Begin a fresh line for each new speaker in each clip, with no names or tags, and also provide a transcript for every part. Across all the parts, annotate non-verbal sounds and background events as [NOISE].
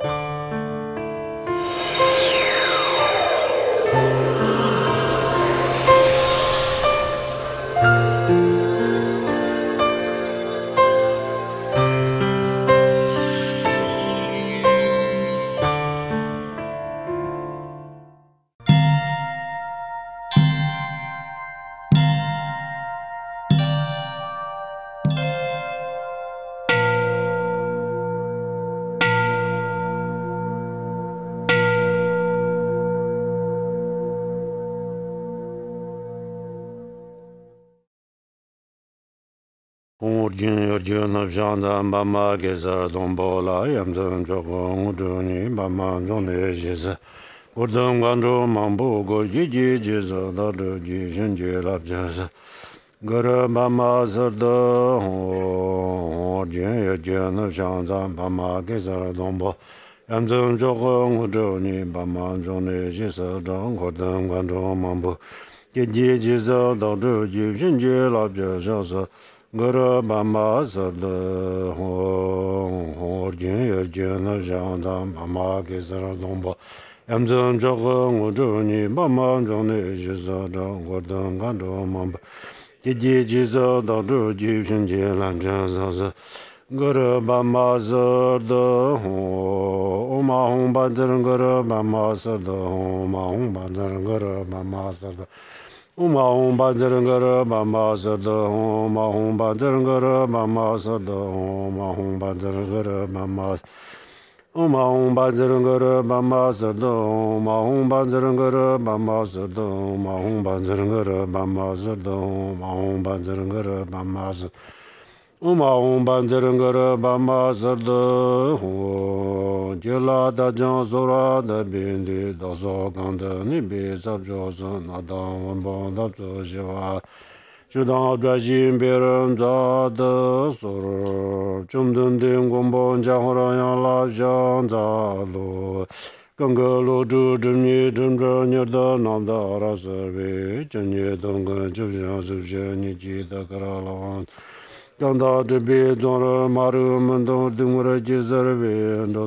Thank you. ᱡᱚᱱᱚ ᱡᱟᱱᱫᱟ ᱵᱟᱢᱟ ᱜᱮᱥᱟᱨ ᱫᱚᱢᱵᱚᱞᱟ ᱭᱟᱢᱡᱚᱱ ᱡᱚᱜᱚ ᱩᱫᱩᱱᱤ ᱵᱟᱢᱟ ᱡᱚᱱᱮ ᱡᱮᱥᱟ ᱩᱨᱫᱚᱢ ᱜᱟᱱᱨᱚ ᱢᱟᱢᱵᱚ ᱜᱚᱡᱤ ᱡᱤ ᱡᱮᱥᱟ ᱫᱟᱨᱚ ᱡᱤ gara bamba zarda horgen yorgen jandam bamba Om Aum Bajrangara Mama Sada Om Aum Uma umba nzirangara bamba sardu huwa Gila da jan sura da bindi da so kanda nibi sab jo su nada umba da su shiva Shudan dwa jim piram za da sura Chumdun ting gumbo nja hura ya la shan za lu Ganga lu ganda dhibi dhonra maru mandon dhimura jizarvi ndo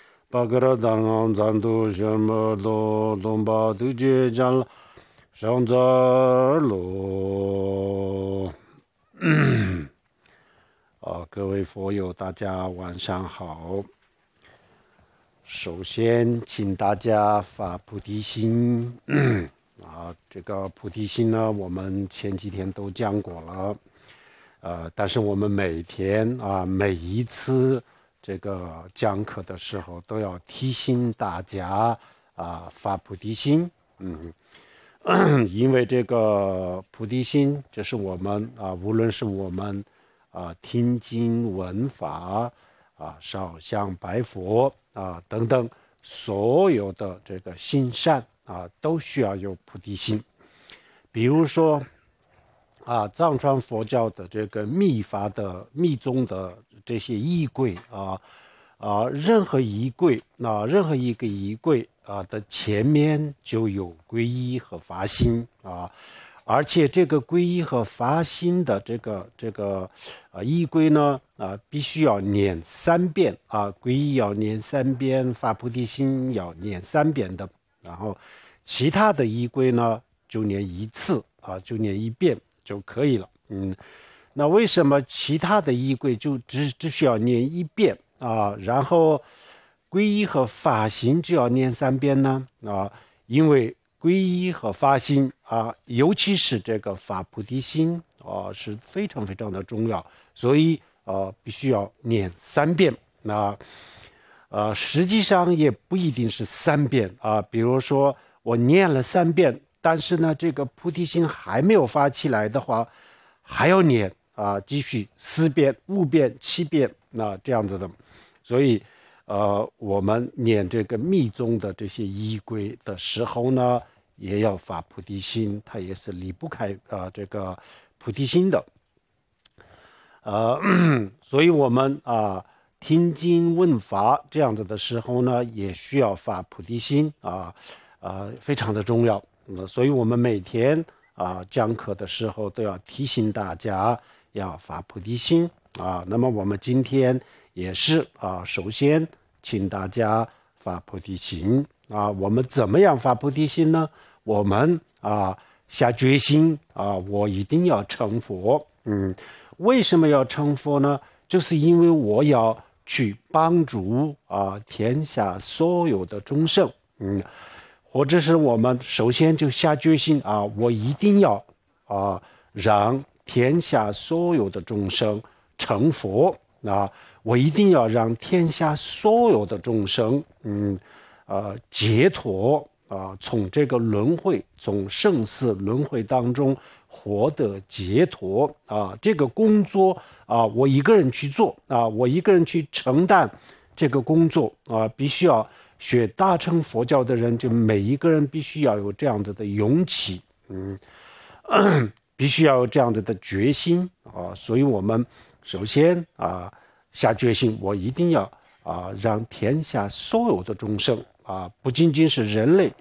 巴格达什么东巴都结了啊，各位
佛友，大家晚上好。首先，请大家发菩提心。[CLEARS THROAT] 啊，这个菩提心呢，我们前几天都讲过了。呃，但是我们每天啊，每一次。这个讲课的时候都要提醒大家啊，发菩提心，嗯，[CLEARS THROAT] 因为这个菩提心，这是我们啊，无论是我们啊听经闻法啊、烧香拜佛啊等等，所有的这个心善啊，都需要有菩提心。比如说。啊，藏传佛教的这个密法的密宗的这些衣柜啊，啊，任何衣柜，仪那任何一个衣柜啊的前面就有皈依和发心啊，而且这个皈依和发心的这个这个啊衣柜呢啊，必须要念三遍啊，皈依要念三遍，发菩提心要念三遍的，然后其他的衣柜呢就念一次啊，就念一遍。就可以了，嗯，那为什么其他的衣柜就只只需要念一遍啊？然后皈依和发心就要念三遍呢？啊，因为皈依和发心啊，尤其是这个发菩提心啊，是非常非常的重要，所以啊，必须要念三遍。那呃，实际上也不一定是三遍啊，比如说我念了三遍。但是呢，这个菩提心还没有发起来的话，还要念啊，继续思辩、悟辩、七辩那这样子的。所以，呃，我们念这个密宗的这些仪规的时候呢，也要发菩提心，它也是离不开啊这个菩提心的。呃，[CLEARS THROAT] 所以我们啊听经问法这样子的时候呢，也需要发菩提心啊，啊，非常的重要。所以，我们每天啊讲课的时候都要提醒大家要发菩提心啊。那么，我们今天也是啊。首先，请大家发菩提心啊。我们怎么样发菩提心呢？我们啊下决心啊，我一定要成佛。嗯，为什么要成佛呢？就是因为我要去帮助啊天下所有的众生。嗯。或者是我们首先就下决心啊，我一定要啊，让天下所有的众生成佛啊，我一定要让天下所有的众生嗯，呃解脱啊，从这个轮回，从生死轮回当中获得解脱啊，这个工作啊，我一个人去做啊，我一个人去承担这个工作啊，必须要。学大乘佛教的人，就每一个人必须要有这样子的勇气，嗯，[CLEARS THROAT] 必须要有这样子的决心啊！所以，我们首先啊下决心，我一定要啊让天下所有的众生啊，不仅仅是人类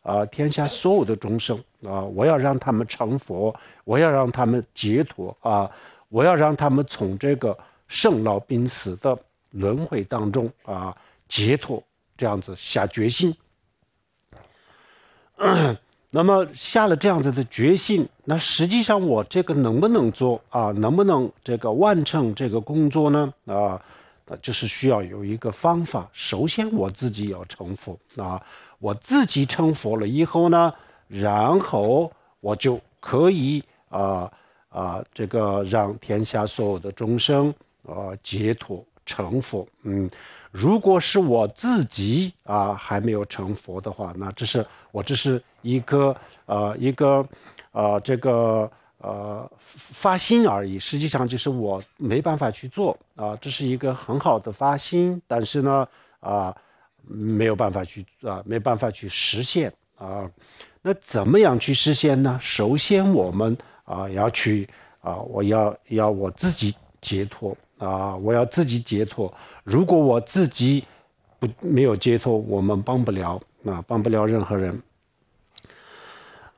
啊，天下所有的众生啊，我要让他们成佛，我要让他们解脱啊，我要让他们从这个生老病死的轮回当中啊解脱。这样子下决心，[CLEARS THROAT] 那么下了这样子的决心，那实际上我这个能不能做啊？能不能这个完成这个工作呢？啊，就是需要有一个方法。首先我自己要成佛啊，我自己成佛了以后呢，然后我就可以啊啊，这个让天下所有的众生啊解脱成佛，嗯。如果是我自己啊还没有成佛的话，那这是我这是一个呃一个呃这个呃发心而已。实际上就是我没办法去做啊，这是一个很好的发心，但是呢啊没有办法去啊没办法去实现啊。那怎么样去实现呢？首先我们啊要去啊，我要要我自己解脱。啊，我要自己解脱。如果我自己不没有解脱，我们帮不了啊，帮不了任何人。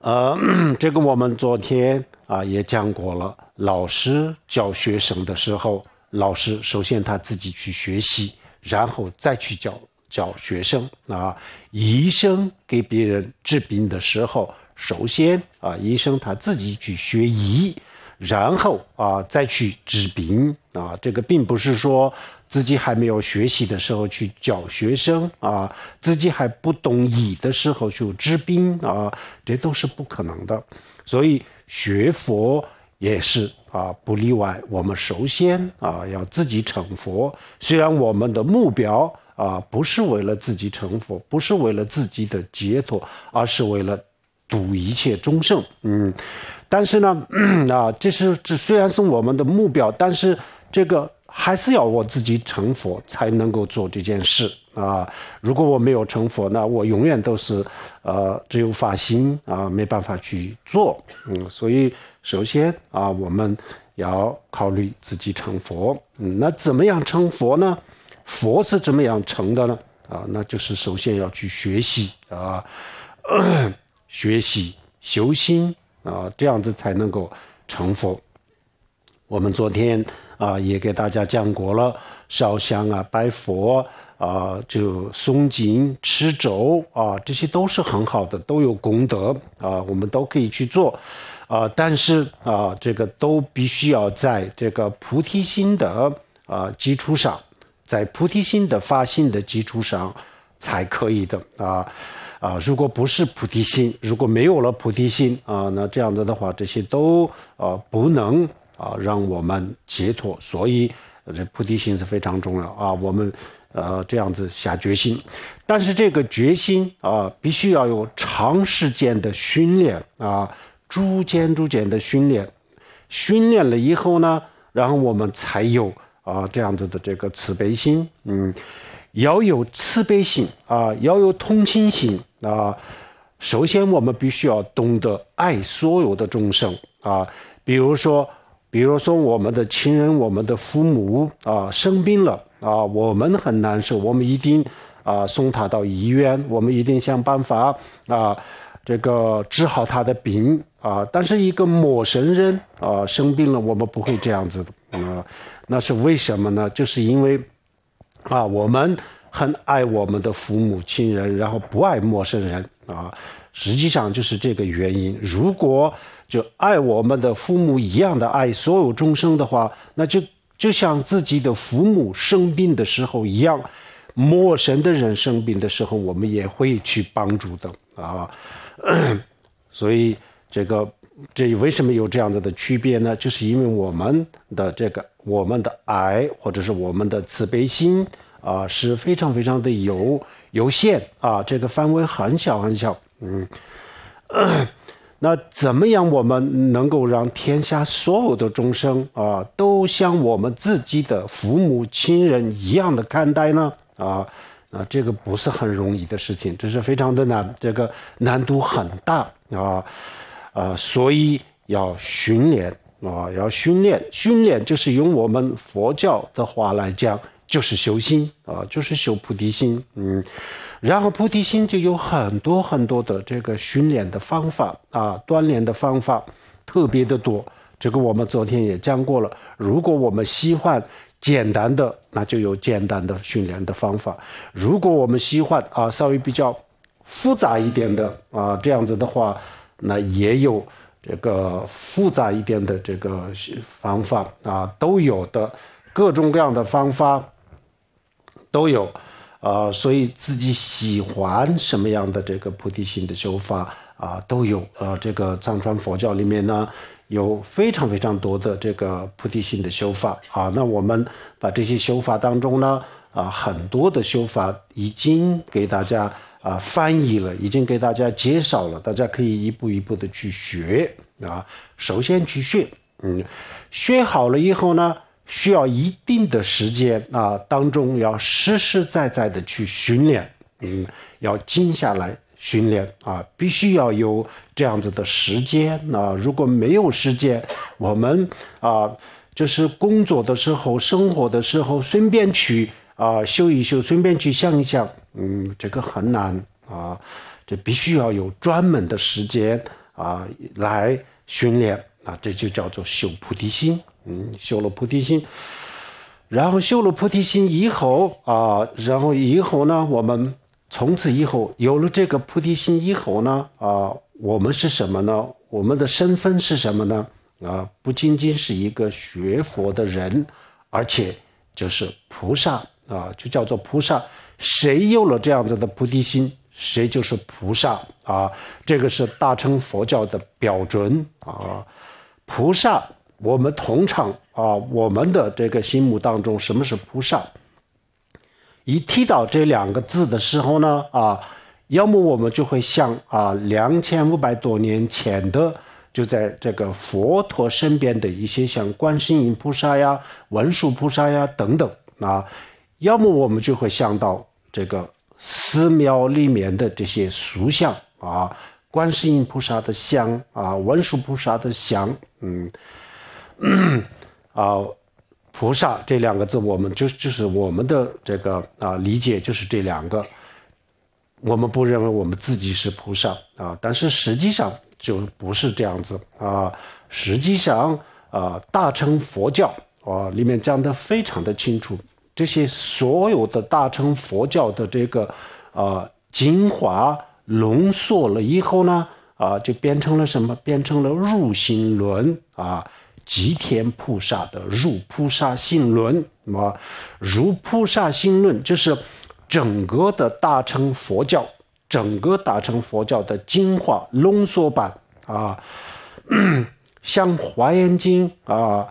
呃，[COUGHS] 这个我们昨天啊也讲过了。老师教学生的时候，老师首先他自己去学习，然后再去教教学生啊。医生给别人治病的时候，首先啊，医生他自己去学医，然后啊再去治病。啊，这个并不是说自己还没有学习的时候去教学生啊，自己还不懂以的时候就知兵啊，这都是不可能的。所以学佛也是啊，不例外。我们首先啊，要自己成佛。虽然我们的目标啊，不是为了自己成佛，不是为了自己的解脱，而是为了赌一切终生。嗯，但是呢，[CLEARS THROAT] 啊，这是这虽然是我们的目标，但是。这个还是要我自己成佛才能够做这件事啊！如果我没有成佛，那我永远都是呃只有发心啊，没办法去做。嗯，所以首先啊，我们要考虑自己成佛。嗯，那怎么样成佛呢？佛是怎么样成的呢？啊，那就是首先要去学习啊，[CLEARS THROAT] 学习修心啊，这样子才能够成佛。我们昨天。啊，也给大家讲过了，烧香啊，拜佛啊，就诵经、持咒啊，这些都是很好的，都有功德啊，我们都可以去做，啊，但是啊，这个都必须要在这个菩提心的啊基础上，在菩提心的发心的基础上才可以的啊啊，如果不是菩提心，如果没有了菩提心啊，那这样子的话，这些都啊不能。啊，让我们解脱，所以这菩提心是非常重要啊。我们呃这样子下决心，但是这个决心啊，必须要有长时间的训练啊，逐渐逐渐的训练。训练了以后呢，然后我们才有啊这样子的这个慈悲心。嗯，要有慈悲心啊，要有同情心啊。首先，我们必须要懂得爱所有的众生啊，比如说。比如说，我们的亲人、我们的父母啊，生病了啊，我们很难受，我们一定啊送他到医院，我们一定想办法啊，这个治好他的病啊。但是一个陌生人啊生病了，我们不会这样子的，啊。那是为什么呢？就是因为啊，我们很爱我们的父母亲人，然后不爱陌生人啊。实际上就是这个原因。如果就爱我们的父母一样的爱所有众生的话，那就就像自己的父母生病的时候一样，陌生的人生病的时候，我们也会去帮助的啊。[CLEARS THROAT] 所以这个这为什么有这样子的区别呢？就是因为我们的这个我们的爱或者是我们的慈悲心啊，是非常非常的有有限啊，这个范围很小很小，嗯。那怎么样，我们能够让天下所有的众生啊，都像我们自己的父母亲人一样的看待呢？啊啊，这个不是很容易的事情，这是非常的难，这个难度很大啊啊，所以要训练啊，要训练，训练就是用我们佛教的话来讲，就是修心啊，就是修菩提心，嗯。然后菩提心就有很多很多的这个训练的方法啊，锻炼的方法特别的多。这个我们昨天也讲过了。如果我们喜欢简单的，那就有简单的训练的方法；如果我们喜欢啊，稍微比较复杂一点的啊，这样子的话，那也有这个复杂一点的这个方法啊，都有的，各种各样的方法都有。啊，所以自己喜欢什么样的这个菩提心的修法啊，都有啊。这个藏传佛教里面呢，有非常非常多的这个菩提心的修法啊。那我们把这些修法当中呢，啊，很多的修法已经给大家啊翻译了，已经给大家介绍了，大家可以一步一步的去学啊。首先去学，嗯，学好了以后呢。需要一定的时间啊，当中要实实在在的去训练，嗯，要静下来训练啊，必须要有这样子的时间啊。如果没有时间，我们啊，就是工作的时候、生活的时候，顺便去啊修一修，顺便去想一想，嗯，这个很难啊，这必须要有专门的时间啊来训练。啊，这就叫做修菩提心，嗯，修了菩提心，然后修了菩提心以后啊，然后以后呢，我们从此以后有了这个菩提心以后呢，啊，我们是什么呢？我们的身份是什么呢？啊，不仅仅是一个学佛的人，而且就是菩萨啊，就叫做菩萨。谁有了这样子的菩提心，谁就是菩萨啊。这个是大乘佛教的标准啊。菩萨，我们通常啊，我们的这个心目当中，什么是菩萨？一提到这两个字的时候呢，啊，要么我们就会想啊，两千五百多年前的，就在这个佛陀身边的一些像观世音菩萨呀、文殊菩萨呀等等啊；要么我们就会想到这个寺庙里面的这些塑像啊，观世音菩萨的像啊，文殊菩萨的像。嗯，啊，菩萨这两个字，我们就就是我们的这个啊理解就是这两个，我们不认为我们自己是菩萨啊，但是实际上就不是这样子啊，实际上啊大乘佛教啊里面讲的非常的清楚，这些所有的大乘佛教的这个啊精华浓缩了以后呢。啊，就变成了什么？变成了入心轮啊，吉田菩萨的入菩萨心轮啊，么？入菩萨心论就是整个的大乘佛教，整个大乘佛教的精华浓缩版啊。[COUGHS] 像华严经啊，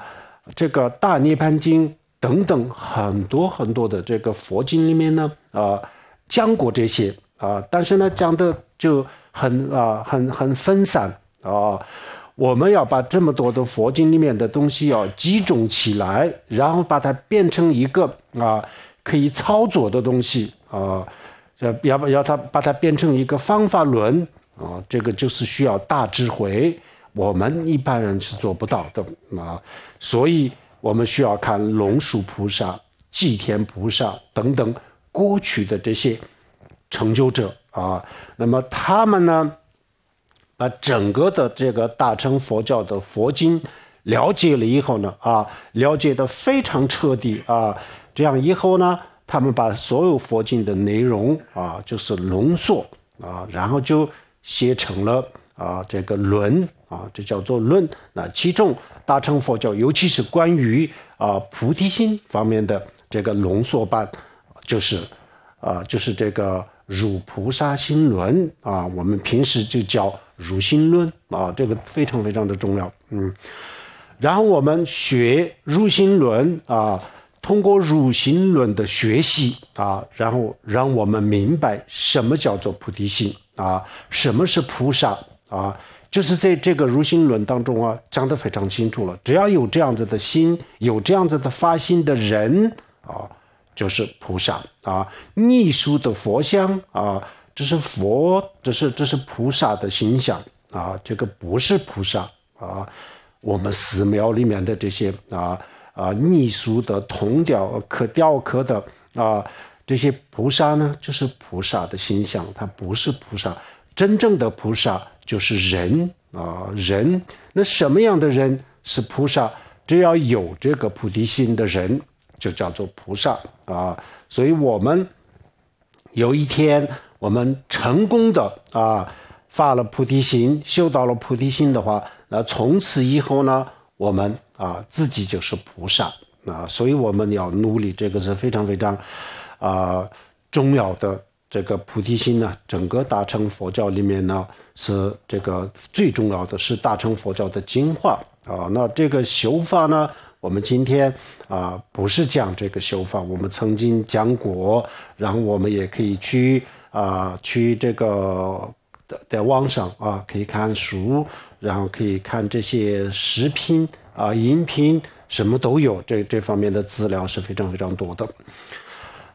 这个大涅槃经等等很多很多的这个佛经里面呢啊讲过这些啊，但是呢讲的就。很啊，很很分散啊！我们要把这么多的佛经里面的东西要集中起来，然后把它变成一个啊可以操作的东西啊，要要要它把它变成一个方法论啊，这个就是需要大智慧，我们一般人是做不到的啊，所以我们需要看龙树菩萨、祭天菩萨等等过去的这些。成就者啊，那么他们呢，把整个的这个大乘佛教的佛经了解了以后呢，啊，了解的非常彻底啊，这样以后呢，他们把所有佛经的内容啊，就是浓缩啊，然后就写成了啊，这个论啊，这叫做论。那其中大乘佛教，尤其是关于啊菩提心方面的这个浓缩版，就是啊，就是这个。如菩萨心论啊，我们平时就叫如心论啊，这个非常非常的重要，嗯。然后我们学如心论啊，通过如心论的学习啊，然后让我们明白什么叫做菩提心啊，什么是菩萨啊，就是在这个如心论当中啊，讲得非常清楚了。只要有这样子的心，有这样子的发心的人啊。就是菩萨啊，泥塑的佛像啊，这是佛，这是这是菩萨的形象啊，这个不是菩萨啊。我们寺庙里面的这些啊啊泥塑的铜雕可雕刻的啊这些菩萨呢，就是菩萨的形象，它不是菩萨。真正的菩萨就是人啊，人那什么样的人是菩萨？只要有这个菩提心的人。就叫做菩萨啊，所以我们有一天我们成功的啊发了菩提心，修到了菩提心的话，那从此以后呢，我们啊自己就是菩萨啊，所以我们要努力，这个是非常非常啊重要的。这个菩提心呢，整个大乘佛教里面呢是这个最重要的，是大乘佛教的精华啊。那这个修法呢？我们今天啊，不是讲这个修法。我们曾经讲过，然后我们也可以去啊，去这个在在网上啊，可以看书，然后可以看这些视频啊、音频，什么都有。这这方面的资料是非常非常多的。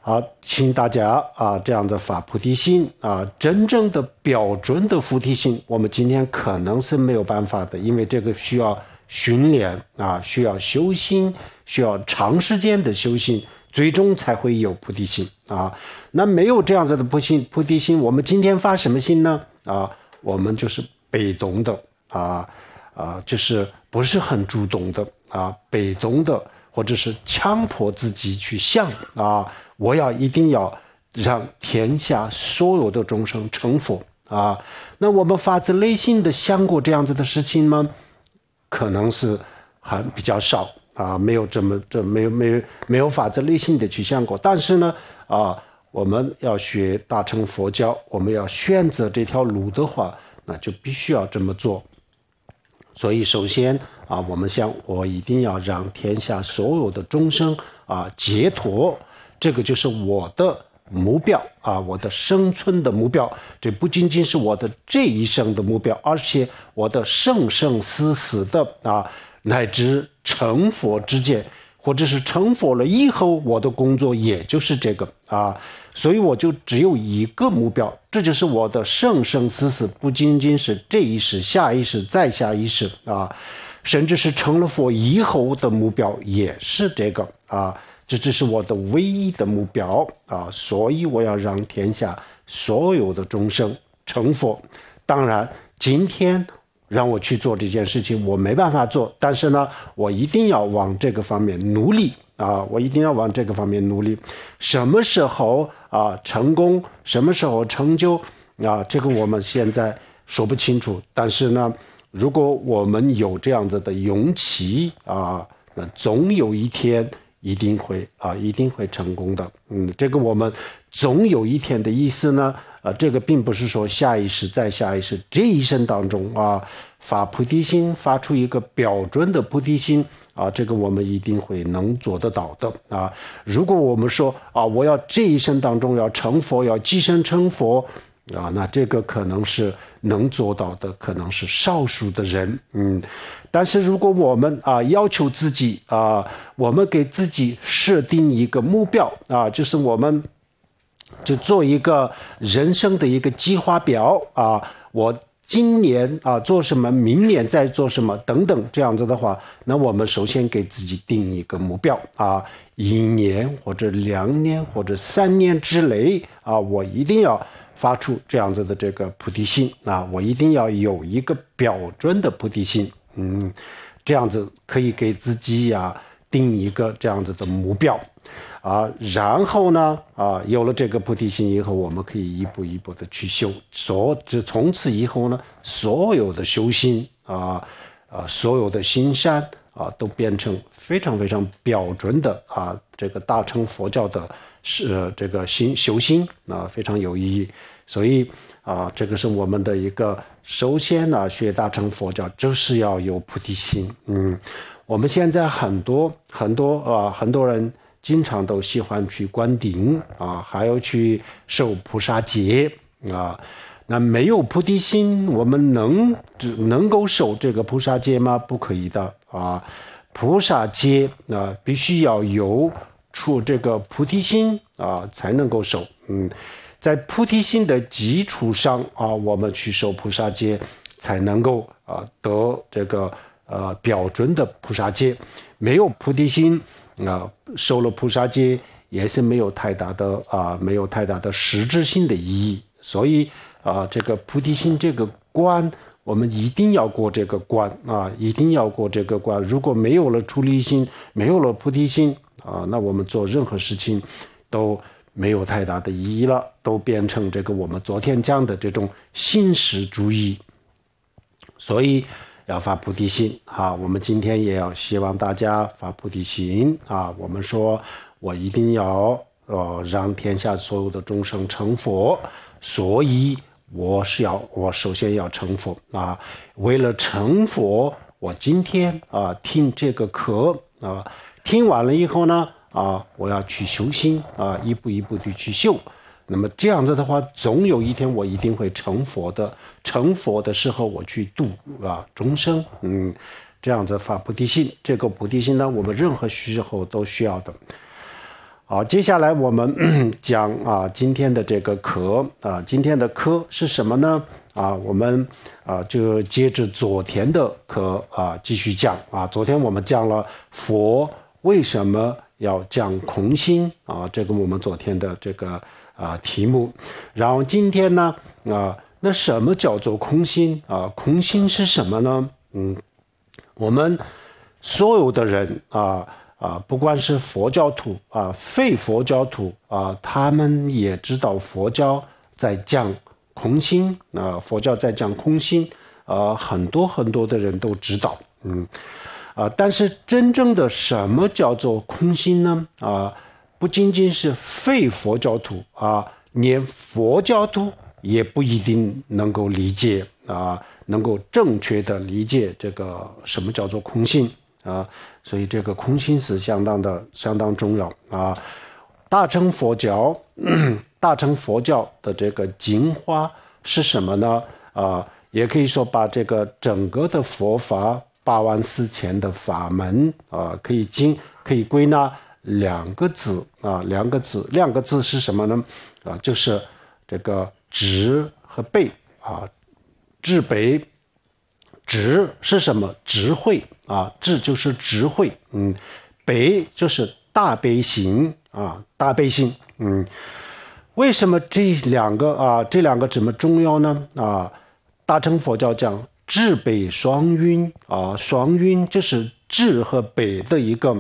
好，请大家啊，这样子发菩提心啊，真正的标准的菩提心，我们今天可能是没有办法的，因为这个需要。训练啊，需要修心，需要长时间的修心，最终才会有菩提心啊。那没有这样子的菩提菩提心，我们今天发什么心呢？啊，我们就是被动的啊啊，就是不是很主动的啊，被动的，或者是强迫自己去想啊，我要一定要让天下所有的众生成佛啊。那我们发自内心的想过这样子的事情吗？可能是还比较少啊，没有这么这没有没有没有法则理性的去想过。但是呢啊，我们要学大乘佛教，我们要选择这条路的话，那就必须要这么做。所以首先啊，我们想我一定要让天下所有的众生啊解脱，这个就是我的。目标啊，我的生存的目标，这不仅仅是我的这一生的目标，而且我的生生死死的啊，乃至成佛之间，或者是成佛了以后，我的工作也就是这个啊，所以我就只有一个目标，这就是我的生生死死，不仅仅是这一世、下一世、再下一世啊，甚至是成了佛以后的目标也是这个啊。这只是我的唯一的目标啊！所以我要让天下所有的众生成佛。当然，今天让我去做这件事情，我没办法做。但是呢，我一定要往这个方面努力啊！我一定要往这个方面努力。什么时候啊成功？什么时候成就？啊，这个我们现在说不清楚。但是呢，如果我们有这样子的勇气啊，那总有一天。一定会啊，一定会成功的。嗯，这个我们总有一天的意思呢，呃，这个并不是说下一世再下一世这一生当中啊，发菩提心，发出一个标准的菩提心啊，这个我们一定会能做得到的啊。如果我们说啊，我要这一生当中要成佛，要即生成佛啊，那这个可能是。能做到的可能是少数的人，嗯，但是如果我们啊要求自己啊，我们给自己设定一个目标啊，就是我们就做一个人生的一个计划表啊，我今年啊做什么，明年再做什么等等，这样子的话，那我们首先给自己定一个目标啊，一年或者两年或者三年之内啊，我一定要。发出这样子的这个菩提心啊，我一定要有一个标准的菩提心，嗯，这样子可以给自己呀定一个这样子的目标，啊，然后呢，啊，有了这个菩提心以后，我们可以一步一步的去修，所这从此以后呢，所有的修心啊，啊，所有的心善啊，都变成非常非常标准的啊，这个大乘佛教的是这个心修心啊，非常有意义。所以啊，这个是我们的一个。首先呢，学大乘佛教就是要有菩提心。嗯，我们现在很多很多啊，很多人经常都喜欢去观顶啊，还要去受菩萨戒啊。那没有菩提心，我们能只能够受这个菩萨戒吗？不可以的啊。菩萨戒啊，必须要有出这个菩提心啊，才能够受。嗯。在菩提心的基础上啊，我们去受菩萨戒，才能够啊得这个呃标准的菩萨戒。没有菩提心啊，受了菩萨戒也是没有太大的啊，没有太大的实质性的意义。所以啊，这个菩提心这个关，我们一定要过这个关啊，一定要过这个关。如果没有了出离心，没有了菩提心啊，那我们做任何事情，都。没有太大的意义了，都变成这个我们昨天讲的这种形式主义。所以要发菩提心啊！我们今天也要希望大家发菩提心啊！我们说我一定要让天下所有的众生成佛。所以我是要，我首先要成佛啊！为了成佛，我今天啊听这个课啊，听完了以后呢？啊，我要去修心啊，一步一步的去修，那么这样子的话，总有一天我一定会成佛的。成佛的时候，我去度啊众生，嗯，这样子发菩提心。这个菩提心呢，我们任何时候都需要的。好，接下来我们 [CLEARS THROAT] 讲啊，今天的这个科啊，今天的科是什么呢？啊，我们啊就接着昨天的科啊继续讲啊。昨天我们讲了佛为什么。要讲空心啊，这个我们昨天的这个啊题目，然后今天呢啊，那什么叫做空心啊？空心是什么呢？嗯，我们所有的人啊啊，不管是佛教徒啊，非佛教徒啊，他们也知道佛教在讲空心啊，佛教在讲空心，啊，很多很多的人都知道，嗯。啊！但是真正的什么叫做空心呢？啊，不仅仅是非佛教徒啊，连佛教徒也不一定能够理解啊，能够正确的理解这个什么叫做空性啊。所以这个空心是相当的相当重要啊。大乘佛教，[CLEARS THROAT] 大乘佛教的这个精华是什么呢？啊，也可以说把这个整个的佛法。八万四千的法门啊，可以经可以归纳两个字啊，两个字，两个字是什么呢？啊，就是这个“智”和“背啊，“智北智是什么？智慧啊，智就是智慧。嗯，北就是大悲心啊，大悲心。嗯，为什么这两个啊？这两个怎么重要呢？啊，大乘佛教讲。智悲双晕啊，双晕这是智和悲的一个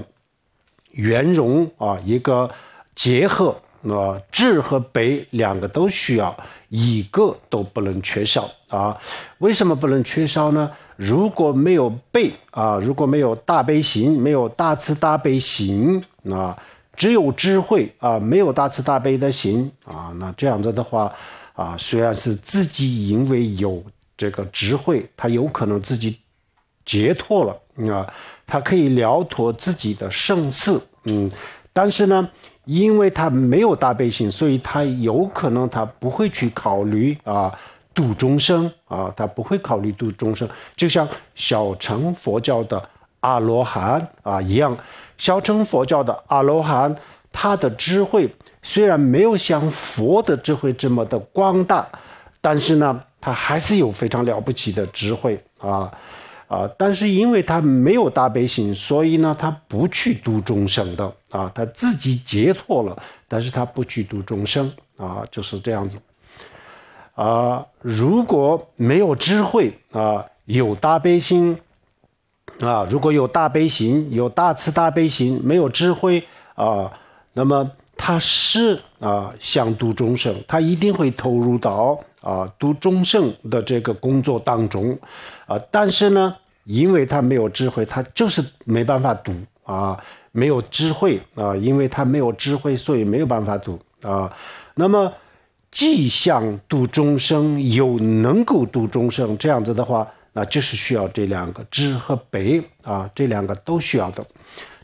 圆融啊，一个结合啊。智和悲两个都需要，一个都不能缺少啊。为什么不能缺少呢？如果没有悲啊，如果没有大悲心，没有大慈大悲心啊，只有智慧啊，没有大慈大悲的心啊，那这样子的话啊，虽然是自己因为有。这个智慧，他有可能自己解脱了啊，他可以了脱自己的生死，嗯，但是呢，因为他没有大悲心，所以他有可能他不会去考虑啊度众生啊，他不会考虑度众生，就像小乘佛教的阿罗汉啊一样，小乘佛教的阿罗汉，他的智慧虽然没有像佛的智慧这么的广大，但是呢。他还是有非常了不起的智慧啊，啊，但是因为他没有大悲心，所以呢，他不去度众生的啊，他自己解脱了，但是他不去度众生啊，就是这样子。啊，如果没有智慧啊，有大悲心啊，如果有大悲心，有大慈大悲心，没有智慧啊，那么他是啊想度众生，他一定会投入到。啊，读中生的这个工作当中，啊，但是呢，因为他没有智慧，他就是没办法读啊，没有智慧啊，因为他没有智慧，所以没有办法读啊。那么既想度众生，又能够度众生，这样子的话，那就是需要这两个知和悲啊，这两个都需要的。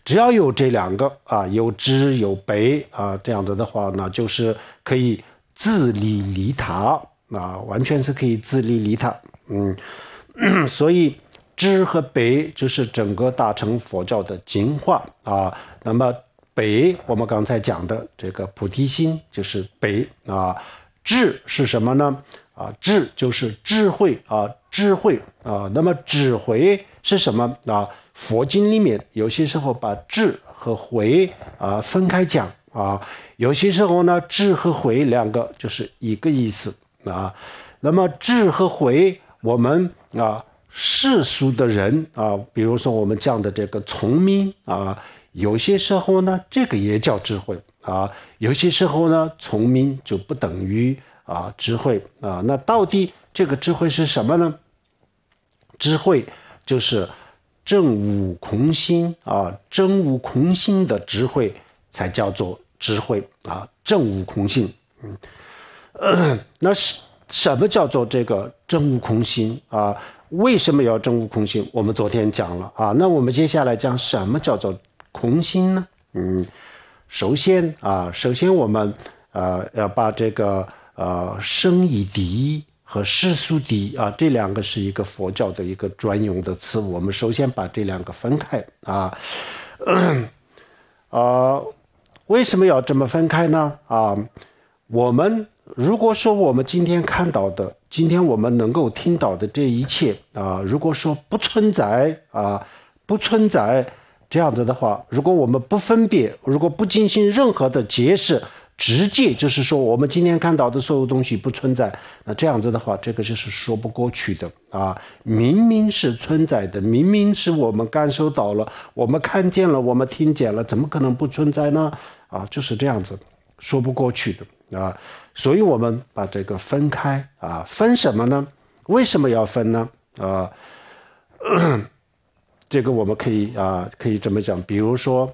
只要有这两个啊，有知有悲啊，这样子的话呢，就是可以自利利他。那完全是可以自立利他，嗯，[CLEARS THROAT] 所以智和悲就是整个大乘佛教的精华啊。那么悲，我们刚才讲的这个菩提心就是悲啊。智是什么呢？啊，智就是智慧啊，智慧啊。那么智慧是什么啊？佛经里面有些时候把智和慧啊分开讲啊，有些时候呢，智和慧两个就是一个意思。啊，那么智和慧，我们啊世俗的人啊，比如说我们讲的这个聪明啊，有些时候呢，这个也叫智慧啊；有些时候呢，聪明就不等于啊智慧啊。那到底这个智慧是什么呢？智慧就是正悟空心啊，正悟空心的智慧才叫做智慧啊，正悟空性，嗯。[CLEARS THROAT] 那是什么叫做这个真空心啊？为什么要真空心？我们昨天讲了啊。那我们接下来讲什么叫做空心呢？嗯，首先啊，首先我们呃要把这个呃生疑敌和世俗敌啊这两个是一个佛教的一个专用的词。我们首先把这两个分开啊。啊，[CLEARS THROAT] 为什么要这么分开呢？啊，我们。如果说我们今天看到的，今天我们能够听到的这一切啊，如果说不存在啊，不存在这样子的话，如果我们不分别，如果不进行任何的解释，直接就是说我们今天看到的所有东西不存在，那这样子的话，这个就是说不过去的啊。明明是存在的，明明是我们感受到了，我们看见了，我们听见了，怎么可能不存在呢？啊，就是这样子，说不过去的啊。所以，我们把这个分开啊，分什么呢？为什么要分呢？啊，[CLEARS THROAT] 这个我们可以啊，可以这么讲。比如说，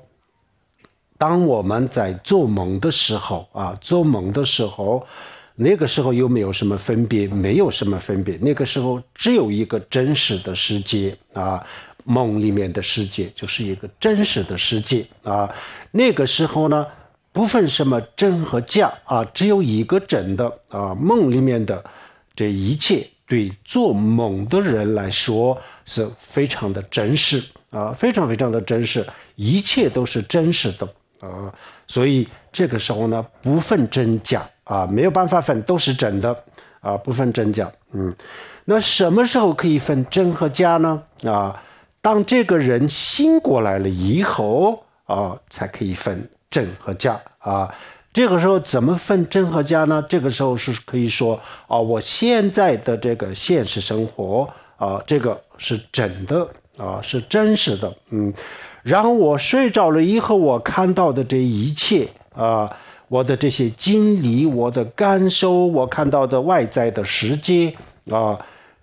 当我们在做梦的时候啊，做梦的时候，那个时候又没有什么分别，没有什么分别，那个时候只有一个真实的世界啊，梦里面的世界就是一个真实的世界啊，那个时候呢？不分什么真和假啊，只有一个真的啊。梦里面的这一切，对做梦的人来说是非常的真实啊，非常非常的真实，一切都是真实的啊。所以这个时候呢，不分真假啊，没有办法分，都是真的啊，不分真假。嗯，那什么时候可以分真和假呢？啊，当这个人醒过来了以后啊，才可以分。真和假啊，这个时候怎么分真和假呢？这个时候是可以说啊，我现在的这个现实生活啊，这个是真的啊，是真实的。嗯，然后我睡着了以后，我看到的这一切啊，我的这些经历，我的感受，我看到的外在的世界啊，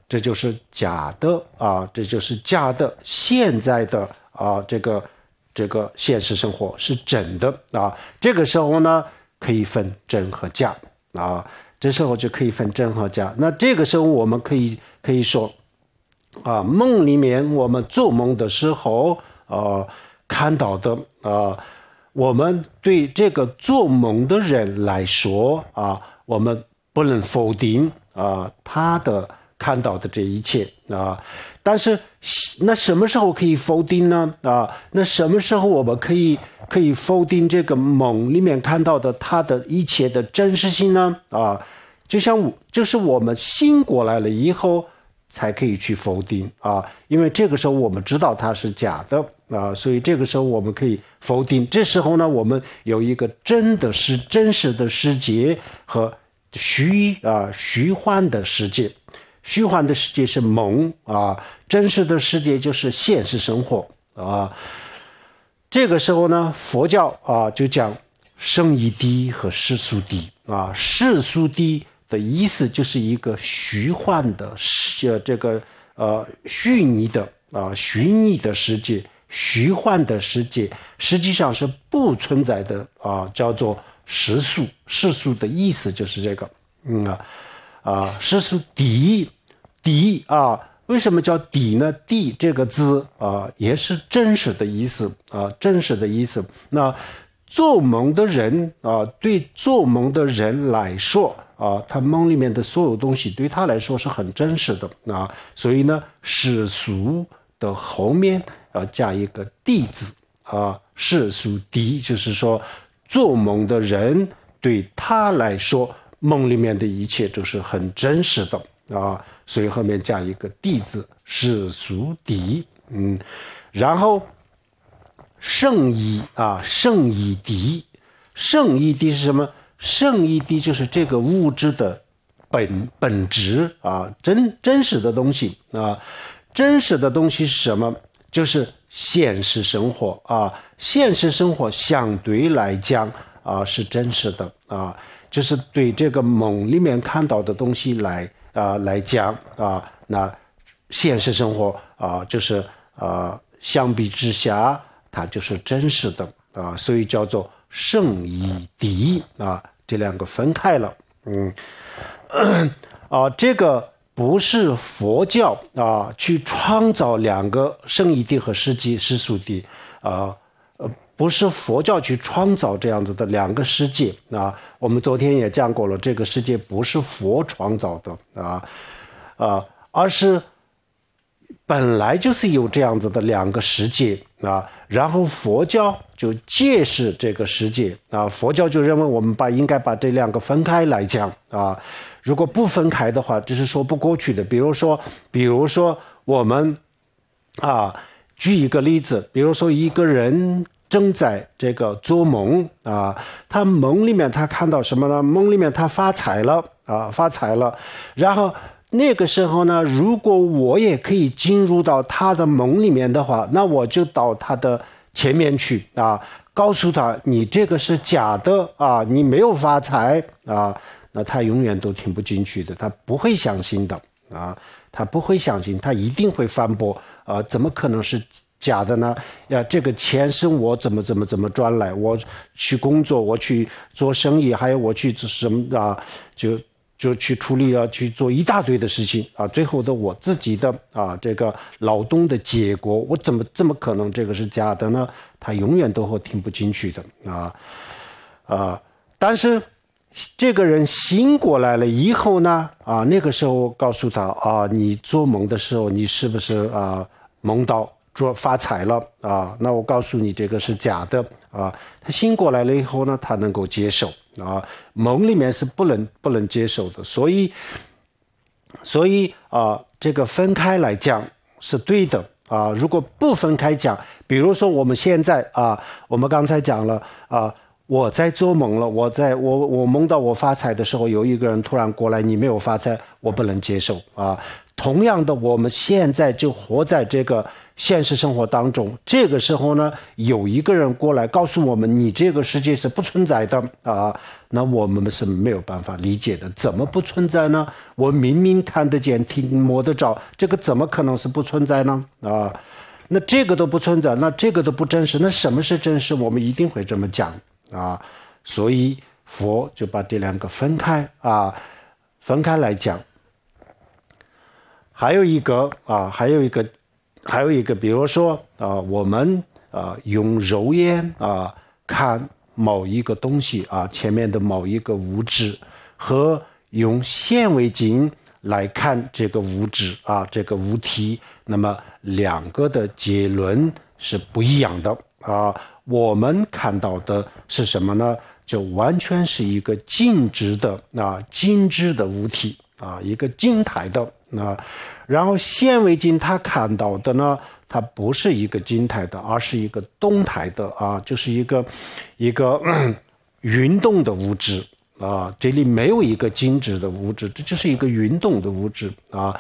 这就是假的啊，这就是假的。现在的啊，这个。这个现实生活是真的啊，这个时候呢可以分真和假啊，这时候就可以分真和假。那这个时候我们可以可以说啊，梦里面我们做梦的时候，呃，看到的啊，我们对这个做梦的人来说啊，我们不能否定啊他的看到的这一切啊。但是，那什么时候可以否定呢？啊，那什么时候我们可以可以否定这个梦里面看到的它的一切的真实性呢？啊，就像我，就是我们醒过来了以后，才可以去否定啊，因为这个时候我们知道它是假的啊，所以这个时候我们可以否定。这时候呢，我们有一个真的是真实的世界和虚啊虚幻的世界。虚幻的世界是梦啊，真实的世界就是现实生活啊。这个时候呢，佛教啊就讲生疑低和世俗低啊。世俗低的意思就是一个虚幻的世，这个呃虚拟的啊虚拟的世界，虚幻的世界实际上是不存在的啊，叫做实俗。世俗的意思就是这个，嗯。啊，世俗底底啊，为什么叫底呢？底这个字啊，也是真实的意思啊，真实的意思。那做梦的人啊，对做梦的人来说啊，他梦里面的所有东西对他来说是很真实的啊。所以呢，世俗的后面要加一个地字啊，世俗底就是说，做梦的人对他来说。梦里面的一切都是很真实的啊，所以后面加一个“地”字是足底，嗯，然后圣一啊，圣一地，圣一地是什么？圣一地就是这个物质的本本质啊，真真实的东西啊，真实的东西是什么？就是现实生活啊，现实生活相对来讲啊是真实的啊。就是对这个梦里面看到的东西来啊来讲啊，那现实生活啊，就是啊，相比之下它就是真实的啊，所以叫做圣与敌啊，这两个分开了，嗯，[COUGHS] 啊，这个不是佛教啊，去创造两个圣与敌和实际世俗的啊。不是佛教去创造这样子的两个世界啊！我们昨天也讲过了，这个世界不是佛创造的啊，啊，而是本来就是有这样子的两个世界啊。然后佛教就借势这个世界啊，佛教就认为我们把应该把这两个分开来讲啊。如果不分开的话，这是说不过去的。比如说，比如说我们啊，举一个例子，比如说一个人。正在这个做梦啊，他梦里面他看到什么呢？梦里面他发财了啊，发财了。然后那个时候呢，如果我也可以进入到他的梦里面的话，那我就到他的前面去啊，告诉他你这个是假的啊，你没有发财啊，那他永远都听不进去的，他不会相信的啊，他不会相信，他一定会反驳啊，怎么可能是？假的呢？呀，这个钱是我怎么怎么怎么赚来？我去工作，我去做生意，还有我去什么啊？就就去出力啊，去做一大堆的事情啊。最后的我自己的啊，这个劳动的结果，我怎么怎么可能这个是假的呢？他永远都会听不进去的啊啊！但是这个人醒过来了以后呢？啊，那个时候告诉他啊，你做梦的时候，你是不是啊梦到？说发财了啊？那我告诉你，这个是假的啊。他醒过来了以后呢，他能够接受啊。梦里面是不能不能接受的，所以，所以啊，这个分开来讲是对的啊。如果不分开讲，比如说我们现在啊，我们刚才讲了啊，我在做梦了，我在我我梦到我发财的时候，有一个人突然过来，你没有发财，我不能接受啊。同样的，我们现在就活在这个。现实生活当中，这个时候呢，有一个人过来告诉我们：“你这个世界是不存在的啊！”那我们是没有办法理解的，怎么不存在呢？我明明看得见、听、摸得着，这个怎么可能是不存在呢？啊，那这个都不存在，那这个都不真实，那什么是真实？我们一定会这么讲啊！所以佛就把这两个分开啊，分开来讲。还有一个啊，还有一个。还有一个，比如说啊，我们啊用肉眼啊看某一个东西啊前面的某一个物质，和用显微镜来看这个物质啊这个物体，那么两个的结论是不一样的啊。我们看到的是什么呢？就完全是一个静止的啊，精致的物体啊，一个静态的啊。然后显微镜它看到的呢，它不是一个静态的，而是一个动态的啊，就是一个一个 [COUGHS] 运动的物质啊，这里没有一个静止的物质，这就是一个运动的物质啊。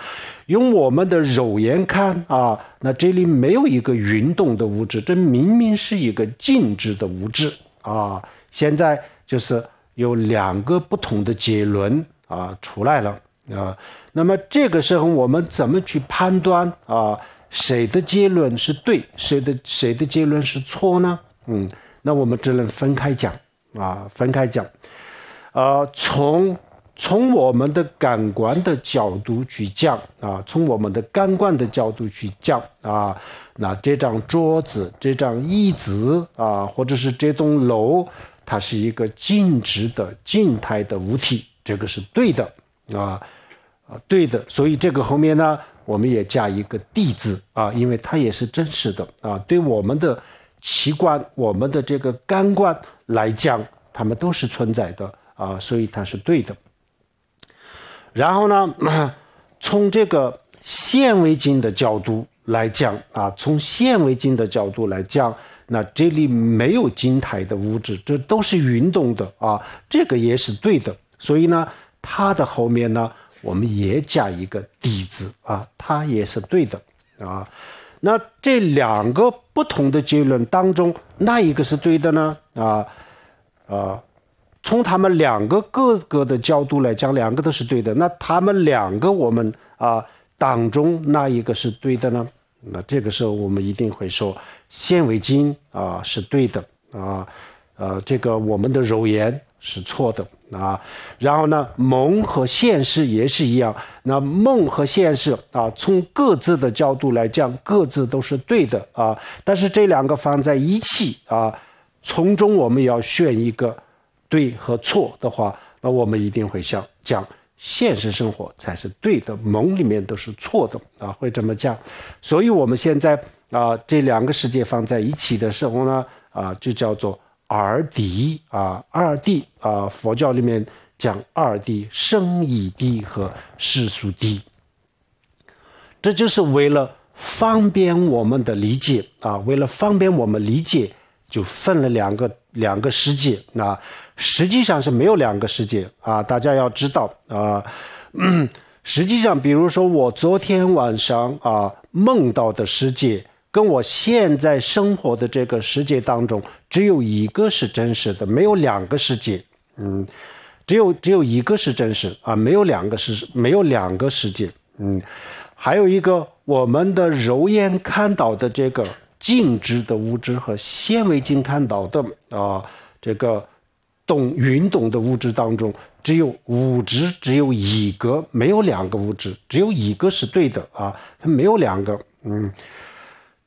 用我们的肉眼看啊，那这里没有一个运动的物质，这明明是一个静止的物质啊。现在就是有两个不同的结论啊出来了啊。那么这个时候我们怎么去判断啊？谁的结论是对，谁的谁的结论是错呢？嗯，那我们只能分开讲啊，分开讲。呃，从从我们的感官的角度去讲啊，从我们的感官的角度去讲啊，那这张桌子、这张椅子啊，或者是这栋楼，它是一个静止的、静态的物体，这个是对的啊。对的，所以这个后面呢，我们也加一个“地”字啊，因为它也是真实的啊。对我们的器官、我们的这个感官来讲，它们都是存在的啊，所以它是对的。然后呢，[CLEARS THROAT] 从这个显微镜的角度来讲啊，从显微镜的角度来讲，那这里没有静态的物质，这都是运动的啊，这个也是对的。所以呢，它的后面呢。我们也讲一个“底字啊，它也是对的啊。那这两个不同的结论当中，哪一个是对的呢？啊啊，从他们两个各个的角度来讲，两个都是对的。那他们两个，我们啊，当中那一个是对的呢？那这个时候，我们一定会说，宪伟金啊是对的啊，呃，这个我们的肉言是错的。啊，然后呢，梦和现实也是一样。那梦和现实啊，从各自的角度来讲，各自都是对的啊。但是这两个放在一起啊，从中我们要选一个对和错的话，那我们一定会想讲现实生活才是对的，梦里面都是错的啊，会这么讲。所以我们现在啊，这两个世界放在一起的时候呢，啊，就叫做。二谛啊，二谛啊，佛教里面讲二谛，生以谛和世俗谛。这就是为了方便我们的理解啊，为了方便我们理解，就分了两个两个世界。那实际上是没有两个世界啊，大家要知道啊。实际上，比如说我昨天晚上啊梦到的世界。跟我现在生活的这个世界当中，只有一个是真实的，没有两个世界。嗯，只有只有一个是真实啊，没有两个是没有两个世界。嗯，还有一个我们的肉眼看到的这个静止的物质和显微镜看到的啊这个动运动的物质当中，只有物质只有一个，没有两个物质，只有一个是对的啊，它没有两个。嗯。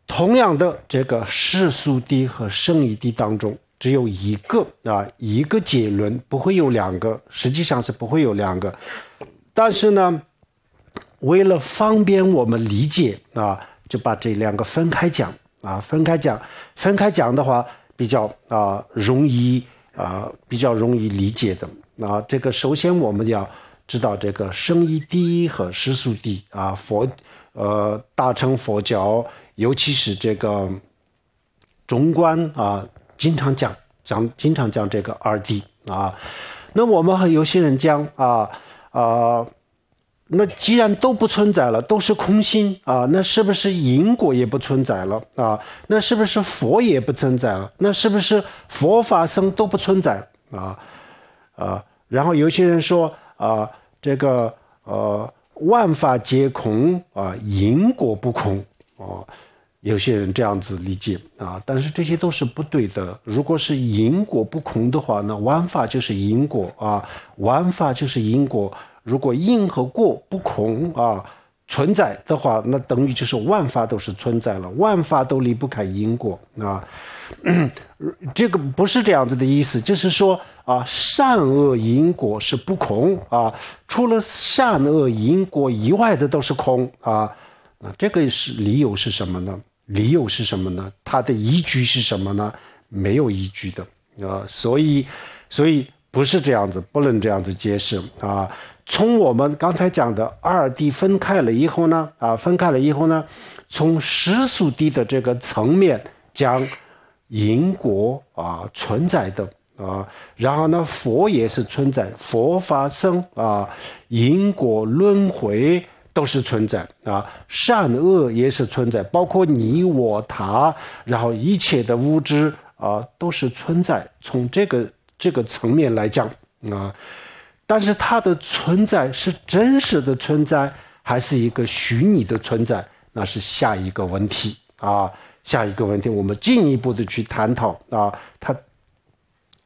同样的，这个世俗谛和圣义谛当中，只有一个啊，一个结论不会有两个，实际上是不会有两个。但是呢，为了方便我们理解啊，就把这两个分开讲啊，分开讲，分开讲的话比较啊容易啊比较容易理解的啊。这个首先我们要知道这个圣义谛和世俗谛啊，佛呃大乘佛教。尤其是这个，中观啊，经常讲讲，经常讲这个二谛啊。那我们有些人讲啊啊，那既然都不存在了，都是空心啊，那是不是因果也不存在了啊？那是不是佛也不存在了？那是不是佛法僧都不存在啊？啊，然后有些人说啊，这个呃，万法皆空啊，因果不空。哦，有些人这样子理解啊，但是这些都是不对的。如果是因果不空的话，那万法就是因果啊，万法就是因果。如果因和果不空啊存在的话，那等于就是万法都是存在了，万法都离不开因果啊。[CLEARS THROAT] 这个不是这样子的意思，就是说啊，善恶因果是不空啊，除了善恶因果以外的都是空啊。啊，这个是理由是什么呢？理由是什么呢？它的依据是什么呢？没有依据的啊，所以，所以不是这样子，不能这样子解释啊。从我们刚才讲的二谛分开了以后呢，啊，分开了以后呢，从世俗地的这个层面，讲因果啊存在的啊，然后呢，佛也是存在，佛法生啊，因果轮回。都是存在啊，善恶也是存在，包括你我他，然后一切的物质啊，都是存在。从这个这个层面来讲啊，但是它的存在是真实的存在，还是一个虚拟的存在，那是下一个问题啊。下一个问题，我们进一步的去探讨啊，它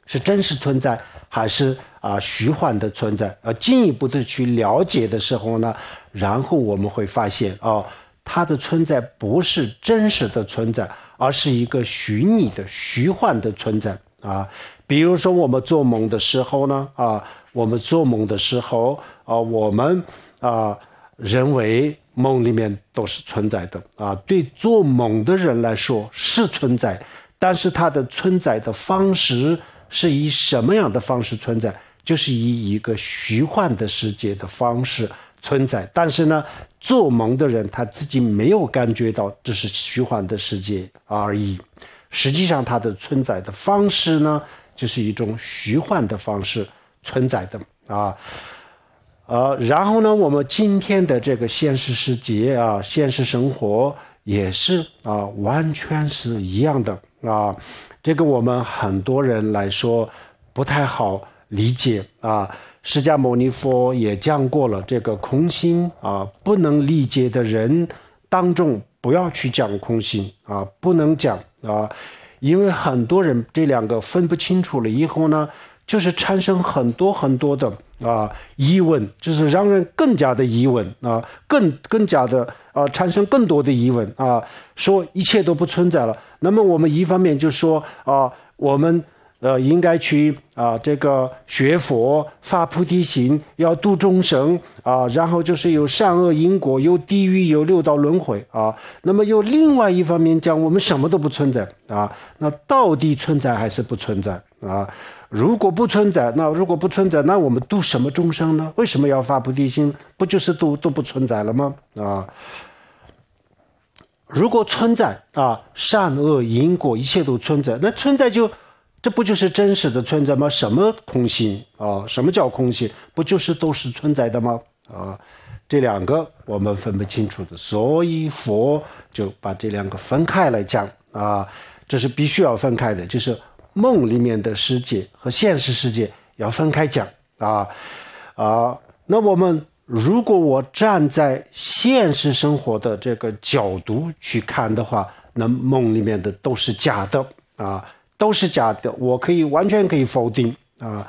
是真实存在，还是啊虚幻的存在？啊，进一步的去了解的时候呢？然后我们会发现，哦，它的存在不是真实的存在，而是一个虚拟的、虚幻的存在啊。比如说，我们做梦的时候呢，啊，我们做梦的时候，啊，我们啊认为梦里面都是存在的啊。对做梦的人来说是存在，但是它的存在的方式是以什么样的方式存在？就是以一个虚幻的世界的方式。存在，但是呢，做梦的人他自己没有感觉到这是虚幻的世界而已。实际上，它的存在的方式呢，就是一种虚幻的方式存在的啊。呃，然后呢，我们今天的这个现实世界啊，现实生活也是啊，完全是一样的啊。这个我们很多人来说不太好理解啊。释迦牟尼佛也讲过了，这个空心啊，不能理解的人，当中不要去讲空心啊，不能讲啊，因为很多人这两个分不清楚了以后呢，就是产生很多很多的啊疑问，就是让人更加的疑问啊，更更加的啊，产生更多的疑问啊，说一切都不存在了。那么我们一方面就说啊，我们。呃，应该去啊，这个学佛发菩提心，要度众生啊。然后就是有善恶因果，有地狱，有六道轮回啊。那么，又另外一方面讲，我们什么都不存在啊。那到底存在还是不存在啊？如果不存在，那如果不存在，那我们度什么众生呢？为什么要发菩提心？不就是度都不存在了吗？啊？如果存在啊，善恶因果，一切都存在，那存在就。这不就是真实的存在吗？什么空性啊？什么叫空性？不就是都是存在的吗？啊，这两个我们分不清楚的，所以佛就把这两个分开来讲啊。这是必须要分开的，就是梦里面的世界和现实世界要分开讲啊啊。那我们如果我站在现实生活的这个角度去看的话，那梦里面的都是假的啊。都是假的，我可以完全可以否定啊。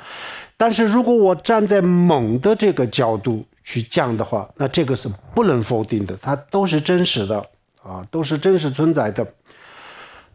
但是如果我站在猛的这个角度去讲的话，那这个是不能否定的，它都是真实的啊，都是真实存在的。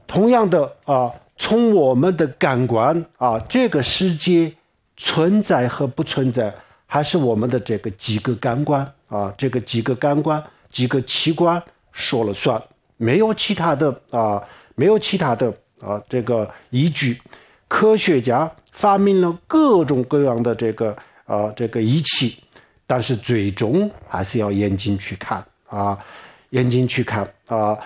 同样的啊，从我们的感官啊，这个世界存在和不存在，还是我们的这个几个感官啊，这个几个感官、几个器官说了算，没有其他的啊，没有其他的。啊，这个依据，科学家发明了各种各样的这个啊，这个仪器，但是最终还是要眼睛去看啊，眼睛去看啊，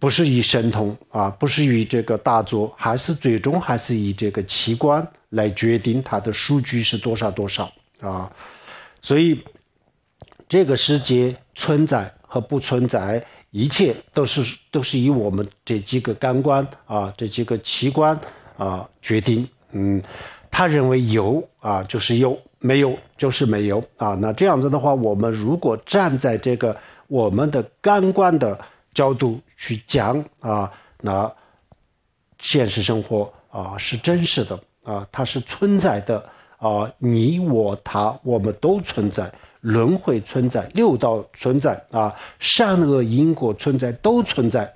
不是以神通啊，不是以这个大作，还是最终还是以这个器官来决定它的数据是多少多少啊，所以这个世界存在和不存在。一切都是都是以我们这几个感官啊，这几个器官啊决定。嗯，他认为有啊就是有，没有就是没有啊。那这样子的话，我们如果站在这个我们的感官的角度去讲啊，那现实生活啊是真实的啊，它是存在的啊，你我他我们都存在。轮回存在，六道存在啊，善恶因果存在，都存在，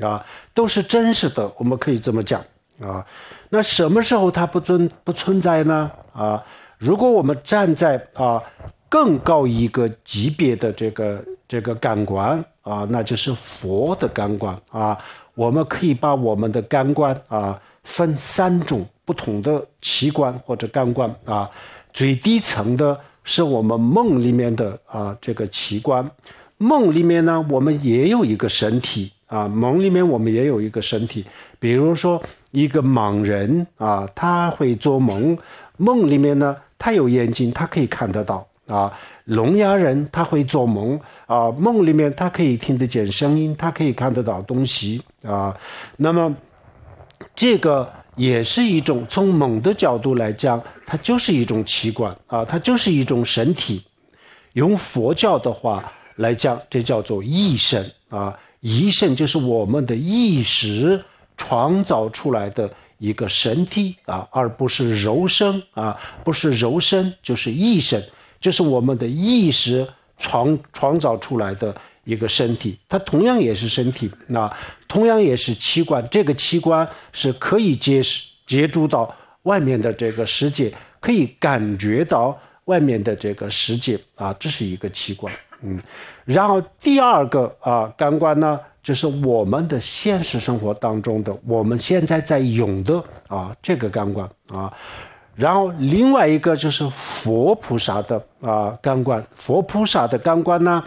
啊，都是真实的。我们可以这么讲啊，那什么时候它不存不存在呢？啊，如果我们站在啊更高一个级别的这个这个感官啊，那就是佛的感官啊，我们可以把我们的感官啊分三种不同的器官或者感官啊，最低层的。是我们梦里面的啊，这个奇观。梦里面呢，我们也有一个身体啊。梦里面我们也有一个身体，比如说一个盲人啊，他会做梦。梦里面呢，他有眼睛，他可以看得到啊。聋哑人他会做梦啊，梦里面他可以听得见声音，他可以看得到东西啊。那么这个。也是一种从猛的角度来讲，它就是一种奇观啊，它就是一种神体。用佛教的话来讲，这叫做意神啊，意神就是我们的意识创造出来的一个神体啊，而不是肉身啊，不是肉身，就是意神，就是我们的意识创创造出来的。一个身体，它同样也是身体，那同样也是器官。这个器官是可以接接触到外面的这个世界，可以感觉到外面的这个世界啊，这是一个器官。嗯，然后第二个啊，感官呢，就是我们的现实生活当中的，我们现在在用的啊这个感官啊，然后另外一个就是佛菩萨的啊感官，佛菩萨的感官呢。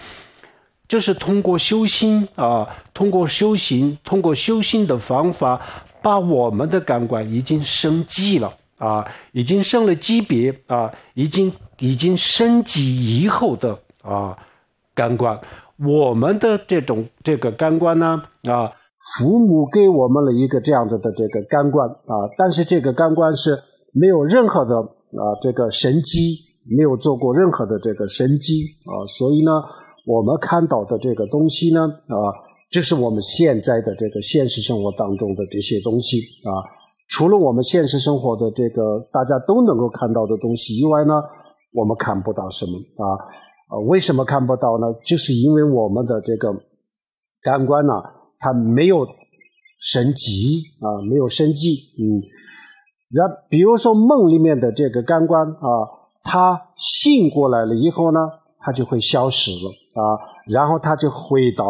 就是通过修心啊，通过修行，通过修心的方法，把我们的感官已经升级了啊，已经升了级别啊，已经已经升级以后的啊感官。我们的这种这个感官呢啊，父母给我们了一个这样子的这个感官啊，但是这个感官是没有任何的啊，这个神机，没有做过任何的这个神机啊，所以呢。我们看到的这个东西呢，啊，这是我们现在的这个现实生活当中的这些东西啊。除了我们现实生活的这个大家都能够看到的东西以外呢，我们看不到什么啊？为什么看不到呢？就是因为我们的这个感官呢，它没有升级啊，没有升级。嗯，然比如说梦里面的这个感官啊，它醒过来了以后呢，它就会消失了。啊，然后他就回到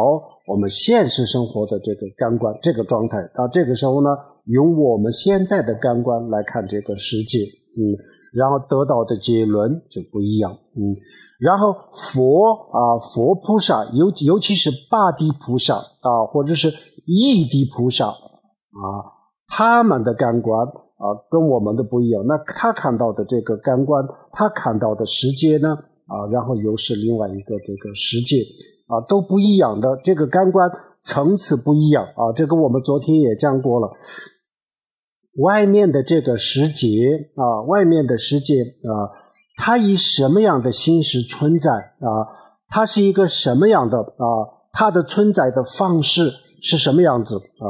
我们现实生活的这个感官这个状态。到这个时候呢，用我们现在的感官来看这个世界，嗯，然后得到的结论就不一样，嗯。然后佛啊，佛菩萨，尤尤其是八地菩萨啊，或者是异地菩萨啊，他们的感官啊，跟我们的不一样。那他看到的这个感官，他看到的世界呢？啊，然后又是另外一个这个世界，啊，都不一样的，这个感官层次不一样啊。这跟我们昨天也讲过了，外面的这个时节啊，外面的时节啊，它以什么样的形式存在啊？它是一个什么样的啊？它的存在的方式是什么样子啊？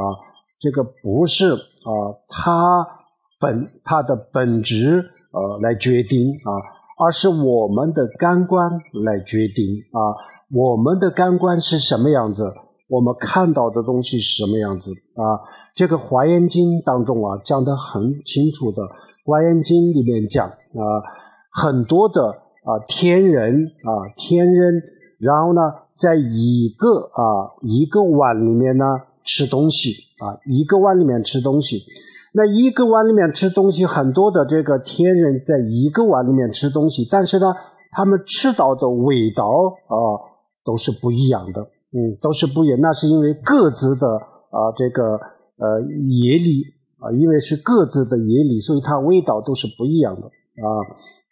这个不是啊，它本它的本质呃来决定啊。而是我们的感官来决定啊，我们的感官是什么样子，我们看到的东西是什么样子啊？这个《华严经》当中啊讲的很清楚的，《华严经》里面讲啊，很多的啊天人啊天人，然后呢在一个啊一个碗里面呢吃东西啊，一个碗里面吃东西。那一个碗里面吃东西很多的这个天人，在一个碗里面吃东西，但是呢，他们吃到的味道啊，都是不一样的，嗯，都是不一。样。那是因为各自的啊，这个呃野里啊，因为是各自的野里，所以它味道都是不一样的啊。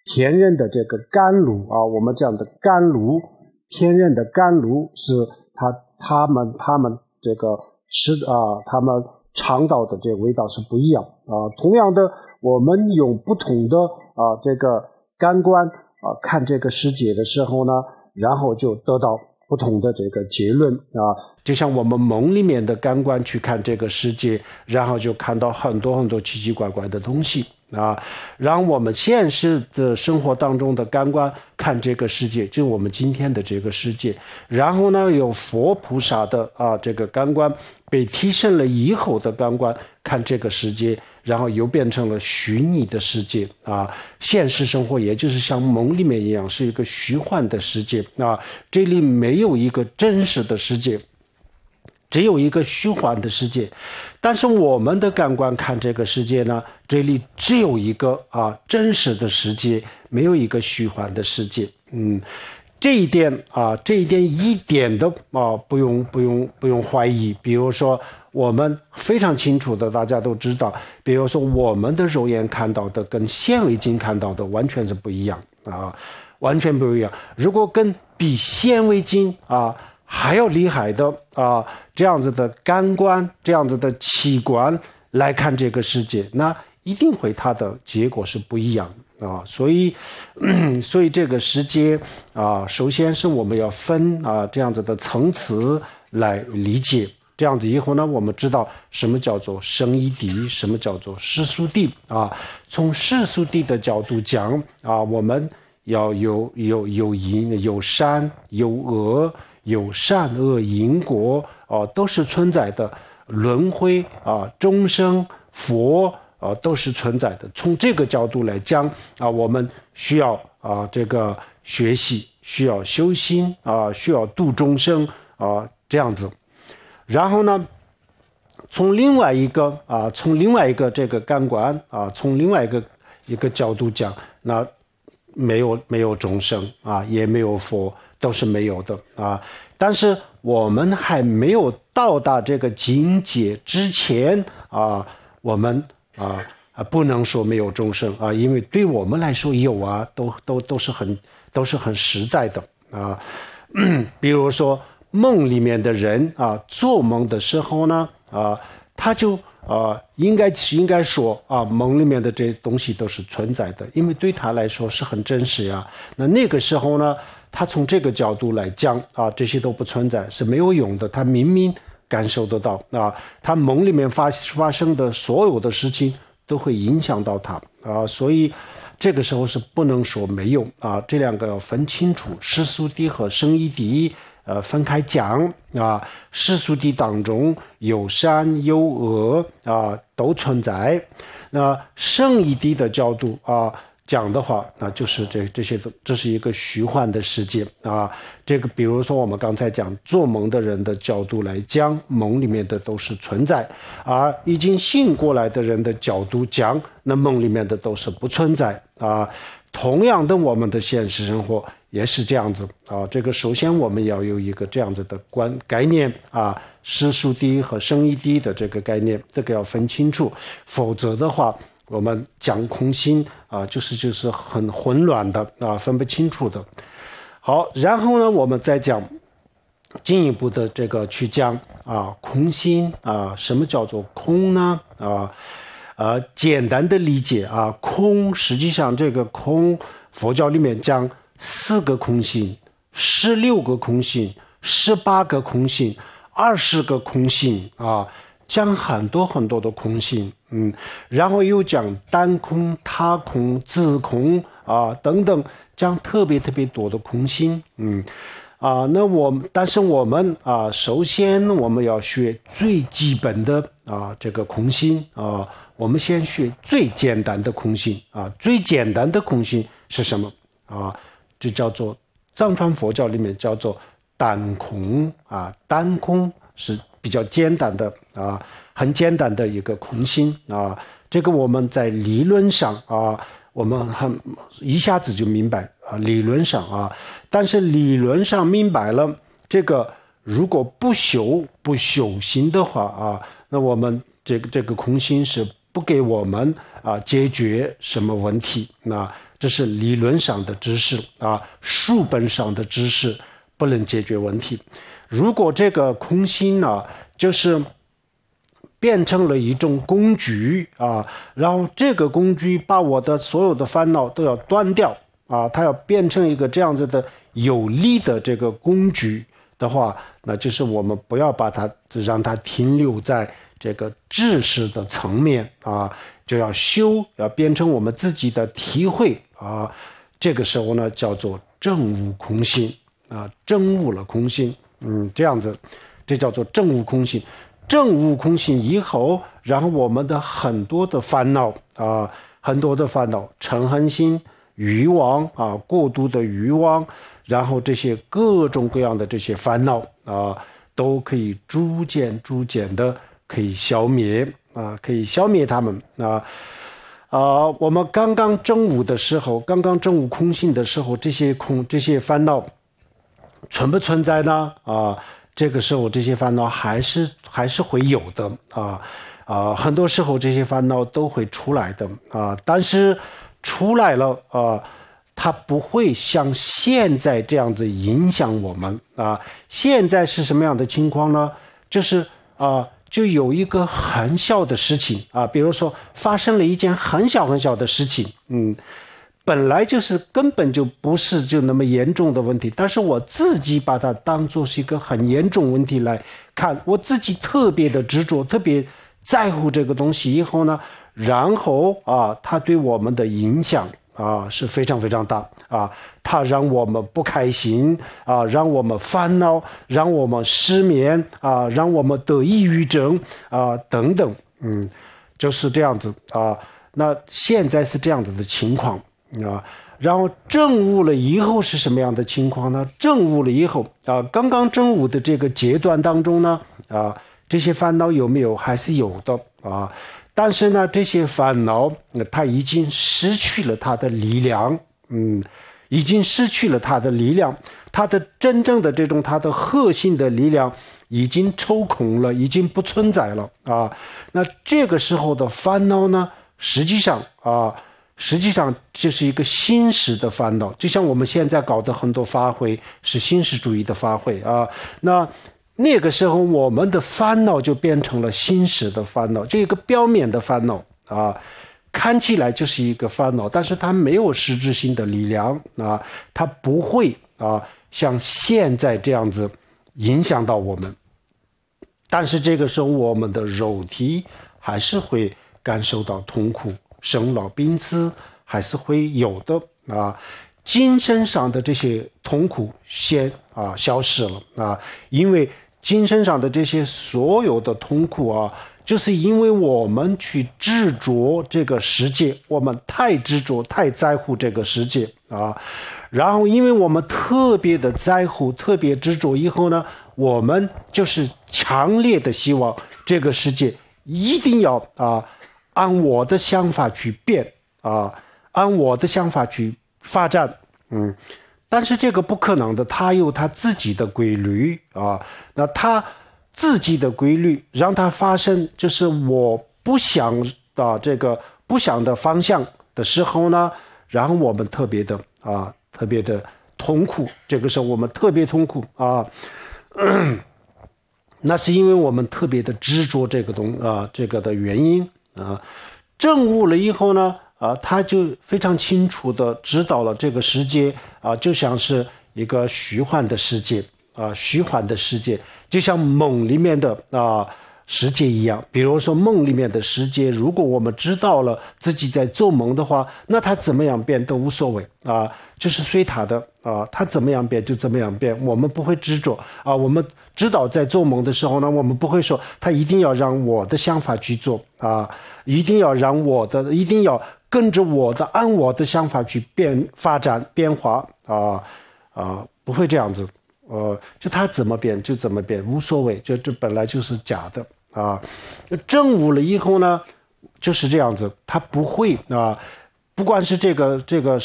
天人的这个甘露啊，我们讲的甘露，天人的甘露是他他们他们这个吃啊，他们。尝到的这个味道是不一样啊。同样的，我们有不同的啊这个感官啊看这个世界的时候呢，然后就得到不同的这个结论啊。就像我们梦里面的感官去看这个世界，然后就看到很多很多奇奇怪怪的东西。啊，让我们现实的生活当中的感官看这个世界，就我们今天的这个世界。然后呢，有佛菩萨的啊，这个感官被提升了以后的感官看这个世界，然后又变成了虚拟的世界啊，现实生活也就是像梦里面一样，是一个虚幻的世界啊，这里没有一个真实的世界。只有一个虚幻的世界，但是我们的感官看这个世界呢？这里只有一个啊，真实的世界，没有一个虚幻的世界。嗯，这一点啊，这一点一点都啊不用不用不用怀疑。比如说，我们非常清楚的，大家都知道，比如说我们的肉眼看到的跟显微镜看到的完全是不一样啊，完全不一样。如果跟比显微镜啊。还要厉害的啊，这样子的感官，这样子的器官来看这个世界，那一定会它的结果是不一样啊。所以，所以这个时间啊，首先是我们要分啊这样子的层次来理解。这样子以后呢，我们知道什么叫做生一敌，什么叫做世俗地啊。从世俗地的角度讲啊，我们要有有有银、有山有恶。有善恶因果，哦，都是存在的；轮回啊，众生佛啊，都是存在的。从这个角度来讲啊，我们需要啊，这个学习，需要修心啊，需要度众生啊，这样子。然后呢，从另外一个啊，从另外一个这个感官啊，从另外一个一个角度讲，那没有没有众生啊，也没有佛。都是没有的啊，但是我们还没有到达这个境界之前啊，我们啊啊不能说没有众生啊，因为对我们来说有啊，都都都是很都是很实在的啊。[CLEARS THROAT] 比如说梦里面的人啊，做梦的时候呢啊，他就啊应该应该说啊，梦里面的这些东西都是存在的，因为对他来说是很真实呀。那那个时候呢？他从这个角度来讲啊，这些都不存在，是没有用的。他明明感受得到啊，他梦里面发发生的所有的事情都会影响到他啊，所以这个时候是不能说没用啊。这两个要分清楚，世俗低和胜意谛，呃，分开讲啊。世俗低当中有善有恶啊，都存在。那圣义谛的角度啊。讲的话，那就是这这些都这是一个虚幻的世界啊。这个，比如说我们刚才讲做梦的人的角度来讲，梦里面的都是存在；而已经醒过来的人的角度讲，那梦里面的都是不存在啊。同样的，我们的现实生活也是这样子啊。这个首先我们要有一个这样子的观概念啊，实数低和生意低的这个概念，这个要分清楚，否则的话。我们讲空心啊，就是就是很混乱的啊，分不清楚的。好，然后呢，我们再讲进一步的这个去讲啊，空心啊，什么叫做空呢？啊，呃，简单的理解啊，空实际上这个空，佛教里面讲四个空心，十六个空心，十八个空心，二十个空心啊。讲很多很多的空性，嗯，然后又讲单空、他空、自空啊等等，讲特别特别多的空性，嗯，啊，那我但是我们啊，首先我们要学最基本的啊这个空性啊，我们先学最简单的空性啊，最简单的空性是什么啊？这叫做藏传佛教里面叫做单空啊，单空是。比较简单的啊，很简单的一个空心啊，这个我们在理论上啊，我们很一下子就明白啊，理论上啊，但是理论上明白了，这个如果不修不修行的话啊，那我们这个这个空心是不给我们啊解决什么问题，那这是理论上的知识啊，书本上的知识不能解决问题。如果这个空心呢，就是变成了一种工具啊，然后这个工具把我的所有的烦恼都要断掉啊，它要变成一个这样子的有力的这个工具的话，那就是我们不要把它让它停留在这个知识的层面啊，就要修，要变成我们自己的体会啊。这个时候呢，叫做正悟空心啊，正悟了空心。嗯，这样子，这叫做正悟空性。正悟空性以后，然后我们的很多的烦恼啊，很多的烦恼，嗔恨心、欲望啊、过度的欲望，然后这些各种各样的这些烦恼啊，都可以逐渐逐渐的可以消灭啊，可以消灭它们。啊，啊，我们刚刚正悟的时候，刚刚正悟空性的时候，这些空这些烦恼。存不存在呢？啊，这个时候这些烦恼还是还是会有的啊，啊，很多时候这些烦恼都会出来的啊，但是出来了啊，它不会像现在这样子影响我们啊。现在是什么样的情况呢？就是啊，就有一个很小的事情啊，比如说发生了一件很小很小的事情，嗯。本来就是根本就不是就那么严重的问题，但是我自己把它当作是一个很严重问题来看，我自己特别的执着，特别在乎这个东西以后呢，然后啊，它对我们的影响啊是非常非常大啊，它让我们不开心啊，让我们烦恼，让我们失眠啊，让我们得抑郁症啊等等，嗯，就是这样子啊，那现在是这样子的情况。啊，然后正悟了以后是什么样的情况呢？正悟了以后啊，刚刚正悟的这个阶段当中呢，啊，这些烦恼有没有？还是有的啊。但是呢，这些烦恼，它已经失去了它的力量，嗯，已经失去了它的力量，它的真正的这种它的核心的力量已经抽空了，已经不存在了啊。那这个时候的烦恼呢，实际上啊。实际上这是一个心识的烦恼，就像我们现在搞的很多发挥是心识主义的发挥啊。那那个时候我们的烦恼就变成了心识的烦恼，这一个表面的烦恼啊，看起来就是一个烦恼，但是它没有实质性的力量啊，它不会啊像现在这样子影响到我们。但是这个时候我们的肉体还是会感受到痛苦。生老病死还是会有的啊，精神上的这些痛苦先啊消失了啊，因为精神上的这些所有的痛苦啊，就是因为我们去执着这个世界，我们太执着、太在乎这个世界啊，然后因为我们特别的在乎、特别执着以后呢，我们就是强烈的希望这个世界一定要啊。按我的想法去变啊，按我的想法去发展，嗯，但是这个不可能的，它有它自己的规律啊。那它自己的规律让它发生，就是我不想的这个不想的方向的时候呢，然后我们特别的啊，特别的痛苦。这个时候我们特别痛苦啊，那是因为我们特别的执着这个东啊，这个的原因。啊，证悟了以后呢，啊，他就非常清楚的知道了这个世界啊，就像是一个虚幻的世界啊，虚幻的世界，就像梦里面的啊世界一样。比如说梦里面的世界，如果我们知道了自己在做梦的话，那它怎么样变都无所谓啊，就是随它的。啊，他怎么样变就怎么样变，我们不会执着啊。我们知道在做梦的时候呢，我们不会说他一定要让我的想法去做啊，一定要让我的，一定要跟着我的，按我的想法去变发展变化啊啊，不会这样子。呃，就他怎么变就怎么变，无所谓，就这本来就是假的啊。正午了以后呢，就是这样子，他不会啊，不管是这个这个。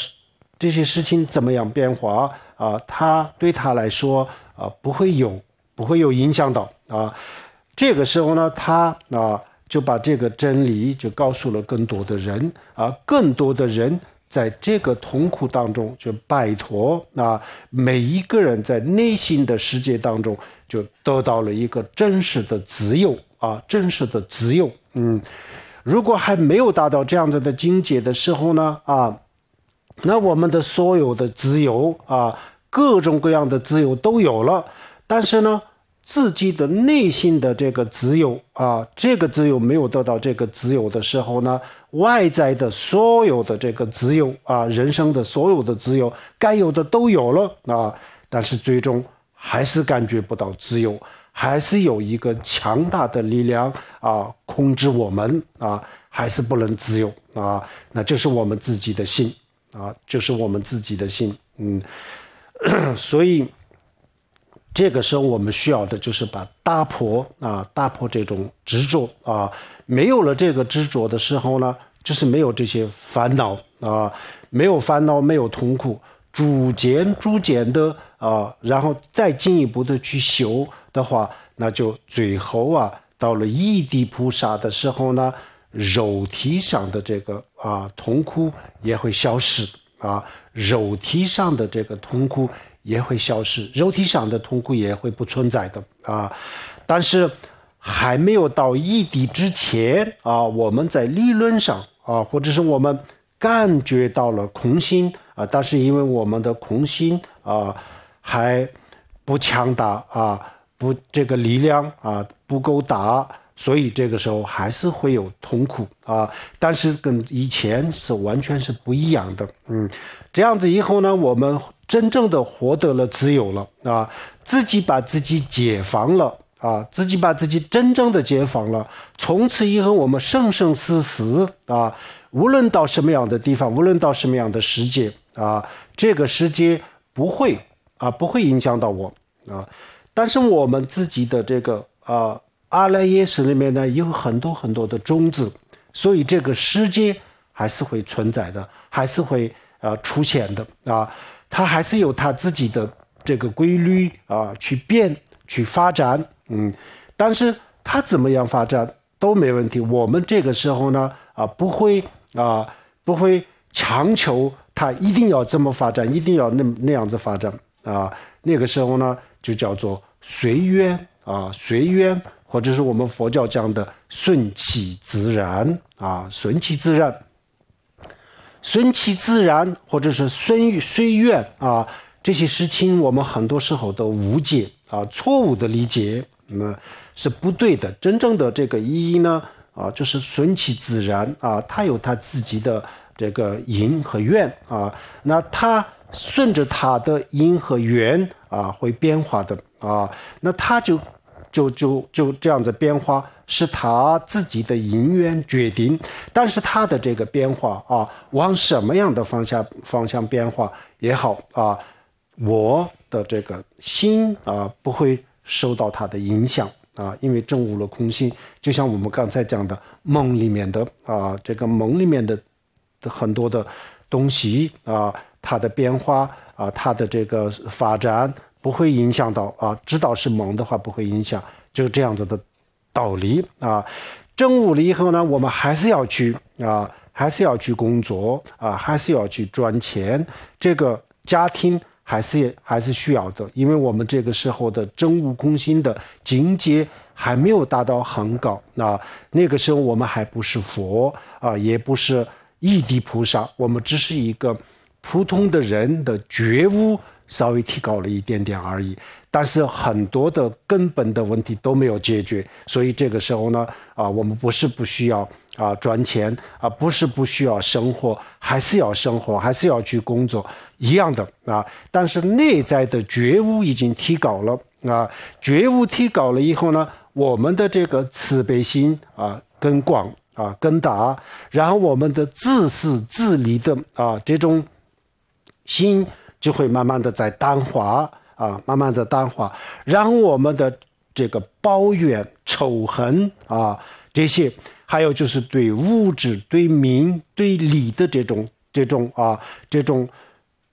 这些事情怎么样变化啊？他对他来说啊，不会有，不会有影响的啊。这个时候呢，他啊，就把这个真理就告诉了更多的人啊，更多的人在这个痛苦当中就摆脱啊，每一个人在内心的世界当中就得到了一个真实的自由啊，真实的自由。嗯，如果还没有达到这样子的境界的时候呢，啊。那我们的所有的自由啊，各种各样的自由都有了，但是呢，自己的内心的这个自由啊，这个自由没有得到这个自由的时候呢，外在的所有的这个自由啊，人生的所有的自由该有的都有了啊，但是最终还是感觉不到自由，还是有一个强大的力量啊控制我们啊，还是不能自由啊，那这是我们自己的心。啊，就是我们自己的心，嗯，[CLEARS THROAT] 所以，这个时候我们需要的就是把打破啊，打破这种执着啊，没有了这个执着的时候呢，就是没有这些烦恼啊，没有烦恼，没有痛苦，逐渐逐渐的啊，然后再进一步的去修的话，那就最后啊，到了一地菩萨的时候呢。肉体上的这个啊痛苦也会消失啊，肉体上的这个痛苦也会消失，肉体上的痛苦也会不存在的啊。但是还没有到异地之前啊，我们在理论上啊，或者是我们感觉到了空心啊，但是因为我们的空心啊还不强大啊，不这个力量啊不够大。所以这个时候还是会有痛苦啊，但是跟以前是完全是不一样的。嗯，这样子以后呢，我们真正的获得了自由了啊，自己把自己解放了啊，自己把自己真正的解放了。从此以后，我们生生死死啊，无论到什么样的地方，无论到什么样的世界啊，这个世界不会啊，不会影响到我啊。但是我们自己的这个啊。阿赖耶识里面呢有很多很多的种子，所以这个世界还是会存在的，还是会呃出现的啊，它还是有它自己的这个规律啊，去变去发展，嗯，但是它怎么样发展都没问题。我们这个时候呢啊，不会啊，不会强求它一定要这么发展，一定要那那样子发展啊。那个时候呢就叫做随缘啊，随缘。或者是我们佛教讲的顺其自然啊，顺其自然，顺其自然，或者是随随愿啊，这些事情我们很多时候都误解啊，错误的理解，那是不对的。真正的这个意义呢啊，就是顺其自然啊，它有它自己的这个因和缘啊，那它顺着它的因和缘啊，会变化的啊，那它就。就就就这样子变化，是他自己的因缘决定。但是他的这个变化啊，往什么样的方向方向变化也好啊，我的这个心啊，不会受到他的影响啊，因为证悟了空性。就像我们刚才讲的，梦里面的啊，这个梦里面的很多的东西啊，它的变化啊，它的这个发展。不会影响到啊，知道是梦的话，不会影响，就是这样子的道理啊。正午了以后呢，我们还是要去啊，还是要去工作啊，还是要去赚钱，这个家庭还是还是需要的，因为我们这个时候的正午空心的境界还没有达到很高。那那个时候我们还不是佛啊，也不是异地菩萨，我们只是一个普通的人的觉悟。稍微提高了一点点而已，但是很多的根本的问题都没有解决，所以这个时候呢，啊，我们不是不需要啊赚钱啊，不是不需要生活，还是要生活，还是要去工作一样的啊，但是内在的觉悟已经提高了啊，觉悟提高了以后呢，我们的这个慈悲心啊更广啊更大，然后我们的自私自利的啊这种心。就会慢慢的在淡化啊，慢慢的淡化，让我们的这个抱怨、仇恨啊，这些，还有就是对物质、对名、对利的这种、这种啊、这种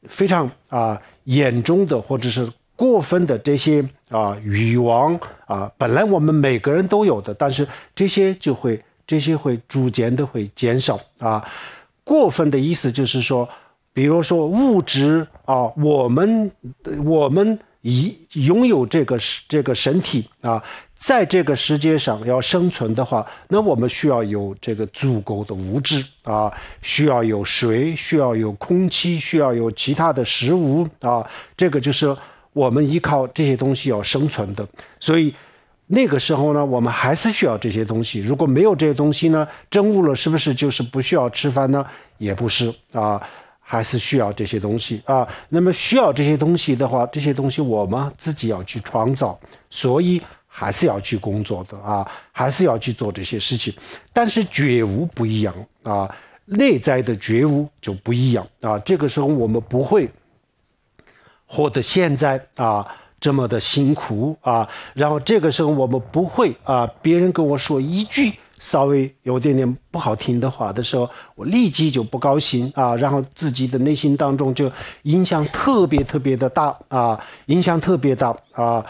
非常啊严重的或者是过分的这些啊欲望啊，本来我们每个人都有的，但是这些就会这些会逐渐的会减少啊。过分的意思就是说。比如说物质啊，我们我们已拥有这个这个身体啊，在这个世界上要生存的话，那我们需要有这个足够的物质啊，需要有水，需要有空气，需要有其他的食物啊，这个就是我们依靠这些东西要生存的。所以那个时候呢，我们还是需要这些东西。如果没有这些东西呢，真悟了是不是就是不需要吃饭呢？也不是啊。还是需要这些东西啊，那么需要这些东西的话，这些东西我们自己要去创造，所以还是要去工作的啊，还是要去做这些事情。但是觉悟不一样啊，内在的觉悟就不一样啊。这个时候我们不会活得现在啊这么的辛苦啊，然后这个时候我们不会啊，别人跟我说一句。稍微有点点不好听的话的时候，我立即就不高兴啊，然后自己的内心当中就影响特别特别的大啊，影响特别大啊，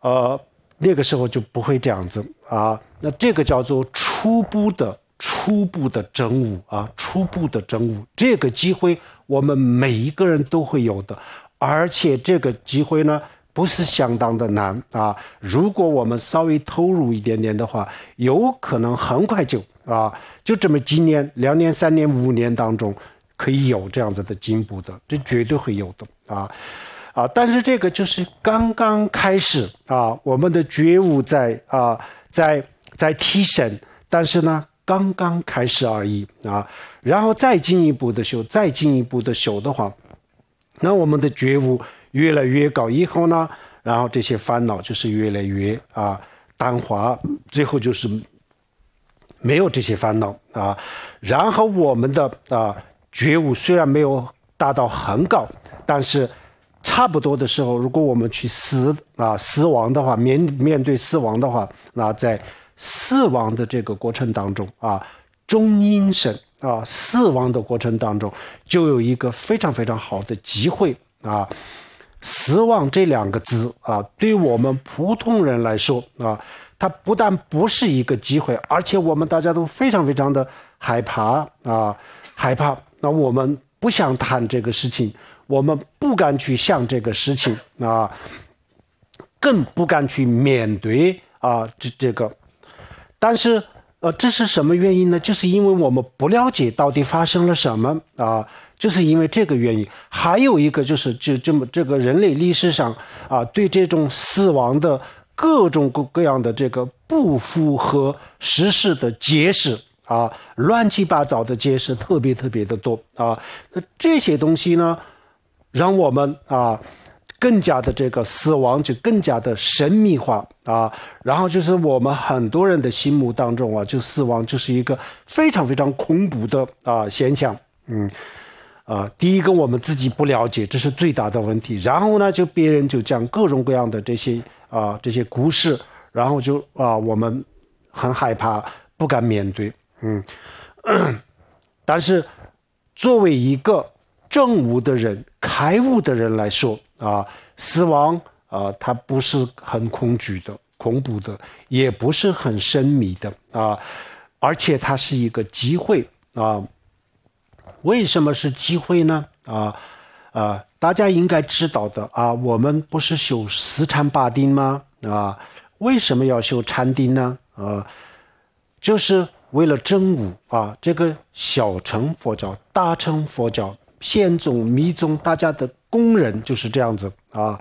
呃，那个时候就不会这样子啊。那这个叫做初步的、初步的整武啊，初步的整武，这个机会我们每一个人都会有的，而且这个机会呢。不是相当的难啊！如果我们稍微投入一点点的话，有可能很快就啊，就这么几年、两年、三年、五年当中，可以有这样子的进步的，这绝对会有的啊！啊，但是这个就是刚刚开始啊，我们的觉悟在啊，在在提升，但是呢，刚刚开始而已啊。然后再进一步的修，再进一步的修的话，那我们的觉悟。越来越高以后呢，然后这些烦恼就是越来越啊淡化，最后就是没有这些烦恼啊。然后我们的啊觉悟虽然没有达到很高，但是差不多的时候，如果我们去死啊死亡的话，面面对死亡的话，那在死亡的这个过程当中啊，中阴身啊死亡的过程当中，就有一个非常非常好的机会啊。失望这两个字啊，对我们普通人来说啊，它不但不是一个机会，而且我们大家都非常非常的害怕啊，害怕。那我们不想谈这个事情，我们不敢去想这个事情啊，更不敢去面对啊这这个。但是。呃，这是什么原因呢？就是因为我们不了解到底发生了什么啊，就是因为这个原因。还有一个就是，就这么这个人类历史上啊，对这种死亡的各种各样的这个不符合实事的解释啊，乱七八糟的解释特别特别的多啊，那这些东西呢，让我们啊。更加的这个死亡就更加的神秘化啊，然后就是我们很多人的心目当中啊，就死亡就是一个非常非常恐怖的啊现象。嗯，啊，第一个我们自己不了解，这是最大的问题。然后呢，就别人就讲各种各样的这些啊这些故事，然后就啊我们很害怕，不敢面对。嗯，但是作为一个正悟的人、开悟的人来说。啊，死亡啊，它不是很恐惧的、恐怖的，也不是很神迷的啊，而且它是一个机会啊。为什么是机会呢？啊啊，大家应该知道的啊，我们不是修十禅八定吗？啊，为什么要修禅定呢？啊，就是为了真武啊，这个小乘佛教、大乘佛教。现宗迷宗，大家的工人就是这样子啊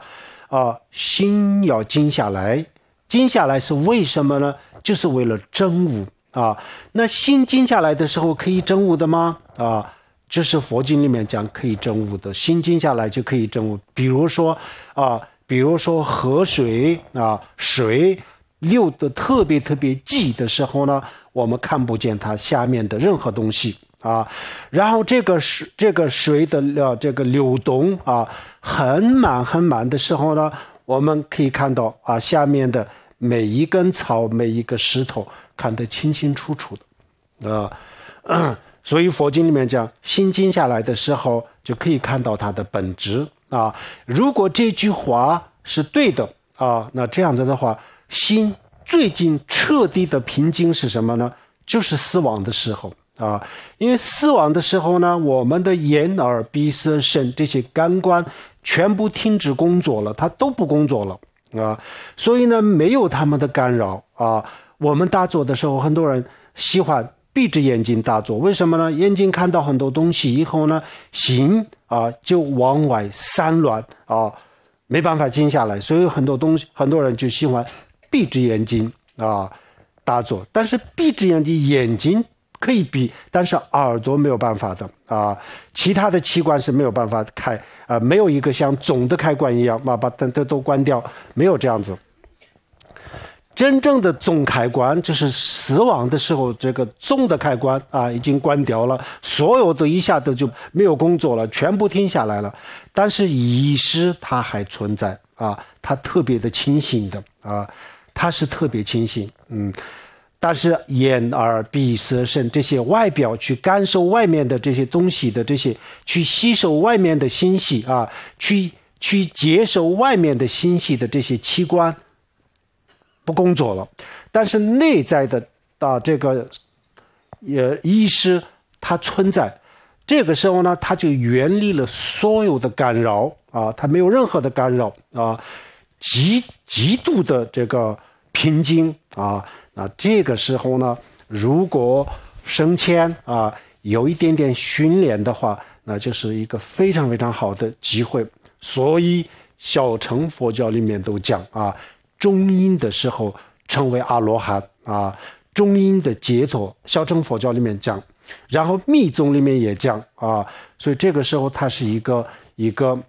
啊，心要静下来，静下来是为什么呢？就是为了真悟啊。那心静下来的时候可以真悟的吗？啊，就是佛经里面讲可以真悟的，心静下来就可以真悟。比如说啊，比如说河水啊，水流得特别特别急的时候呢，我们看不见它下面的任何东西。啊，然后这个水，这个水的了，这个流动啊，很满很满的时候呢，我们可以看到啊，下面的每一根草、每一个石头看得清清楚楚的，啊，[COUGHS] 所以佛经里面讲，心静下来的时候就可以看到它的本质啊。如果这句话是对的啊，那这样子的话，心最近彻底的平静是什么呢？就是死亡的时候。啊，因为死亡的时候呢，我们的眼、耳、鼻、舌、身这些感官全部停止工作了，它都不工作了啊。所以呢，没有他们的干扰啊。我们打坐的时候，很多人喜欢闭着眼睛打坐，为什么呢？眼睛看到很多东西以后呢，心啊就往外散乱啊，没办法静下来，所以很多东西，很多人就喜欢闭着眼睛啊打坐。但是闭着眼睛，眼睛。可以比，但是耳朵没有办法的啊，其他的器官是没有办法开啊，没有一个像总的开关一样，把把灯都都关掉，没有这样子。真正的总开关就是死亡的时候，这个总的开关啊已经关掉了，所有都一下子就没有工作了，全部停下来了。但是意失它还存在啊，它特别的清醒的啊，它是特别清醒，嗯。但是眼耳鼻舌身这些外表去感受外面的这些东西的这些，去吸收外面的信息啊，去去接受外面的信息的这些器官，不工作了。但是内在的啊这个，呃意识它存在。这个时候呢，它就远离了所有的干扰啊，它没有任何的干扰啊，极极度的这个平静啊。啊，这个时候呢，如果升迁啊，有一点点训练的话，那就是一个非常非常好的机会。所以小乘佛教里面都讲啊，中阴的时候称为阿罗汉啊，中阴的解脱。小乘佛教里面讲，然后密宗里面也讲啊，所以这个时候它是一个一个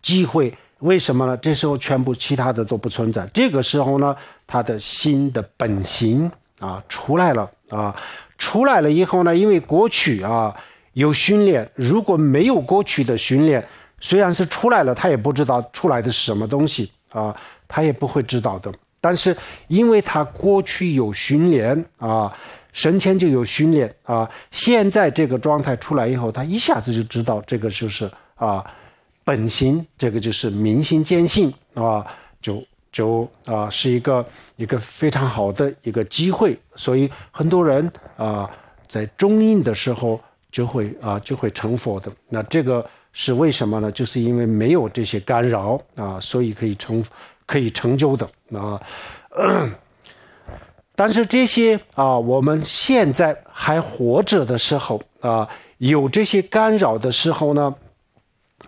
机会。为什么呢？这时候全部其他的都不存在。这个时候呢，他的心的本行啊出来了啊，出来了以后呢，因为过去啊有训练，如果没有过去的训练，虽然是出来了，他也不知道出来的是什么东西啊，他也不会知道的。但是因为他过去有训练啊，神前就有训练啊，现在这个状态出来以后，他一下子就知道这个就是啊。本心，这个就是明心见性啊，就就啊是一个一个非常好的一个机会，所以很多人啊在中印的时候就会啊就会成佛的。那这个是为什么呢？就是因为没有这些干扰啊，所以可以成可以成就的啊。[CLEARS THROAT] 但是这些啊，我们现在还活着的时候啊，有这些干扰的时候呢？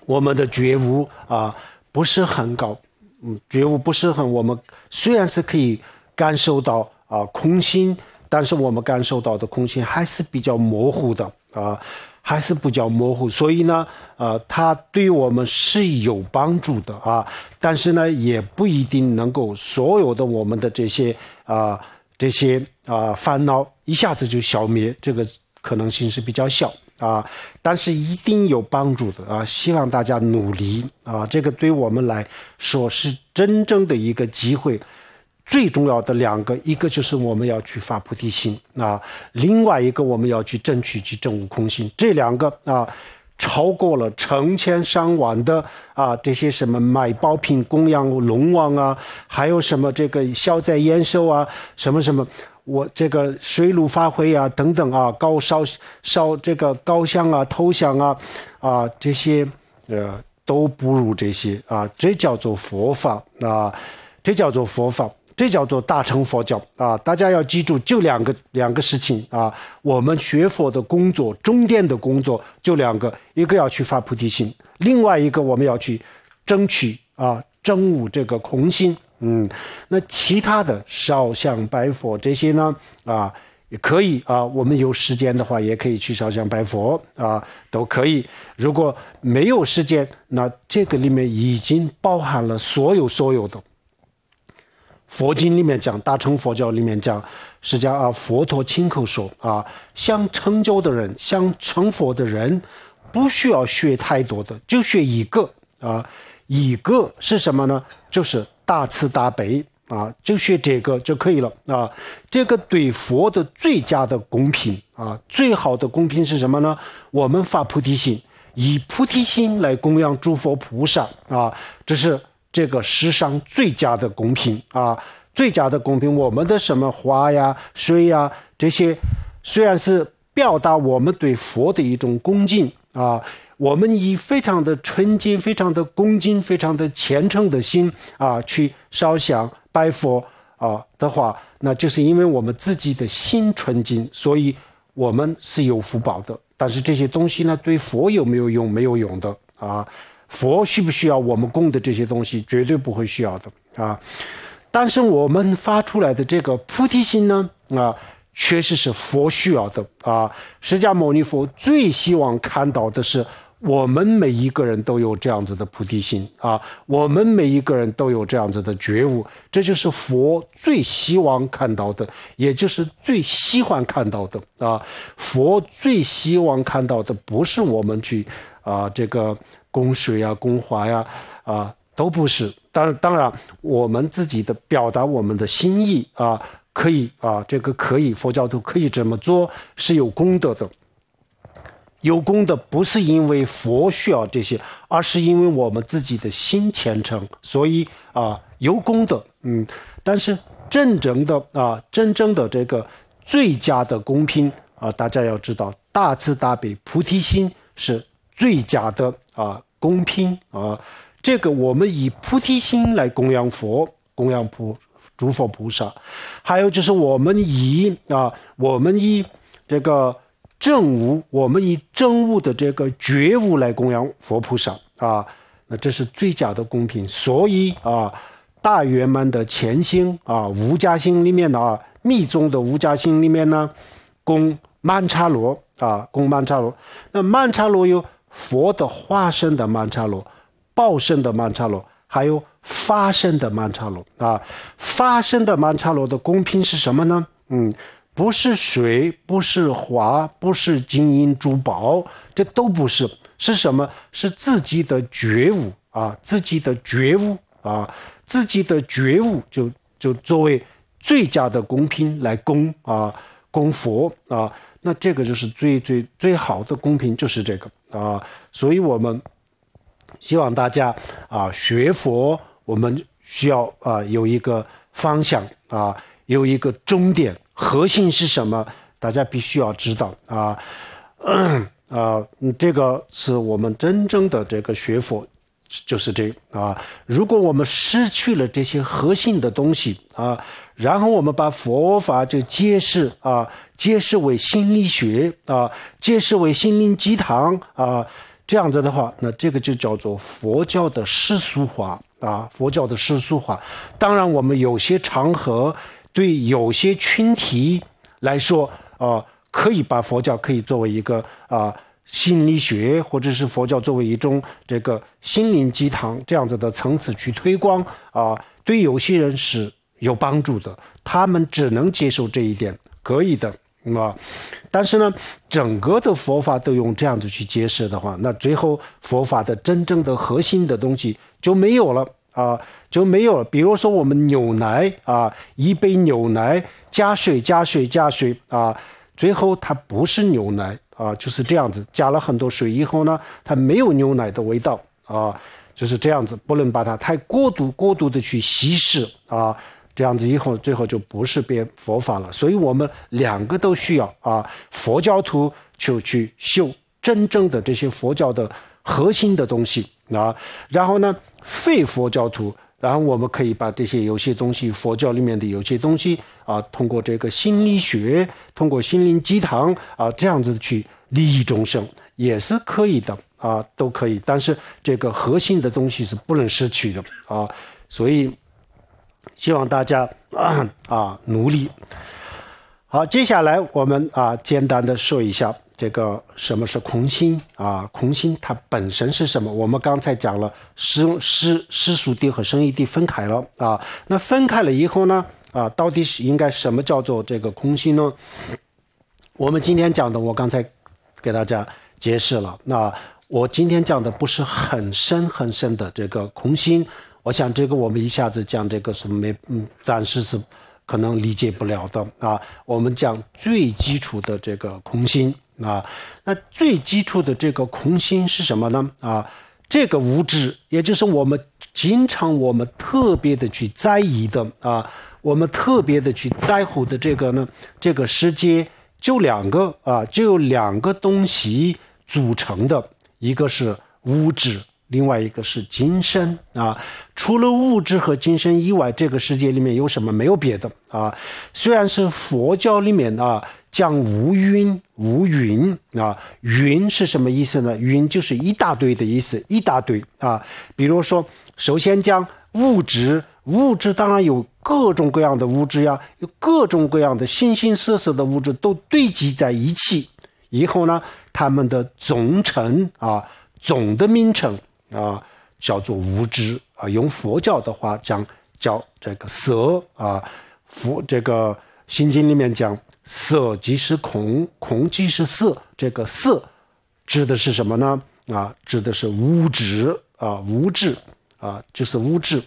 我们的觉悟啊不是很高，嗯，觉悟不是很。我们虽然是可以感受到啊空心，但是我们感受到的空心还是比较模糊的啊，还是比较模糊。所以呢，呃，它对我们是有帮助的啊，但是呢，也不一定能够所有的我们的这些啊这些啊烦恼一下子就消灭，这个可能性是比较小。啊，但是一定有帮助的啊！希望大家努力啊！这个对我们来说是真正的一个机会。最重要的两个，一个就是我们要去发菩提心啊，另外一个我们要去争取去证悟空心。这两个啊，超过了成千上万的啊，这些什么买宝品供养龙王啊，还有什么这个消灾延寿啊，什么什么。我这个水陆发挥啊，等等啊，高烧烧这个高香啊，头香啊，啊这些呃都不如这些啊，这叫做佛法啊，这叫做佛法，这叫做大乘佛教啊，大家要记住，就两个两个事情啊，我们学佛的工作，中殿的工作就两个，一个要去发菩提心，另外一个我们要去争取啊，争悟这个空心。嗯，那其他的烧香拜佛这些呢？啊，也可以啊。我们有时间的话，也可以去烧香拜佛啊，都可以。如果没有时间，那这个里面已经包含了所有所有的佛经里面讲，大乘佛教里面讲，是讲啊佛陀亲口说啊，想成就的人，想成佛的人，不需要学太多的，就学一个啊，一个是什么呢？就是。大慈大悲啊，就学这个就可以了啊！这个对佛的最佳的公平啊，最好的公平是什么呢？我们发菩提心，以菩提心来供养诸佛菩萨啊！这是这个世上最佳的公平啊，最佳的公平。我们的什么花呀、水呀这些，虽然是表达我们对佛的一种恭敬啊。我们以非常的纯净、非常的恭敬、非常的虔诚的心啊，去烧香拜佛啊的话，那就是因为我们自己的心纯净，所以我们是有福报的。但是这些东西呢，对佛有没有用？没有用的啊。佛需不需要我们供的这些东西？绝对不会需要的啊。但是我们发出来的这个菩提心呢，啊，确实是佛需要的啊。释迦牟尼佛最希望看到的是。我们每一个人都有这样子的菩提心啊，我们每一个人都有这样子的觉悟，这就是佛最希望看到的，也就是最喜欢看到的啊。佛最希望看到的不是我们去啊，这个供水啊、供华呀啊，都不是。当然，当然，我们自己的表达我们的心意啊，可以啊，这个可以，佛教徒可以这么做是有功德的。有功的不是因为佛需要这些，而是因为我们自己的心虔诚，所以啊，有功的，嗯。但是真正的啊，真正的这个最佳的公平啊，大家要知道，大慈大悲菩提心是最佳的啊公平啊。这个我们以菩提心来供养佛，供养菩诸佛菩萨，还有就是我们以啊，我们以这个。正悟，我们以正悟的这个觉悟来供养佛菩萨啊，那这是最佳的供品。所以啊，大圆满的前心啊，无加心里面的啊，密宗的无加心里面呢，供曼荼罗啊，供曼荼罗。那曼荼罗有佛的化身的曼荼罗、报身的曼荼罗，还有发身的曼荼罗啊。发身的曼荼罗的供品是什么呢？嗯。不是水，不是花，不是金银珠宝，这都不是，是什么？是自己的觉悟啊！自己的觉悟啊！自己的觉悟就就作为最佳的公平来供啊！供佛啊！那这个就是最最最好的公平，就是这个啊！所以我们希望大家啊，学佛，我们需要啊有一个方向啊，有一个终点。核心是什么？大家必须要知道啊，[CLEARS THROAT] 啊，这个是我们真正的这个学佛，就是这啊。如果我们失去了这些核心的东西啊，然后我们把佛法就揭示啊，揭示为心理学啊，揭示为心灵鸡汤啊，这样子的话，那这个就叫做佛教的世俗化啊，佛教的世俗化。当然，我们有些场合。对有些群体来说，呃，可以把佛教可以作为一个啊心理学，或者是佛教作为一种这个心灵鸡汤这样子的层次去推广啊，对有些人是有帮助的，他们只能接受这一点，可以的，啊。但是呢，整个的佛法都用这样子去解释的话，那最后佛法的真正的核心的东西就没有了。啊，就没有了。比如说，我们牛奶啊，一杯牛奶加水、加水、加水啊，最后它不是牛奶啊，就是这样子，加了很多水以后呢，它没有牛奶的味道啊，就是这样子，不能把它太过度、过度的去稀释啊，这样子以后最后就不是变佛法了。所以我们两个都需要啊，佛教徒就去修真正的这些佛教的核心的东西。啊，然后呢，废佛教徒，然后我们可以把这些有些东西，佛教里面的有些东西啊，通过这个心理学，通过心灵鸡汤啊，这样子去利益众生，也是可以的啊，都可以。但是这个核心的东西是不能失去的啊，所以希望大家啊努力。好，接下来我们啊简单的说一下。这个什么是空心啊？空心它本身是什么？我们刚才讲了，私私私属地和生意地分开了啊。那分开了以后呢？啊，到底是应该什么叫做这个空心呢？我们今天讲的，我刚才给大家解释了。那我今天讲的不是很深很深的这个空心，我想这个我们一下子讲这个是没嗯，暂时是可能理解不了的啊。我们讲最基础的这个空心。啊，那最基础的这个空心是什么呢？啊，这个物质，也就是我们经常我们特别的去在意的啊，我们特别的去在乎的这个呢，这个世界就两个啊，就有两个东西组成的，一个是物质，另外一个是精神啊。除了物质和精神以外，这个世界里面有什么？没有别的啊。虽然是佛教里面啊，讲无云无云啊，云是什么意思呢？云就是一大堆的意思，一大堆啊。比如说，首先将物质物质，当然有各种各样的物质呀，有各种各样的形形色色的物质都堆积在一起，以后呢，它们的总称啊，总的名称啊，叫做无知啊。用佛教的话讲，叫这个色啊。佛这个《心经》里面讲。色即是空，空即是色。这个色指的是什么呢？啊，指的是物质啊，物质啊，就是物质。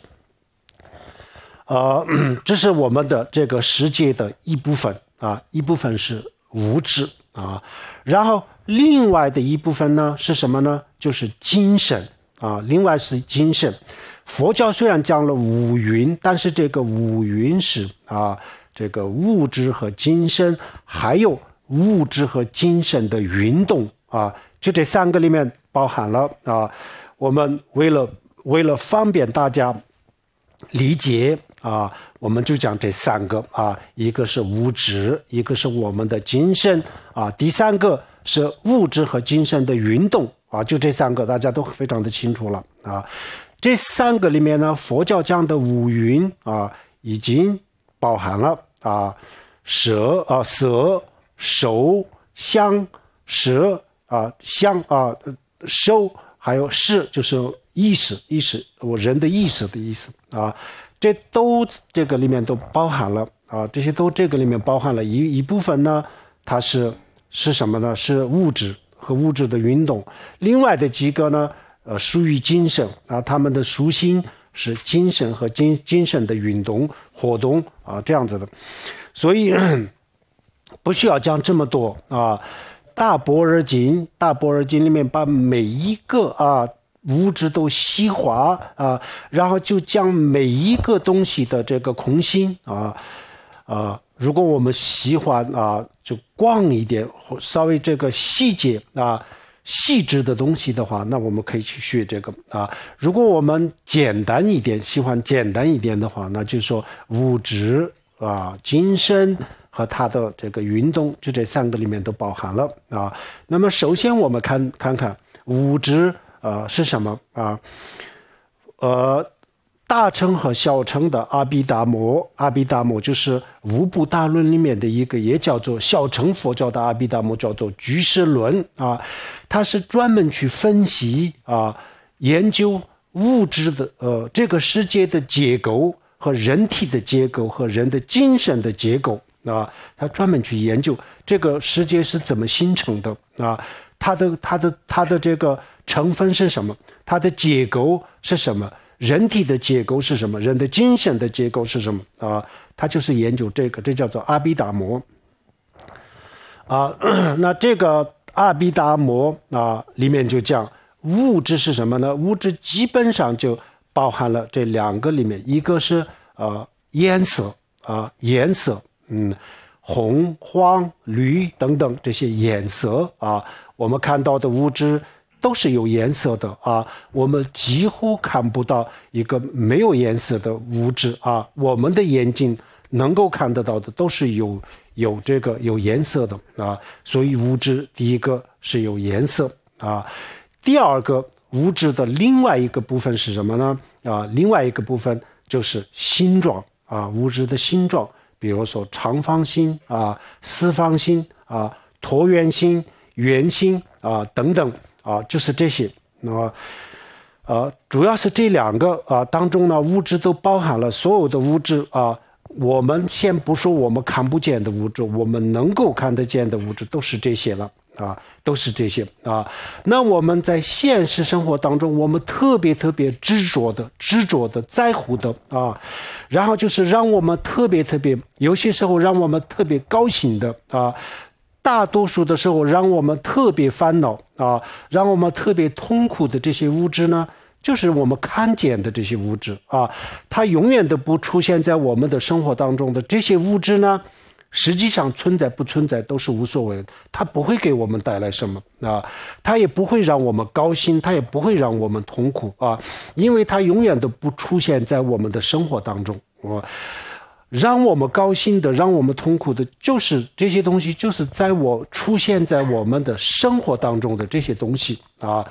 呃，[COUGHS] 这是我们的这个世界的一部分啊，一部分是物质啊。然后另外的一部分呢是什么呢？就是精神啊，另外是精神。佛教虽然讲了五云，但是这个五云是啊。这个物质和精神，还有物质和精神的运动啊，就这三个里面包含了啊。我们为了为了方便大家理解啊，我们就讲这三个啊，一个是物质，一个是我们的精神啊，第三个是物质和精神的运动啊，就这三个大家都非常的清楚了啊。这三个里面呢，佛教讲的五蕴啊，已经。包含了啊，蛇啊色熟香蛇啊香啊收，还有是就是意识意识，我人的意识的意思啊，这都这个里面都包含了啊，这些都这个里面包含了一一部分呢，它是是什么呢？是物质和物质的运动，另外的几个呢，呃，属于精神啊，他们的属性。是精神和精精神的运动活动啊，这样子的，所以 [CLEARS THROAT] 不需要讲这么多啊。大般若经，大般若经里面把每一个啊物质都细化啊，然后就将每一个东西的这个空心啊啊，如果我们细化啊，就逛一点稍微这个细节啊。细致的东西的话，那我们可以去学这个啊。如果我们简单一点，喜欢简单一点的话，那就是说物质啊、精神和它的这个运动，就这三个里面都包含了啊。那么首先我们看看看物质呃是什么啊，呃。大乘和小乘的阿毗达摩，阿毗达摩就是《五部大论》里面的一个，也叫做小乘佛教的阿毗达摩，叫做《居士论》啊。他是专门去分析啊、研究物质的，呃，这个世界的结构和人体的结构和人的精神的结构啊。他专门去研究这个世界是怎么形成的啊，它的它的它的这个成分是什么，它的结构是什么。人体的结构是什么？人的精神的结构是什么？啊，他就是研究这个，这叫做阿比达摩。啊，[CLEARS THROAT] 那这个阿比达摩啊，里面就讲物质是什么呢？物质基本上就包含了这两个里面，一个是呃颜色啊，颜色，嗯，红、黄、绿等等这些颜色啊，我们看到的物质。都是有颜色的啊！我们几乎看不到一个没有颜色的物质啊。我们的眼睛能够看得到的都是有有这个有颜色的啊。所以物质，第一个是有颜色啊。第二个，物质的另外一个部分是什么呢？啊，另外一个部分就是形状啊。物质的形状，比如说长方形啊、四方形啊、椭圆形、圆心啊等等。啊，就是这些。那么，呃，主要是这两个啊当中呢，物质都包含了所有的物质啊。我们先不说我们看不见的物质，我们能够看得见的物质都是这些了啊，都是这些啊。那我们在现实生活当中，我们特别特别执着的、执着的在乎的啊，然后就是让我们特别特别，有些时候让我们特别高兴的啊。大多数的时候，让我们特别烦恼啊，让我们特别痛苦的这些物质呢，就是我们看见的这些物质啊，它永远都不出现在我们的生活当中的这些物质呢，实际上存在不存在都是无所谓，它不会给我们带来什么啊，它也不会让我们高兴，它也不会让我们痛苦啊，因为它永远都不出现在我们的生活当中。我。让我们高兴的，让我们痛苦的，就是这些东西，就是在我出现在我们的生活当中的这些东西啊。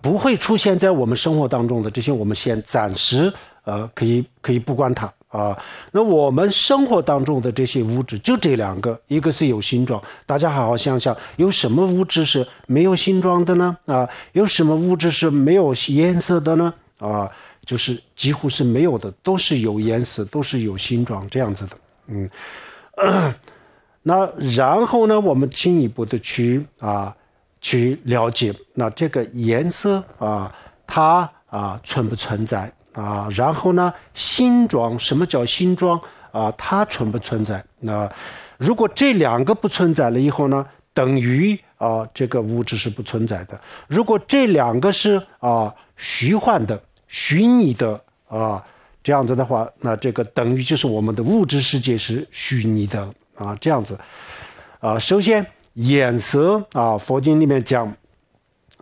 不会出现在我们生活当中的这些，我们先暂时呃，可以可以不管它啊。那我们生活当中的这些物质，就这两个，一个是有形状，大家好好想想，有什么物质是没有形状的呢？啊，有什么物质是没有颜色的呢？啊。就是几乎是没有的，都是有颜色，都是有形状这样子的，嗯，[CLEARS THROAT] 那然后呢，我们进一步的去啊去了解，那这个颜色啊，它啊存不存在啊？然后呢，形状什么叫形状啊？它存不存在？那如果这两个不存在了以后呢，等于啊这个物质是不存在的。如果这两个是啊虚幻的。虚拟的啊，这样子的话，那这个等于就是我们的物质世界是虚拟的啊，这样子啊。首先，眼色啊，佛经里面讲，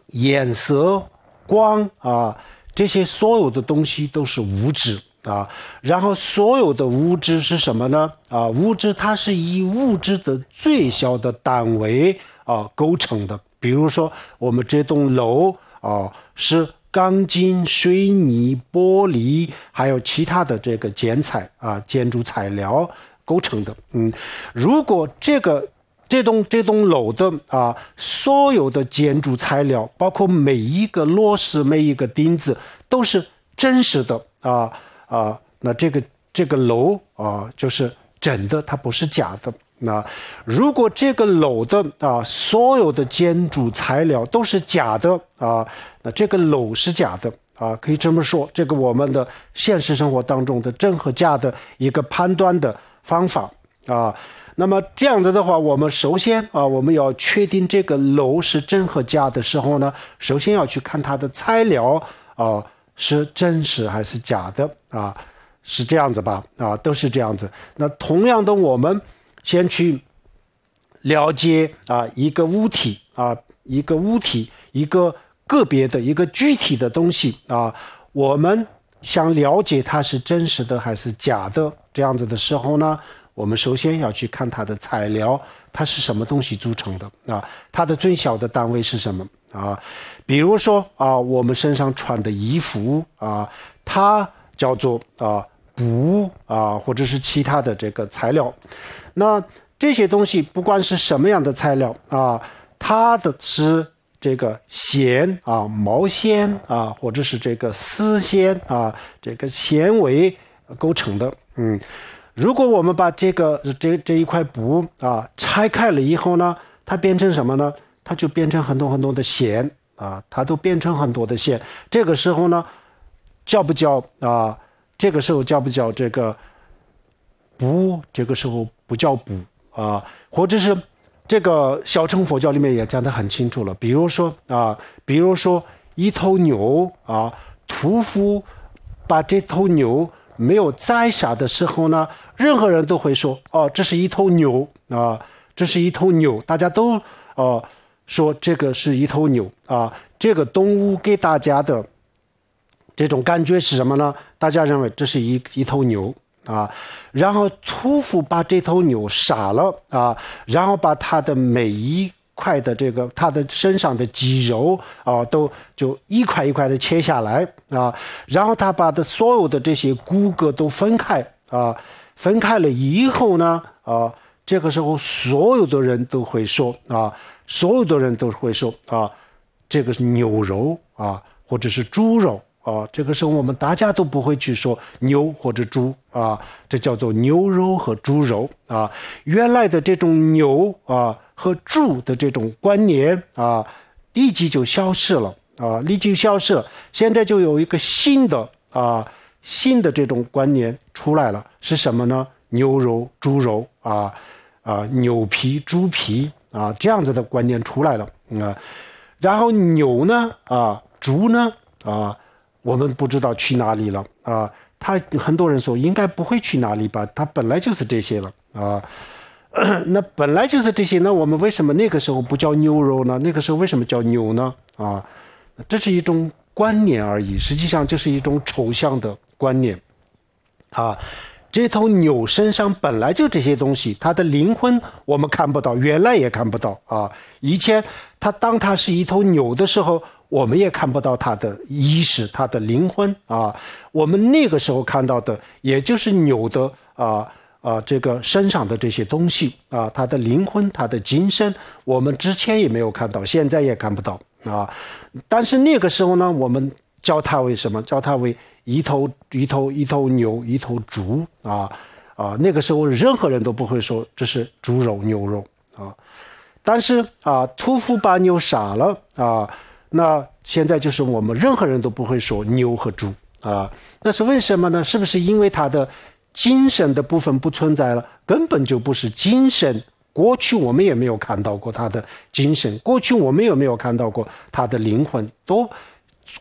眼色光啊，这些所有的东西都是物质啊。然后，所有的物质是什么呢？啊，物质它是以物质的最小的单位啊构成的。比如说，我们这栋楼啊是。钢筋、水泥、玻璃，还有其他的这个剪材啊，建筑材料构成的。嗯，如果这个这栋这栋楼的啊，所有的建筑材料，包括每一个螺丝、每一个钉子，都是真实的啊啊，那这个这个楼啊，就是真的，它不是假的。那如果这个楼的啊，所有的建筑材料都是假的啊，那这个楼是假的啊，可以这么说。这个我们的现实生活当中的真和假的一个判断的方法啊，那么这样子的话，我们首先啊，我们要确定这个楼是真和假的时候呢，首先要去看它的材料啊是真实还是假的啊，是这样子吧？啊，都是这样子。那同样的我们。先去了解啊，一个物体啊，一个物体，一个个别的一个具体的东西啊。我们想了解它是真实的还是假的，这样子的时候呢，我们首先要去看它的材料，它是什么东西组成的啊？它的最小的单位是什么啊？比如说啊，我们身上穿的衣服啊，它叫做啊布啊，或者是其他的这个材料。那这些东西不管是什么样的材料啊，它的是这个纤啊，毛线啊，或者是这个丝线啊，这个纤维构成的。嗯，如果我们把这个这这一块布啊拆开了以后呢，它变成什么呢？它就变成很多很多的线啊，它都变成很多的线。这个时候呢，叫不叫啊？这个时候叫不叫这个？补这个时候不叫补啊，或者是这个小乘佛教里面也讲得很清楚了。比如说啊，比如说一头牛啊，屠夫把这头牛没有宰杀的时候呢，任何人都会说哦，这是一头牛啊，这是一头牛，大家都啊、说这个是一头牛啊，这个动物给大家的这种感觉是什么呢？大家认为这是一一头牛。啊，然后屠夫把这头牛杀了啊，然后把它的每一块的这个它的身上的肌肉啊，都就一块一块的切下来啊，然后他把的所有的这些骨骼都分开啊，分开了以后呢，啊，这个时候所有的人都会说啊，所有的人都会说啊，这个是牛肉啊，或者是猪肉。哦，这个时候我们大家都不会去说牛或者猪啊，这叫做牛肉和猪肉啊。原来的这种牛啊和猪的这种关联啊，立即就消失了啊，立即消失。了。现在就有一个新的啊新的这种观念出来了，是什么呢？牛肉、猪肉啊啊牛皮、猪皮啊这样子的观念出来了啊。然后牛呢啊，猪呢啊。我们不知道去哪里了啊！他很多人说应该不会去哪里吧？他本来就是这些了啊！[CLEARS THROAT] 那本来就是这些，那我们为什么那个时候不叫牛肉呢？那个时候为什么叫牛呢？啊，这是一种观念而已，实际上就是一种抽象的观念啊！这头牛身上本来就这些东西，它的灵魂我们看不到，原来也看不到啊！以前它当它是一头牛的时候。我们也看不到它的意识、它的灵魂啊！我们那个时候看到的，也就是牛的啊啊这个身上的这些东西啊，它的灵魂、它的精神，我们之前也没有看到，现在也看不到啊。但是那个时候呢，我们叫它为什么？叫它为一头一头一头牛，一头猪啊啊！那个时候任何人都不会说这是猪肉、牛肉啊。但是啊，屠夫把牛杀了啊。那现在就是我们任何人都不会说牛和猪啊，那是为什么呢？是不是因为它的精神的部分不存在了？根本就不是精神。过去我们也没有看到过他的精神，过去我们也没有看到过他的灵魂，都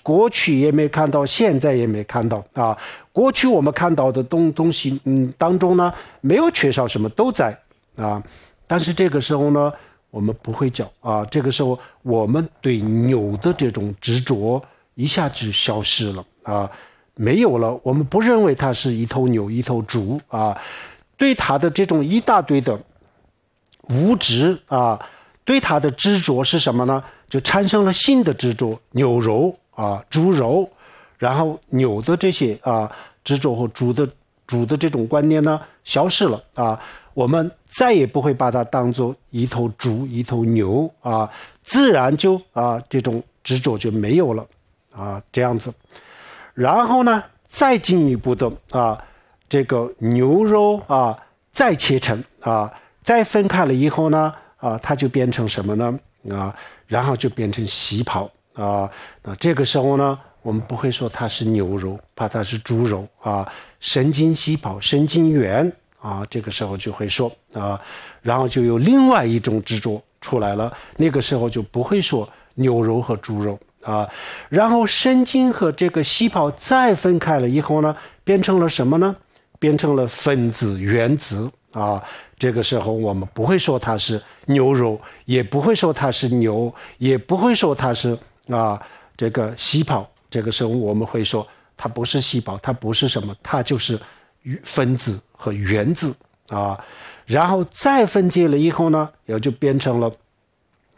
过去也没看到，现在也没看到啊。过去我们看到的东东西，嗯，当中呢没有缺少什么，都在啊。但是这个时候呢？我们不会叫啊，这个时候我们对牛的这种执着一下子消失了啊，没有了。我们不认为它是一头牛，一头猪啊，对它的这种一大堆的无知啊，对它的执着是什么呢？就产生了性的执着，牛肉啊，猪肉，然后牛的这些啊执着和猪的猪的这种观念呢，消失了啊。我们再也不会把它当做一头猪、一头牛啊，自然就啊这种执着就没有了啊，这样子。然后呢，再进一步的啊，这个牛肉啊，再切成啊，再分开了以后呢，啊，它就变成什么呢？啊，然后就变成细胞啊。那这个时候呢，我们不会说它是牛肉，怕它是猪肉啊，神经细胞、神经元。啊，这个时候就会说啊，然后就有另外一种执着出来了。那个时候就不会说牛肉和猪肉啊，然后神经和这个细胞再分开了以后呢，变成了什么呢？变成了分子原子啊。这个时候我们不会说它是牛肉，也不会说它是牛，也不会说它是啊这个细胞。这个时候我们会说，它不是细胞，它不是什么，它就是分子。和原子啊，然后再分解了以后呢，也就变成了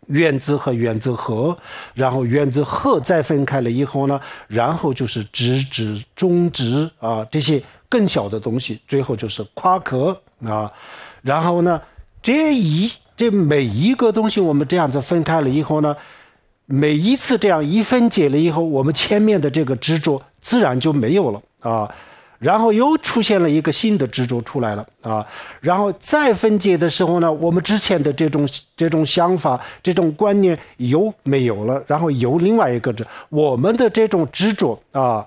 原子和原子核，然后原子核再分开了以后呢，然后就是质子、中子啊这些更小的东西，最后就是夸克啊。然后呢，这一这每一个东西我们这样子分开了以后呢，每一次这样一分解了以后，我们前面的这个执着自然就没有了啊。然后又出现了一个新的执着出来了啊，然后再分解的时候呢，我们之前的这种这种想法、这种观念又没有了，然后又另外一个这，我们的这种执着啊，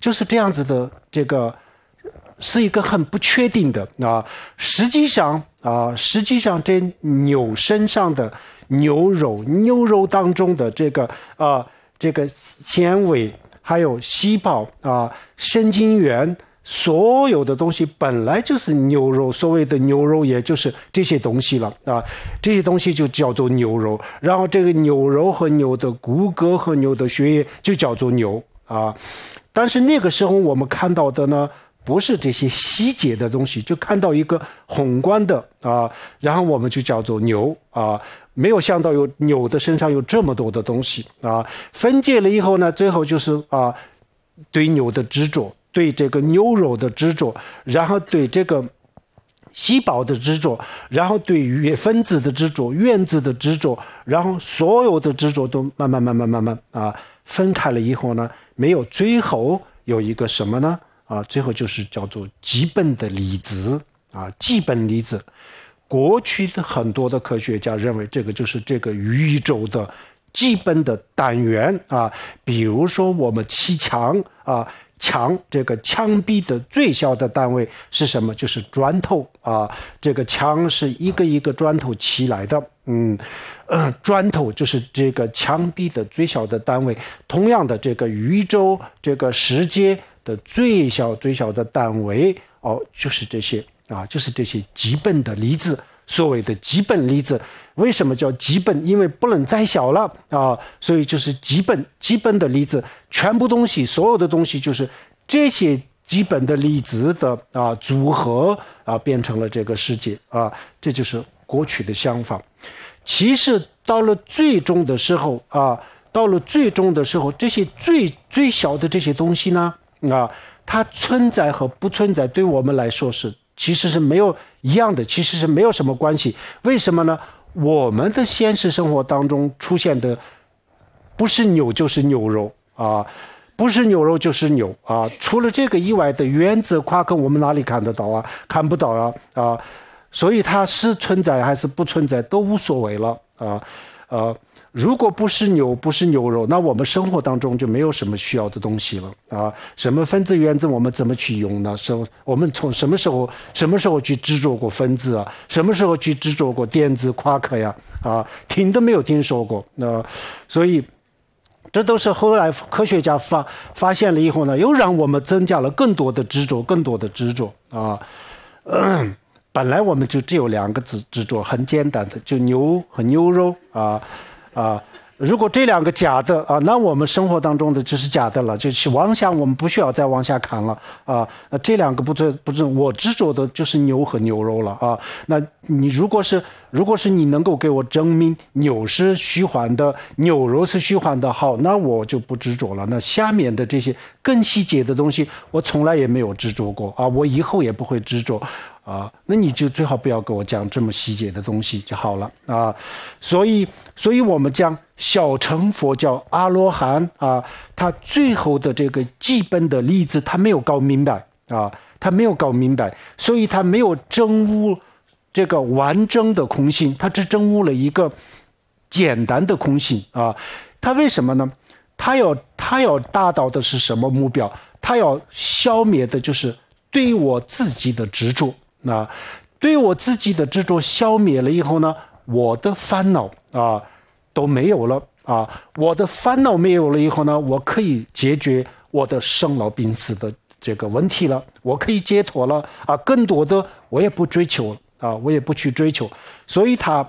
就是这样子的，这个是一个很不确定的啊。实际上啊，实际上这牛身上的牛肉、牛肉当中的这个啊，这个纤维。还有细胞啊，神经元，所有的东西本来就是牛肉，所谓的牛肉也就是这些东西了啊，这些东西就叫做牛肉。然后这个牛肉和牛的骨骼和牛的血液就叫做牛啊。但是那个时候我们看到的呢，不是这些细节的东西，就看到一个宏观的啊，然后我们就叫做牛啊。没有想到有牛的身上有这么多的东西啊！分解了以后呢，最后就是啊，对牛的执着，对这个牛肉的执着，然后对这个细胞的执着，然后对分子的执着，原子的执着，然后所有的执着都慢慢慢慢慢慢啊分开了以后呢，没有最后有一个什么呢？啊，最后就是叫做基本的离子啊，基本离子。过去的很多的科学家认为，这个就是这个宇宙的基本的单元啊。比如说，我们砌墙啊，墙这个墙壁的最小的单位是什么？就是砖头啊。这个墙是一个一个砖头砌来的。嗯，嗯，砖头就是这个墙壁的最小的单位。同样的，这个宇宙这个时间的最小最小的单位哦，就是这些。啊，就是这些基本的离子，所谓的基本离子，为什么叫基本？因为不能再小了啊，所以就是基本基本的离子，全部东西，所有的东西，就是这些基本的离子的啊组合啊，变成了这个世界啊，这就是过去的想法。其实到了最终的时候啊，到了最终的时候，这些最最小的这些东西呢啊，它存在和不存在，对我们来说是。其实是没有一样的，其实是没有什么关系。为什么呢？我们的现实生活当中出现的，不是牛就是牛肉啊，不是牛肉就是牛啊。除了这个以外的原则夸克，我们哪里看得到啊？看不到啊啊！所以它是存在还是不存在都无所谓了啊啊。如果不是牛，不是牛肉，那我们生活当中就没有什么需要的东西了啊！什么分子原子，我们怎么去用呢？什我们从什么时候、什么时候去制作过分子啊？什么时候去制作过电子、夸克呀？啊，听都没有听说过那，所以这都是后来科学家发发现了以后呢，又让我们增加了更多的执着，更多的执着啊！本来我们就只有两个执执着，很简单的，就牛和牛肉啊。啊，如果这两个假的啊，那我们生活当中的就是假的了，就是往下我们不需要再往下看了啊。那这两个不执不执，我执着的就是牛和牛肉了啊。那你如果是如果是你能够给我证明牛是虚幻的，牛肉是虚幻的，好，那我就不执着了。那下面的这些更细节的东西，我从来也没有执着过啊，我以后也不会执着。啊，那你就最好不要跟我讲这么细节的东西就好了啊。所以，所以我们讲小乘佛教阿罗汉啊，他最后的这个基本的例子，他没有搞明白啊，他没有搞明白，所以他没有证悟这个完整的空性，他只证悟了一个简单的空性啊。他为什么呢？他要他要达到的是什么目标？他要消灭的就是对我自己的执着。那，对我自己的执着消灭了以后呢，我的烦恼啊都没有了啊，我的烦恼没有了以后呢，我可以解决我的生老病死的这个问题了，我可以解脱了啊，更多的我也不追求了啊，我也不去追求，所以它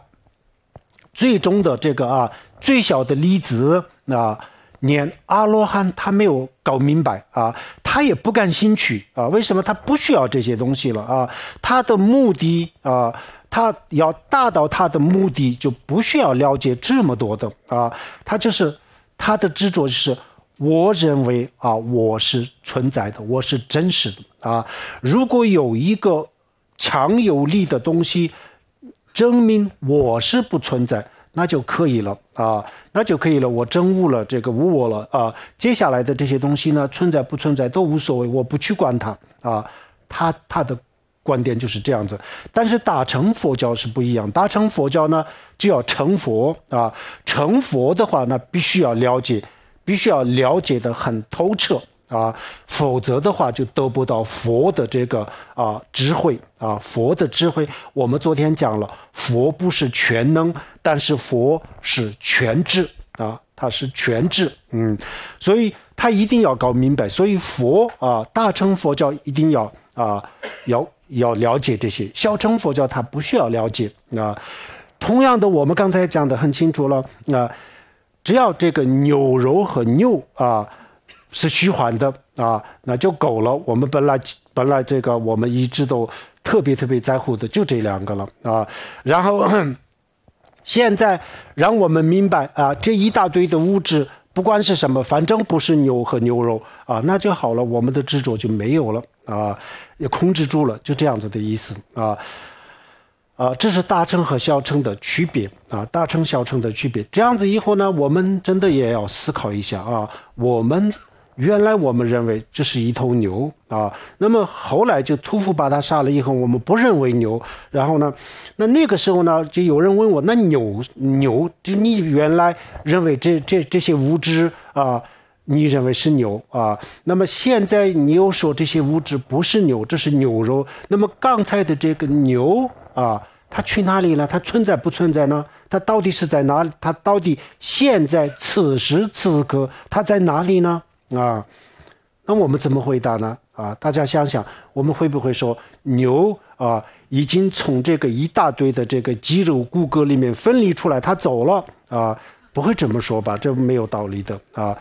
最终的这个啊，最小的粒子啊。连阿罗汉他没有搞明白啊，他也不感兴趣啊。为什么他不需要这些东西了啊？他的目的啊，他要达到他的目的就不需要了解这么多的啊。他就是他的执着，就是我认为啊，我是存在的，我是真实的啊。如果有一个强有力的东西证明我是不存在。那就可以了啊，那就可以了。我真悟了这个无我了啊。接下来的这些东西呢，存在不存在都无所谓，我不去管它啊。他他的观点就是这样子。但是大乘佛教是不一样，大乘佛教呢就要成佛啊。成佛的话呢，必须要了解，必须要了解的很透彻。啊，否则的话就得不到佛的这个啊智慧啊，佛的智慧。我们昨天讲了，佛不是全能，但是佛是全智啊，他是全智，嗯，所以他一定要搞明白。所以佛啊，大乘佛教一定要啊，要要了解这些，小乘佛教他不需要了解。啊。同样的，我们刚才讲的很清楚了，那只要这个牛揉和牛啊。是虚幻的啊，那就够了。我们本来本来这个我们一直都特别特别在乎的就这两个了啊。然后 [CLEARS THROAT] 现在让我们明白啊，这一大堆的物质不管是什么，反正不是牛和牛肉啊，那就好了。我们的执着就没有了啊，也控制住了，就这样子的意思啊啊。这是大乘和小乘的区别啊，大乘小乘的区别。这样子以后呢，我们真的也要思考一下啊，我们。原来我们认为这是一头牛啊，那么后来就屠夫把它杀了以后，我们不认为牛。然后呢，那那个时候呢，就有人问我：那牛牛，就你原来认为这这这些物质啊，你认为是牛啊？那么现在你又说这些物质不是牛，这是牛肉。那么刚才的这个牛啊，它去哪里了？它存在不存在呢？它到底是在哪？里？它到底现在此时此刻它在哪里呢？啊，那我们怎么回答呢？啊，大家想想，我们会不会说牛啊已经从这个一大堆的这个肌肉骨骼里面分离出来，它走了啊？不会这么说吧？这没有道理的啊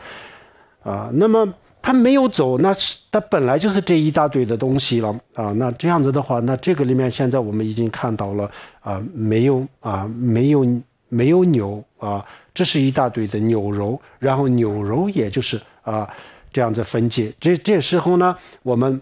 啊。那么它没有走，那是它本来就是这一大堆的东西了啊。那这样子的话，那这个里面现在我们已经看到了啊，没有啊，没有没有牛啊，这是一大堆的牛肉，然后牛肉也就是。啊，这样子分解，这这时候呢，我们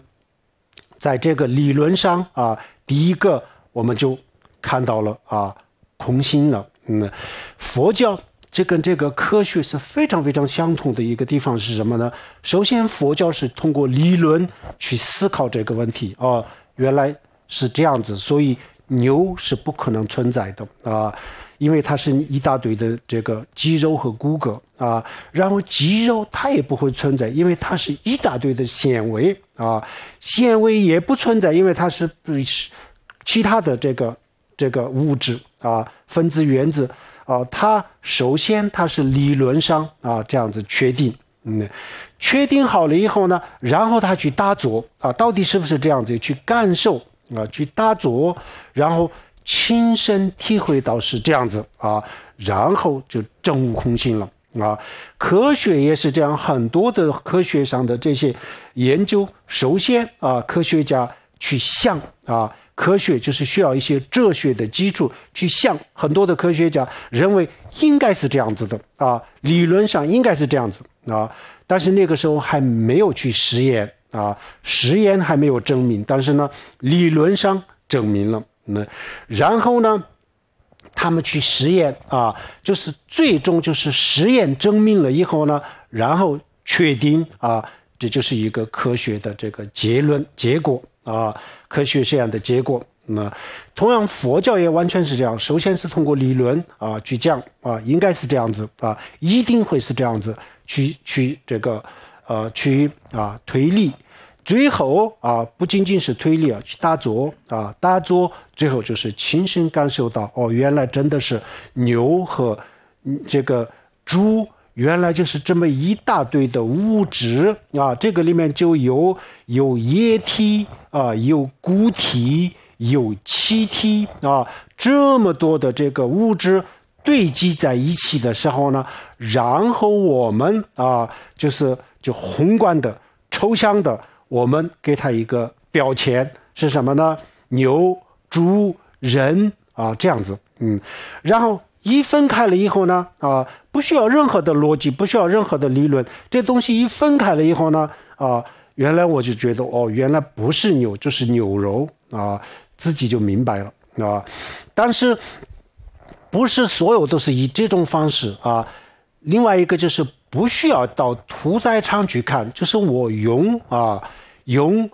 在这个理论上啊，第一个我们就看到了啊，空心了。嗯，佛教这跟这个科学是非常非常相同的一个地方是什么呢？首先，佛教是通过理论去思考这个问题，啊，原来是这样子，所以牛是不可能存在的啊。因为它是一大堆的这个肌肉和骨骼啊，然后肌肉它也不会存在，因为它是一大堆的纤维啊，纤维也不存在，因为它是是其他的这个这个物质啊，分子原子啊，它首先它是理论上啊这样子确定，嗯，确定好了以后呢，然后他去搭作啊，到底是不是这样子去感受啊，去搭作，然后。亲身体会到是这样子啊，然后就证悟空性了啊。科学也是这样，很多的科学上的这些研究，首先啊，科学家去想啊，科学就是需要一些哲学的基础去想。很多的科学家认为应该是这样子的啊，理论上应该是这样子啊，但是那个时候还没有去实验啊，实验还没有证明，但是呢，理论上证明了。那，然后呢？他们去实验啊，就是最终就是实验证明了以后呢，然后确定啊，这就是一个科学的这个结论结果啊，科学实验的结果。那同样佛教也完全是这样，首先是通过理论啊去讲啊，应该是这样子啊，一定会是这样子去去这个呃去啊推理。最后啊，不仅仅是推理啊，去打坐啊，打坐最后就是亲身感受到哦，原来真的是牛和这个猪，原来就是这么一大堆的物质啊，这个里面就有有液体啊，有固体，有气体啊，这么多的这个物质堆积在一起的时候呢，然后我们啊，就是就宏观的、抽象的。我们给他一个标签是什么呢？牛、猪、人啊，这样子，嗯，然后一分开了以后呢，啊，不需要任何的逻辑，不需要任何的理论，这东西一分开了以后呢，啊，原来我就觉得，哦，原来不是牛，就是牛肉啊，自己就明白了啊。但是不是所有都是以这种方式啊？另外一个就是。不需要到屠宰场去看，就是我用啊用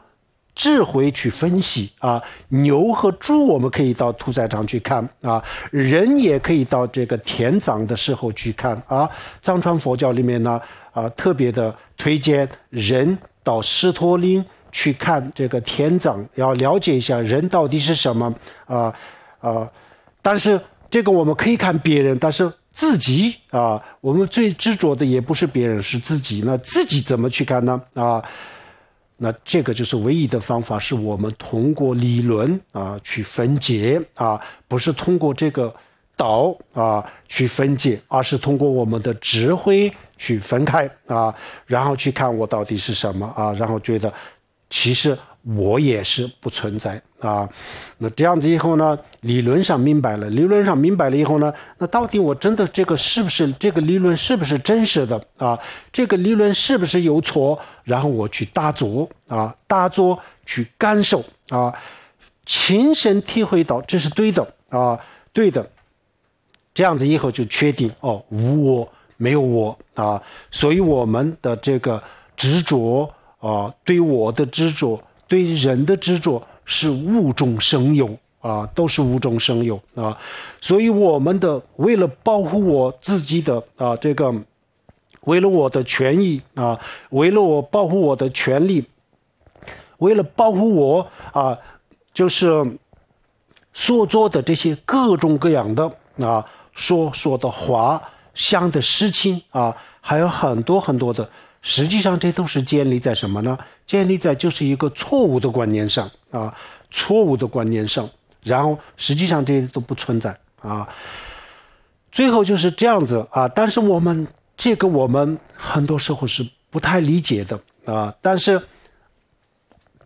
智慧去分析啊。牛和猪我们可以到屠宰场去看啊，人也可以到这个田葬的时候去看啊。藏传佛教里面呢啊特别的推荐人到狮驼林去看这个田葬，要了解一下人到底是什么啊啊。但是这个我们可以看别人，但是。自己啊，我们最执着的也不是别人，是自己。那自己怎么去看呢？啊，那这个就是唯一的方法，是我们通过理论啊去分解啊，不是通过这个导啊去分解，而是通过我们的指挥去分开啊，然后去看我到底是什么啊，然后觉得其实。我也是不存在啊，那这样子以后呢？理论上明白了，理论上明白了以后呢？那到底我真的这个是不是这个理论是不是真实的啊？这个理论是不是有错？然后我去打坐啊，打坐去感受啊，亲身体会到这是对的啊，对的，这样子以后就确定哦，我没有我啊，所以我们的这个执着啊，对我的执着。对人的执着是无中生有啊，都是无中生有啊，所以我们的为了保护我自己的啊这个，为了我的权益啊，为了我保护我的权利，为了保护我啊，就是所做的这些各种各样的啊所说的话、想的事情啊，还有很多很多的。实际上，这都是建立在什么呢？建立在就是一个错误的观念上啊，错误的观念上。然后，实际上这些都不存在啊。最后就是这样子啊。但是我们这个，我们很多时候是不太理解的啊。但是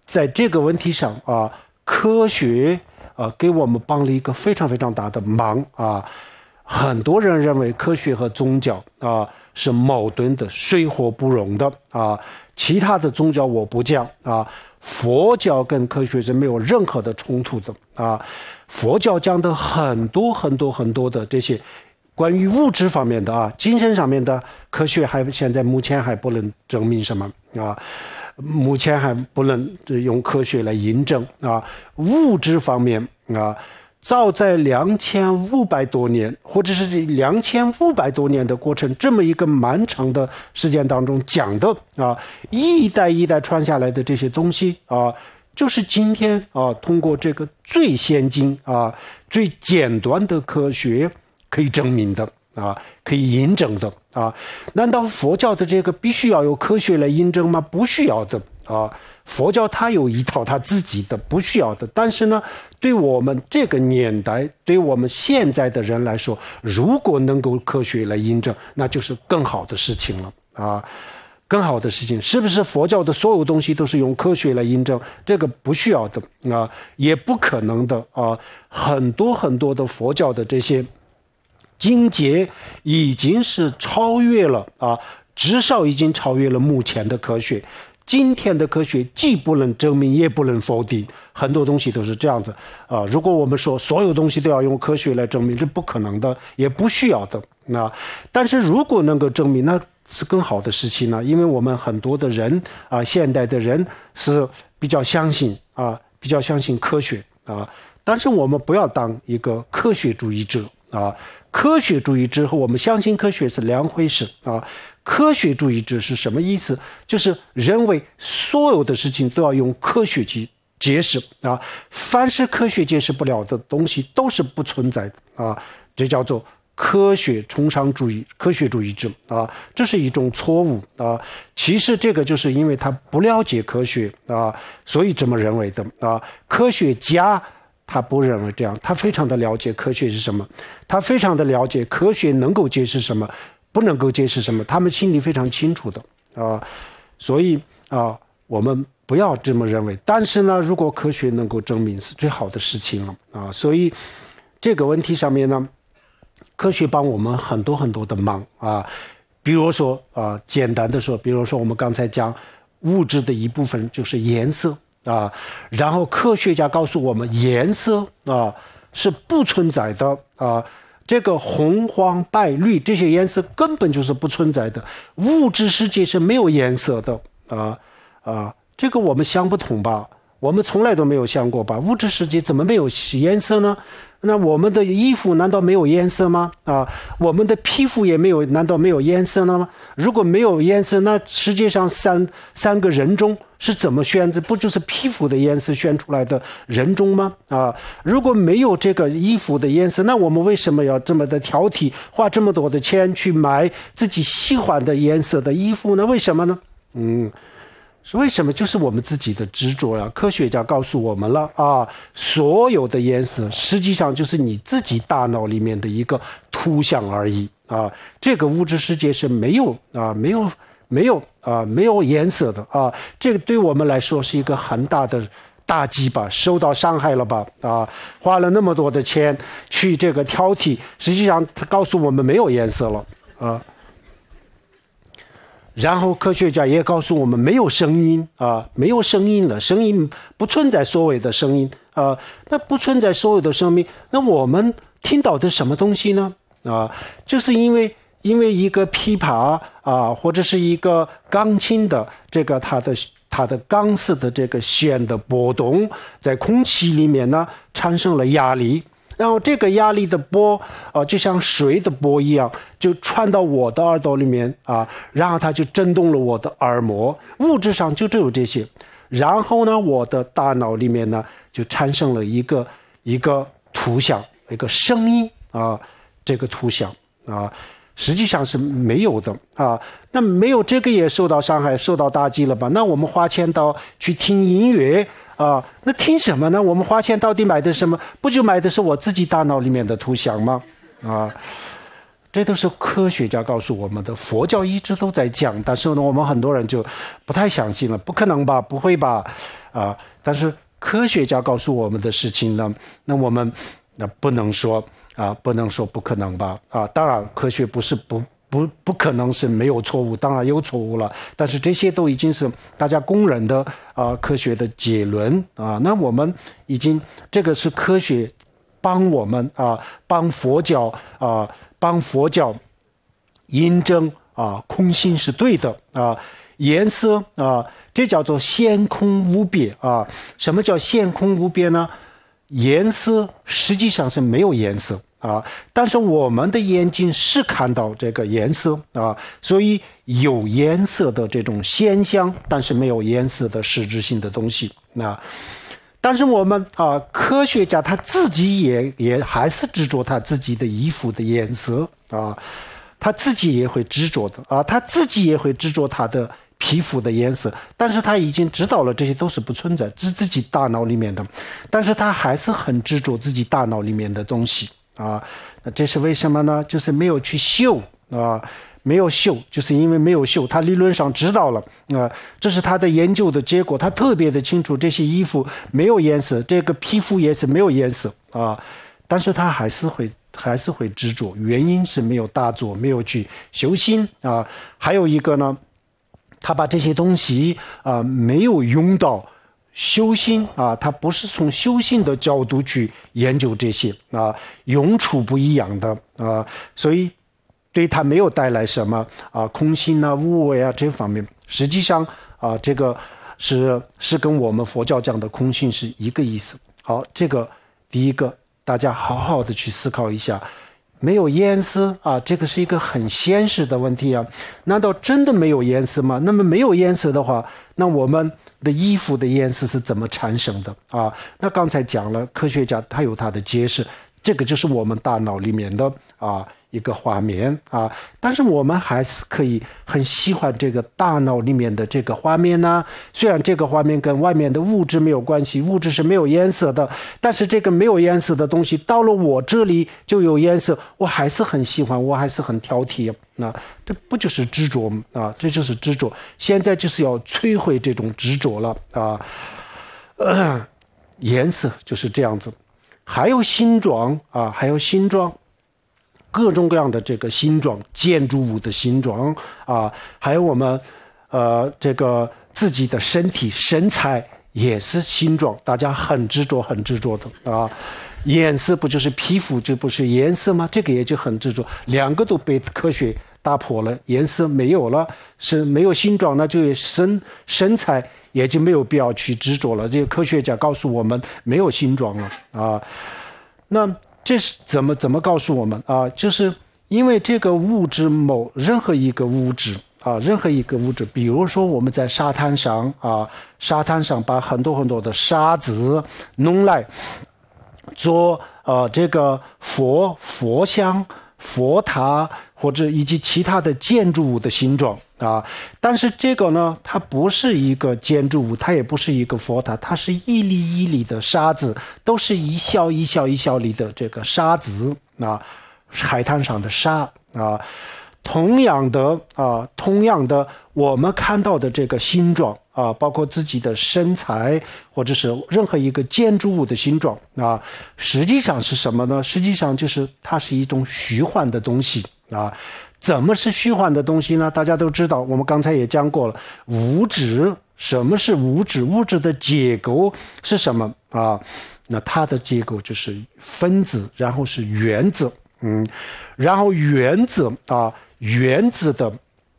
在这个问题上啊，科学啊给我们帮了一个非常非常大的忙啊。很多人认为科学和宗教啊是矛盾的，水火不容的啊。其他的宗教我不讲啊，佛教跟科学是没有任何的冲突的啊。佛教讲的很多很多很多的这些关于物质方面的啊，精神上面的科学还现在目前还不能证明什么啊，目前还不能用科学来印证啊，物质方面啊。造在两千五百多年，或者是两千五百多年的过程，这么一个漫长的时间当中讲的啊，一代一代传下来的这些东西啊，就是今天啊，通过这个最先进啊、最简短的科学可以证明的啊，可以印证的啊，难道佛教的这个必须要有科学来印证吗？不需要的啊。佛教它有一套它自己的不需要的，但是呢，对我们这个年代，对我们现在的人来说，如果能够科学来印证，那就是更好的事情了啊，更好的事情是不是？佛教的所有东西都是用科学来印证，这个不需要的啊，也不可能的啊，很多很多的佛教的这些经节已经是超越了啊，至少已经超越了目前的科学。今天的科学既不能证明，也不能否定，很多东西都是这样子啊。如果我们说所有东西都要用科学来证明，这不可能的，也不需要的。那，但是如果能够证明，那是更好的事情呢。因为我们很多的人啊，现代的人是比较相信啊，比较相信科学啊。但是我们不要当一个科学主义者啊，科学主义者和我们相信科学是两回事啊。科学主义制是什么意思？就是认为所有的事情都要用科学去解释啊。凡是科学解释不了的东西，都是不存在的啊。这叫做科学崇尚主义、科学主义制啊。这是一种错误啊。其实这个就是因为他不了解科学啊，所以这么认为的啊。科学家他不认为这样，他非常的了解科学是什么，他非常的了解科学能够解释什么。不能够解释什么，他们心里非常清楚的啊，所以啊，我们不要这么认为。但是呢，如果科学能够证明，是最好的事情了啊。所以这个问题上面呢，科学帮我们很多很多的忙啊。比如说啊，简单的说，比如说我们刚才讲物质的一部分就是颜色啊，然后科学家告诉我们，颜色啊是不存在的啊。这个红黄白绿这些颜色根本就是不存在的，物质世界是没有颜色的啊啊！这个我们想不通吧？我们从来都没有想过吧？物质世界怎么没有颜色呢？那我们的衣服难道没有颜色吗？啊，我们的皮肤也没有，难道没有颜色了吗？如果没有颜色，那世界上三三个人中。是怎么宣？这不就是皮肤的颜色宣出来的人中吗？啊，如果没有这个衣服的颜色，那我们为什么要这么的挑剔，花这么多的钱去买自己喜欢的颜色的衣服呢？为什么呢？嗯，是为什么？就是我们自己的执着呀。科学家告诉我们了啊，所有的颜色实际上就是你自己大脑里面的一个图像而已啊，这个物质世界是没有啊，没有，没有。啊，没有颜色的啊，这个对我们来说是一个很大的打击吧，受到伤害了吧？啊，花了那么多的钱去这个挑剔，实际上他告诉我们没有颜色了啊。然后科学家也告诉我们没有声音啊，没有声音了，声音不存在，所谓的声音啊，那不存在所有的生命，那我们听到的什么东西呢？啊，就是因为。因为一个琵琶啊，或者是一个钢琴的这个它的它的钢丝的这个弦的波动，在空气里面呢产生了压力，然后这个压力的波啊，就像水的波一样，就传到我的耳朵里面啊，然后它就震动了我的耳膜，物质上就只有这些，然后呢，我的大脑里面呢就产生了一个一个图像，一个声音啊，这个图像啊。实际上是没有的啊，那没有这个也受到伤害、受到打击了吧？那我们花钱到去听音乐啊，那听什么呢？我们花钱到底买的什么？不就买的是我自己大脑里面的图像吗？啊，这都是科学家告诉我们的。佛教一直都在讲，但是呢，我们很多人就不太相信了，不可能吧？不会吧？啊，但是科学家告诉我们的事情呢，那我们那不能说。啊，不能说不可能吧？啊，当然，科学不是不不不可能，是没有错误，当然有错误了。但是这些都已经是大家公认的啊，科学的结论啊。那我们已经这个是科学帮我们啊，帮佛教啊，帮佛教印证啊，空心是对的啊，颜色啊，这叫做现空无边啊。什么叫现空无边呢？颜色实际上是没有颜色。啊！但是我们的眼睛是看到这个颜色啊，所以有颜色的这种现象，但是没有颜色的实质性的东西。那，但是我们啊，科学家他自己也也还是执着他自己的衣服的颜色啊，他自己也会执着的啊，他自己也会执着他的皮肤的颜色，但是他已经知道了这些都是不存在，是自己大脑里面的，但是他还是很执着自己大脑里面的东西。啊，那这是为什么呢？就是没有去绣，啊，没有绣，就是因为没有绣，他理论上知道了啊，这是他的研究的结果，他特别的清楚这些衣服没有颜色，这个皮肤颜色没有颜色啊，但是他还是会还是会执着，原因是没有大做，没有去修心啊。还有一个呢，他把这些东西啊没有用到。修心啊，他不是从修心的角度去研究这些啊，用处不一样的啊，所以，对他没有带来什么啊，空性啊、无我啊这方面，实际上啊，这个是是跟我们佛教讲的空性是一个意思。好，这个第一个，大家好好的去思考一下。没有烟丝啊，这个是一个很现实的问题啊！难道真的没有烟丝吗？那么没有烟丝的话，那我们的衣服的烟丝是怎么产生的啊？那刚才讲了，科学家他有他的解释，这个就是我们大脑里面的啊。一个画面啊，但是我们还是可以很喜欢这个大脑里面的这个画面呢。虽然这个画面跟外面的物质没有关系，物质是没有颜色的，但是这个没有颜色的东西到了我这里就有颜色，我还是很喜欢，我还是很挑剔。那这不就是执着吗？啊，这就是执着。现在就是要摧毁这种执着了啊。颜色就是这样子，还有形状啊，还有形状。各种各样的这个形状，建筑物的形状啊，还有我们，呃，这个自己的身体身材也是形状，大家很执着，很执着的啊。颜色不就是皮肤，这不是颜色吗？这个也就很执着。两个都被科学打破了，颜色没有了，是没有形状，那就身身材也就没有必要去执着了。这些科学家告诉我们，没有形状了啊。那。这是怎么怎么告诉我们啊？就是因为这个物质某任何一个物质啊，任何一个物质，比如说我们在沙滩上啊，沙滩上把很多很多的沙子弄来做呃这个佛佛像佛塔。或者以及其他的建筑物的形状啊，但是这个呢，它不是一个建筑物，它也不是一个佛塔，它是一粒一粒的沙子，都是一小一小一小粒的这个沙子啊，海滩上的沙啊，同样的啊，同样的我们看到的这个形状啊，包括自己的身材或者是任何一个建筑物的形状啊，实际上是什么呢？实际上就是它是一种虚幻的东西。啊，怎么是虚幻的东西呢？大家都知道，我们刚才也讲过了，物质什么是物质？物质的结构是什么啊？那它的结构就是分子，然后是原子，嗯，然后原子啊，原子的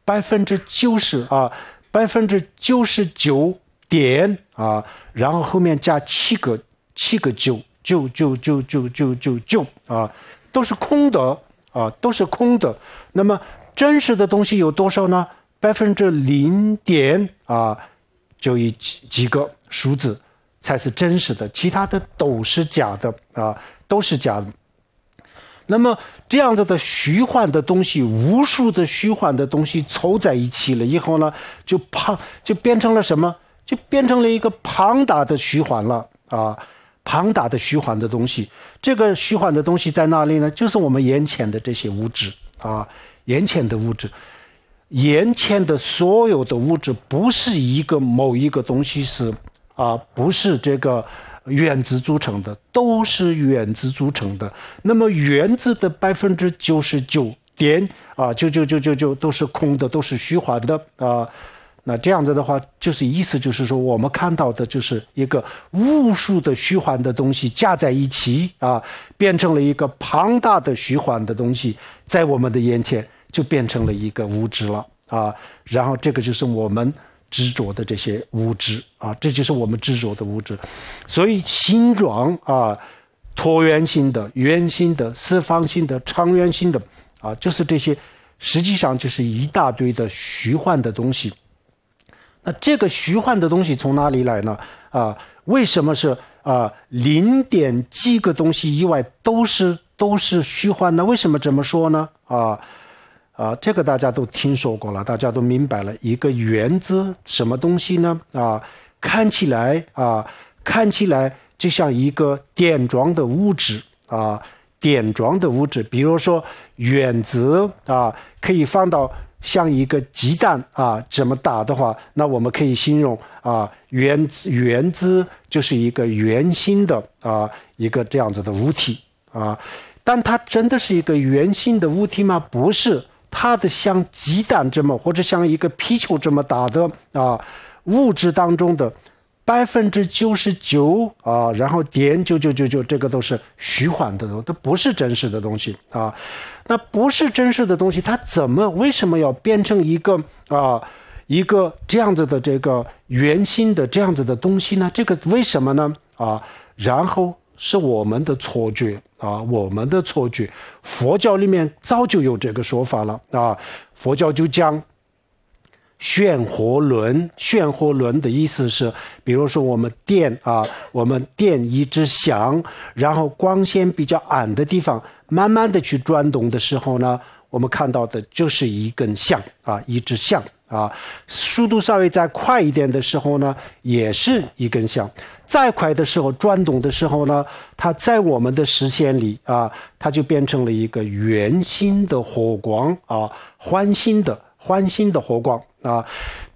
百分之九十啊，百分之九十九点啊，然后后面加七个七个九九九九九九九九啊，都是空的。啊，都是空的。那么真实的东西有多少呢？百分之零点啊，就一几几个数字才是真实的，其他的都是假的啊，都是假的。那么这样子的虚幻的东西，无数的虚幻的东西凑在一起了以后呢，就胖就变成了什么？就变成了一个庞大的虚幻了啊。庞大的虚幻的东西，这个虚幻的东西在哪里呢？就是我们眼前的这些物质啊，眼前的物质，眼前的所有的物质，不是一个某一个东西是啊，不是这个原子组成的，都是原子组成的。那么原子的百分之九十九点啊，九九九九九都是空的，都是虚幻的啊。那这样子的话，就是意思就是说，我们看到的就是一个无数的虚幻的东西加在一起啊，变成了一个庞大的虚幻的东西，在我们的眼前就变成了一个物质了啊。然后这个就是我们执着的这些物质啊，这就是我们执着的物质。所以形状啊，椭圆形的、圆形的、四方形的、长圆形的啊，就是这些，实际上就是一大堆的虚幻的东西。那这个虚幻的东西从哪里来呢？啊，为什么是啊零点几个东西以外都是都是虚幻呢？为什么这么说呢？啊，啊，这个大家都听说过了，大家都明白了一个原则，什么东西呢？啊，看起来啊看起来就像一个点状的物质啊点状的物质，比如说原子啊可以放到。像一个鸡蛋啊，怎么打的话，那我们可以形容啊，原子原子就是一个圆心的啊，一个这样子的物体啊。但它真的是一个圆心的物体吗？不是，它的像鸡蛋这么，或者像一个皮球这么大的啊，物质当中的百分之九十九啊，然后点九九九九，这个都是虚幻的都不是真实的东西啊。那不是真实的东西，它怎么为什么要变成一个啊，一个这样子的这个圆心的这样子的东西呢？这个为什么呢？啊，然后是我们的错觉啊，我们的错觉，佛教里面早就有这个说法了啊，佛教就讲。旋火轮，旋火轮的意思是，比如说我们电啊，我们电一直响，然后光线比较暗的地方，慢慢的去转动的时候呢，我们看到的就是一根像啊，一只像啊，速度稍微再快一点的时候呢，也是一根像。再快的时候转动的时候呢，它在我们的视线里啊，它就变成了一个圆心的火光啊，环心的环心的火光。啊，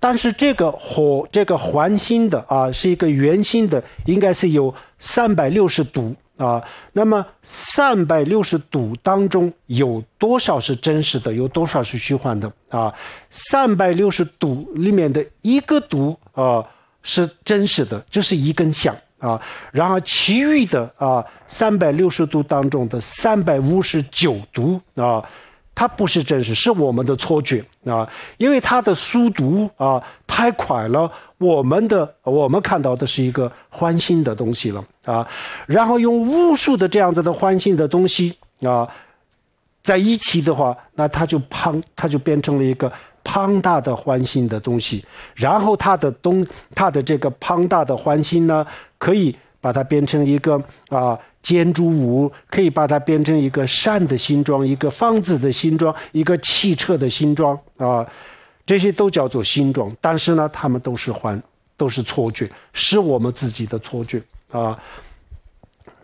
但是这个火，这个环形的啊，是一个圆心的，应该是有三百六十度啊。那么三百六十度当中有多少是真实的，有多少是虚幻的啊？三百六十度里面的一个度啊是真实的，这是一根响。啊。然后其余的啊，三百六十度当中的三百五十九度啊，它不是真实，是我们的错觉。啊，因为他的书读啊太快了，我们的我们看到的是一个欢欣的东西了啊，然后用无数的这样子的欢欣的东西啊，在一起的话，那他就庞，他就变成了一个庞大的欢欣的东西，然后他的东，他的这个庞大的欢欣呢，可以。把它编成一个啊，建筑物可以把它编成一个扇的形状，一个房子的形状，一个汽车的形状啊，这些都叫做形状。但是呢，它们都是幻，都是错觉，是我们自己的错觉啊。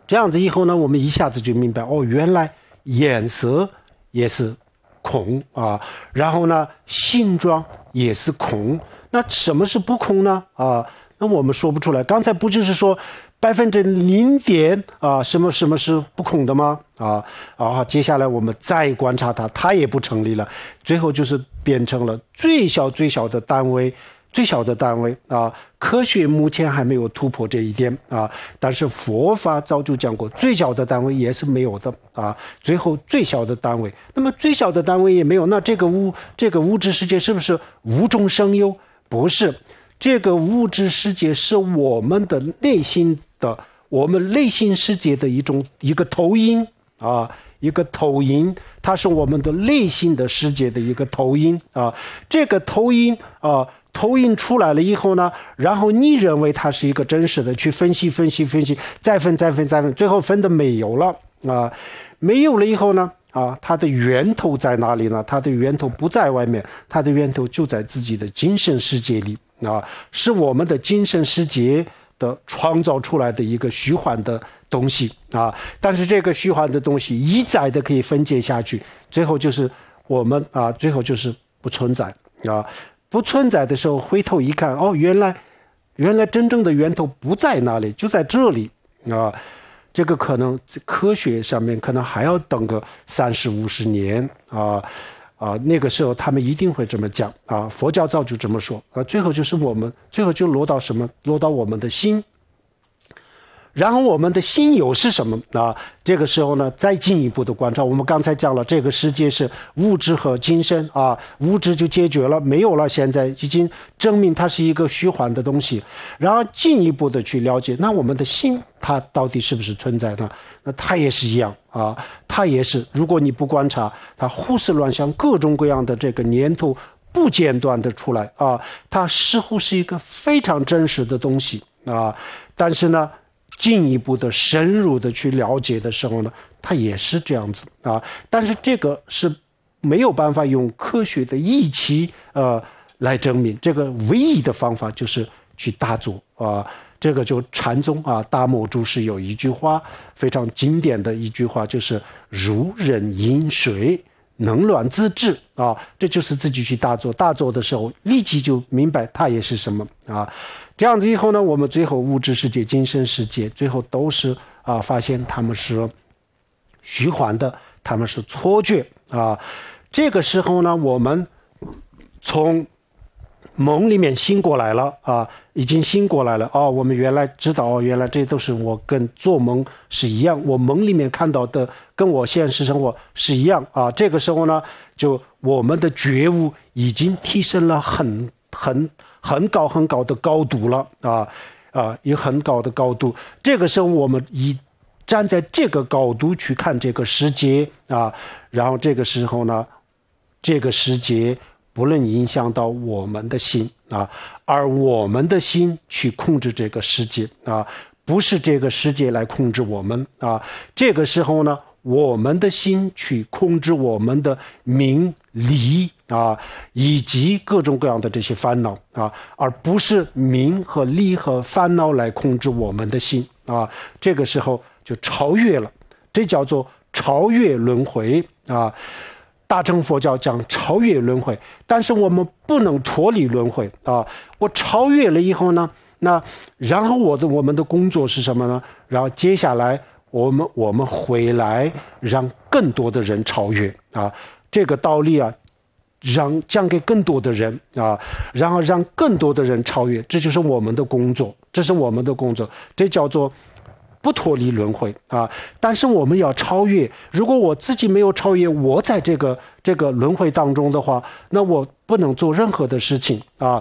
这样子以后呢，我们一下子就明白哦，原来眼色也是空啊，然后呢，形状也是空，那什么是不空呢？啊，那我们说不出来。刚才不就是说？百分之零点啊，什么什么是不空的吗？啊然、啊，接下来我们再观察它，它也不成立了。最后就是变成了最小最小的单位，最小的单位啊。科学目前还没有突破这一点啊，但是佛法早就讲过，最小的单位也是没有的啊。最后最小的单位，那么最小的单位也没有，那这个物这个物质世界是不是无中生有？不是，这个物质世界是我们的内心。的我们内心世界的一种一个投影啊，一个投影，它是我们的内心的世界的一个投影啊。这个投影啊，投影出来了以后呢，然后你认为它是一个真实的，去分析分析分析，再分再分再分，最后分的没有了啊，没有了以后呢，啊，它的源头在哪里呢？它的源头不在外面，它的源头就在自己的精神世界里啊，是我们的精神世界。的创造出来的一个虚幻的东西啊，但是这个虚幻的东西一再的可以分解下去，最后就是我们啊，最后就是不存在啊，不存在的时候回头一看，哦，原来，原来真正的源头不在那里，就在这里啊，这个可能科学上面可能还要等个三十五十年啊。啊，那个时候他们一定会这么讲啊，佛教造就这么说啊，最后就是我们最后就落到什么？落到我们的心。然后我们的心有是什么？啊，这个时候呢，再进一步的观察，我们刚才讲了，这个世界是物质和精神啊，物质就解决了，没有了，现在已经证明它是一个虚幻的东西。然后进一步的去了解，那我们的心它到底是不是存在的？那他也是一样啊，他也是。如果你不观察，他胡思乱想，各种各样的这个念头不间断的出来啊，他似乎是一个非常真实的东西啊。但是呢，进一步的深入的去了解的时候呢，他也是这样子啊。但是这个是没有办法用科学的仪器呃来证明，这个唯一的方法就是去大做啊。这个就禅宗啊，大漠住持有一句话非常经典的一句话，就是“如人饮水，冷暖自知”啊，这就是自己去大做大做的时候，立即就明白它也是什么啊。这样子以后呢，我们最后物质世界、精神世界，最后都是啊，发现他们是虚幻的，他们是错觉啊。这个时候呢，我们从梦里面醒过来了啊。已经醒过来了哦，我们原来知道，原来这都是我跟做梦是一样，我梦里面看到的跟我现实生活是一样啊。这个时候呢，就我们的觉悟已经提升了很很很高很高的高度了啊啊，有很高的高度。这个时候我们以站在这个高度去看这个时节啊，然后这个时候呢，这个时节。不能影响到我们的心啊，而我们的心去控制这个世界啊，不是这个世界来控制我们啊。这个时候呢，我们的心去控制我们的名利啊，以及各种各样的这些烦恼啊，而不是名和利和烦恼来控制我们的心啊。这个时候就超越了，这叫做超越轮回啊。大乘佛教讲超越轮回，但是我们不能脱离轮回啊！我超越了以后呢？那然后我的我们的工作是什么呢？然后接下来我们我们回来让更多的人超越啊！这个道理啊，让讲给更多的人啊，然后让更多的人超越，这就是我们的工作，这是我们的工作，这叫做。不脱离轮回啊，但是我们要超越。如果我自己没有超越，我在这个这个轮回当中的话，那我不能做任何的事情啊，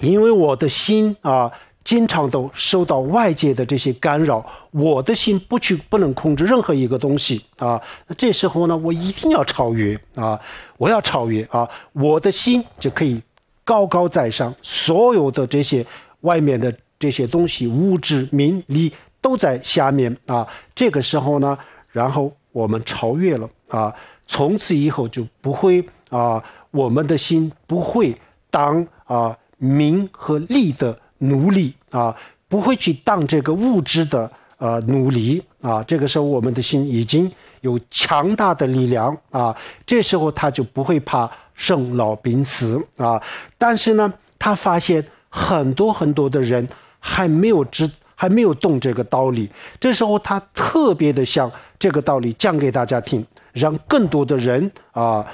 因为我的心啊，经常都受到外界的这些干扰，我的心不去不能控制任何一个东西啊。那这时候呢，我一定要超越啊，我要超越啊，我的心就可以高高在上，所有的这些外面的这些东西，物质名利。都在下面啊！这个时候呢，然后我们超越了啊！从此以后就不会啊，我们的心不会当啊名和利的奴隶啊，不会去当这个物质的呃奴隶啊！这个时候，我们的心已经有强大的力量啊！这时候他就不会怕生老病死啊！但是呢，他发现很多很多的人还没有知。还没有动这个道理，这时候他特别的想这个道理讲给大家听，让更多的人啊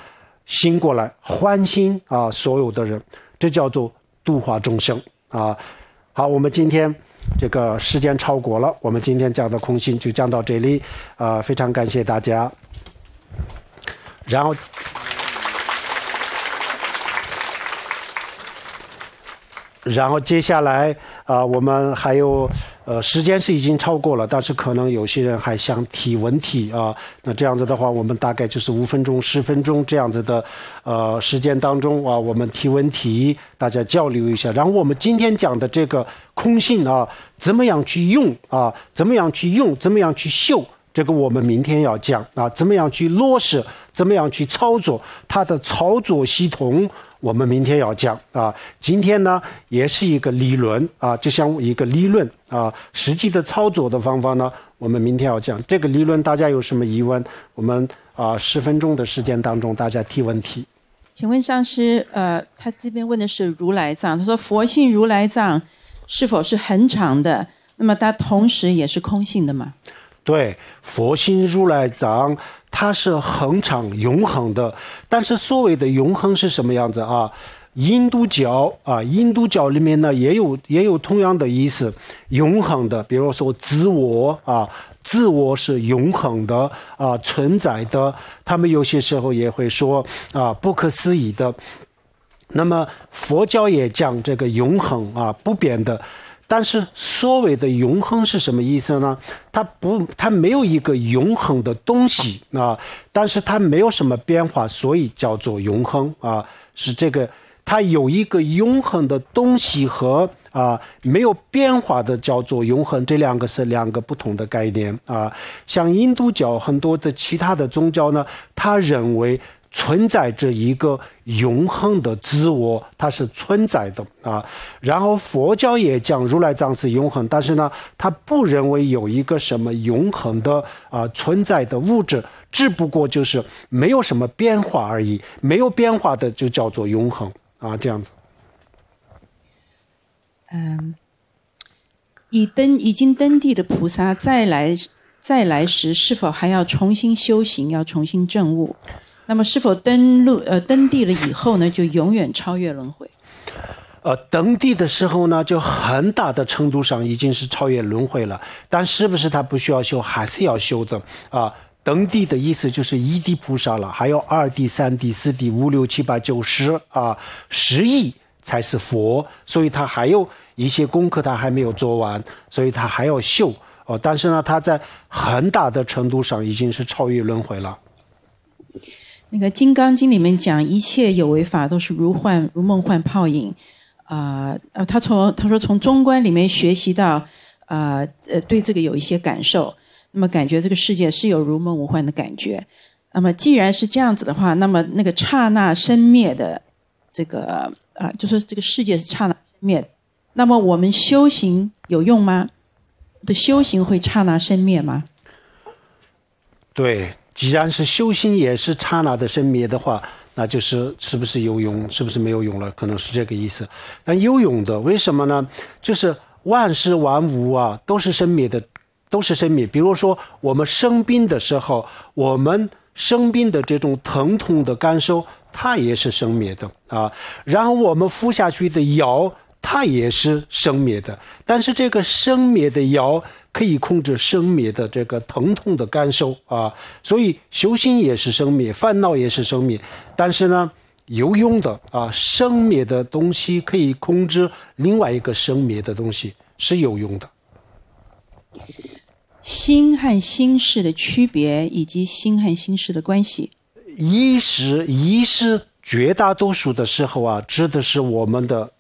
醒过来，欢心啊，所有的人，这叫做度化众生啊。好，我们今天这个时间超过了，我们今天讲的空心就讲到这里，啊，非常感谢大家。然后，然后接下来啊，我们还有。呃，时间是已经超过了，但是可能有些人还想提问题啊。那这样子的话，我们大概就是五分钟、十分钟这样子的，呃，时间当中啊，我们提问题，大家交流一下。然后我们今天讲的这个空性啊，怎么样去用啊？怎么样去用？怎么样去秀？这个我们明天要讲啊，怎么样去落实？怎么样去操作？它的操作系统？我们明天要讲啊，今天呢也是一个理论啊，就像一个理论啊，实际的操作的方法呢，我们明天要讲。这个理论大家有什么疑问？我们啊十分钟的时间当中，大家提问题。
请问上师，呃，他这边问的是如来藏，他说佛性如来藏是否是恒常的？那么它同时也是空性的
吗？对，佛性如来藏。它是恒常、永恒的，但是所谓的永恒是什么样子啊？印度教啊，印度教里面呢也有也有同样的意思，永恒的，比如说自我啊，自我是永恒的啊，存在的。他们有些时候也会说啊，不可思议的。那么佛教也讲这个永恒啊，不变的。但是所谓的永恒是什么意思呢？它不，它没有一个永恒的东西啊，但是它没有什么变化，所以叫做永恒啊，是这个。它有一个永恒的东西和啊没有变化的叫做永恒，这两个是两个不同的概念啊。像印度教很多的其他的宗教呢，他认为。存在着一个永恒的自我，它是存在的啊。然后佛教也讲如来藏是永恒，但是呢，它不认为有一个什么永恒的啊存在的物质，只不过就是没有什么变化而已。没有变化的就叫做永恒啊，这样子。
嗯，已登已经登地的菩萨再来再来时，是否还要重新修行，要重新证悟？那么，是否登
陆呃登地了以后呢，就永远超越轮回？呃，登地的时候呢，就很大的程度上已经是超越轮回了。但是不是他不需要修，还是要修的啊？登地的意思就是一地菩萨了，还有二地、三地、四地、五六七八九十啊，十亿才是佛。所以他还有一些功课他还没有做完，所以他还要修哦。但是呢，他在很大的程度上已经是超越轮回了。
那个《金刚经》里面讲，一切有为法都是如幻如梦幻泡影，啊他从他说从中观里面学习到，啊呃，对这个有一些感受，那么感觉这个世界是有如梦无幻的感觉。那么既然是这样子的话，那么那个刹那生灭的这个啊，就说这个世界是刹那灭，那么我们修行有用吗？的修行会刹那生灭吗？
对。既然是修心，也是刹那的生灭的话，那就是是不是有用，是不是没有用了？可能是这个意思。但有用的，为什么呢？就是万事万物啊，都是生灭的，都是生灭。比如说我们生病的时候，我们生病的这种疼痛的感受，它也是生灭的啊。然后我们服下去的药。它也是生灭的，但是这个生灭的药可以控制生灭的这个疼痛的感受啊，所以修心也是生灭，烦恼也是生灭。但是呢，有用的啊，生灭的东西可以控制另外一个生灭的东西是有用的。
心和心事的区别以及心和心事的关系，一
是，一是绝大多数的时候啊，指的是我们的。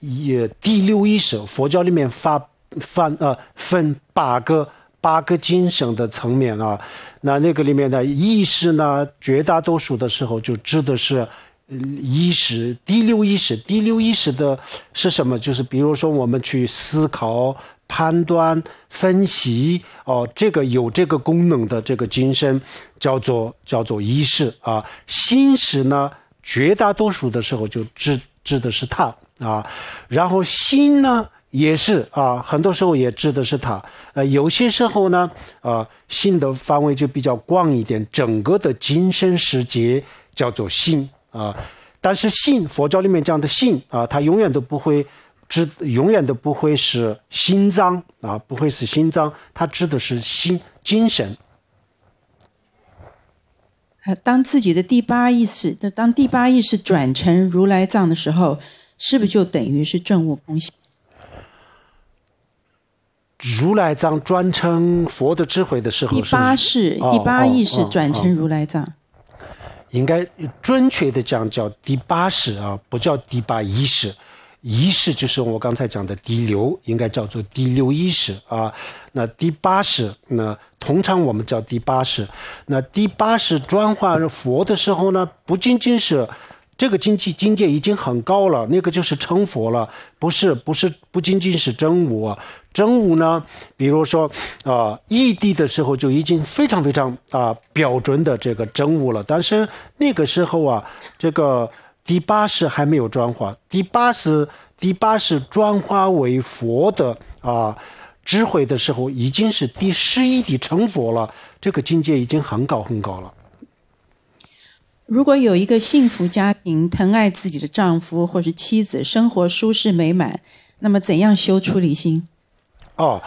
一第六意识，佛教里面发分呃分八个八个精神的层面啊，那那个里面的意识呢，绝大多数的时候就指的是意识。第六意识，第六意识的是什么？就是比如说我们去思考、判断、分析哦，这个有这个功能的这个精神叫做叫做意识啊。心识呢，绝大多数的时候就指指的是它。啊，然后心呢也是啊，很多时候也指的是它。呃，有些时候呢，啊，心的范围就比较广一点，整个的精神世界叫做心啊。但是心，佛教里面讲的“心”啊，它永远都不会指，永远都不会是心脏啊，不会是心脏，它指的是心精神。
呃，当自己的第八意识，当第八意识转成如来藏的时候。是不是就等于是证悟空性？
如来藏专称佛的智慧的时候，第八世、第八意识转成如来藏。应该准确的讲叫第八世啊，不叫第八意识。意识就是我刚才讲的第六，应该叫做第六意识啊。那第八世那通常我们叫第八世。那第八世转化佛的时候呢，不仅仅是。这个经济境界已经很高了，那个就是成佛了，不是不是，不仅仅是真我，真我呢？比如说，啊，异地的时候就已经非常非常啊标准的这个真我了，但是那个时候啊，这个第八识还没有转化，第八识第八识转化为佛的啊智慧的时候，已经是第十一地成佛了，这个境界已经很高很高了。
如果有一个幸福家庭，疼爱自己的丈夫或是妻子，生活舒适美满，那
么怎样修出离心？哦，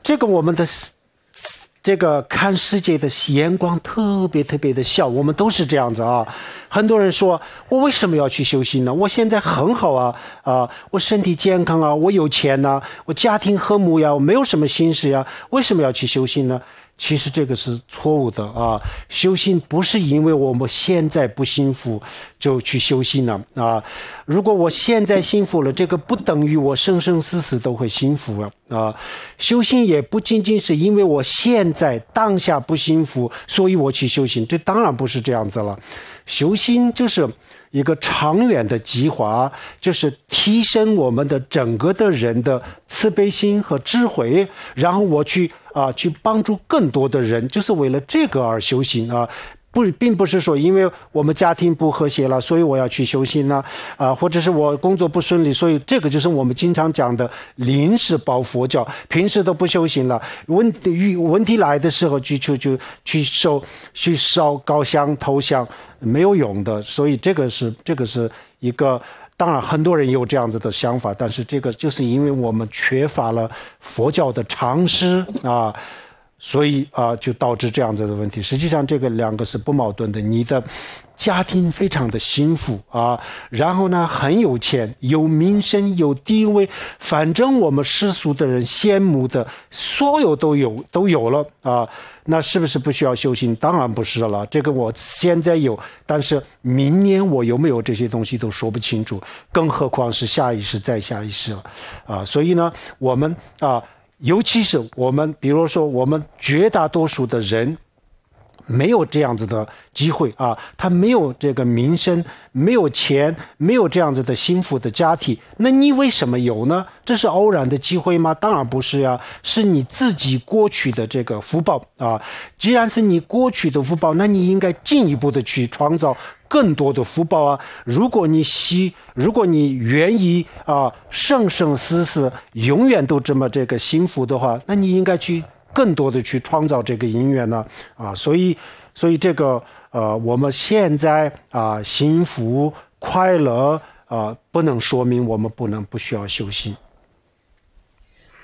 这个我们的这个看世界的眼光特别特别的小，我们都是这样子啊。很多人说我为什么要去修心呢？我现在很好啊，啊，我身体健康啊，我有钱呐，我家庭和睦呀，我没有什么心事呀，为什么要去修心呢？其实这个是错误的啊！修心不是因为我们现在不幸福就去修心了啊！如果我现在幸福了，这个不等于我生生死死都会幸福啊！啊！修心也不仅仅是因为我现在当下不幸福，所以我去修行，这当然不是这样子了。修心就是。一个长远的计划，就是提升我们的整个的人的慈悲心和智慧，然后我去啊去帮助更多的人，就是为了这个而修行啊。不，并不是说因为我们家庭不和谐了，所以我要去修行呢，啊，或者是我工作不顺利，所以这个就是我们经常讲的临时抱佛脚，平时都不修行了，问题遇问题来的时候就就去烧去烧高香、投香，没有用的。所以这个是这个是一个，当然很多人有这样子的想法，但是这个就是因为我们缺乏了佛教的常识啊。所以啊，就导致这样子的问题。实际上，这个两个是不矛盾的。你的家庭非常的幸福啊，然后呢，很有钱，有名声，有地位，反正我们世俗的人羡慕的，所有都有，都有了啊。那是不是不需要修行？当然不是了。这个我现在有，但是明年我有没有这些东西都说不清楚，更何况是下一世再下一世啊。所以呢，我们啊。尤其是我们，比如说我们绝大多数的人，没有这样子的机会啊，他没有这个名声，没有钱，没有这样子的幸福的家庭，那你为什么有呢？这是偶然的机会吗？当然不是呀，是你自己过去的这个福报啊。既然是你过去的福报，那你应该进一步的去创造。更多的福报啊！如果你希，如果你愿意啊，生生世世永远都这么这个幸福的话，那你应该去更多的去创造这个因缘呢啊！所以，所以这个呃，我们现在啊，幸福快乐啊，不能说明我们不能不需要修息。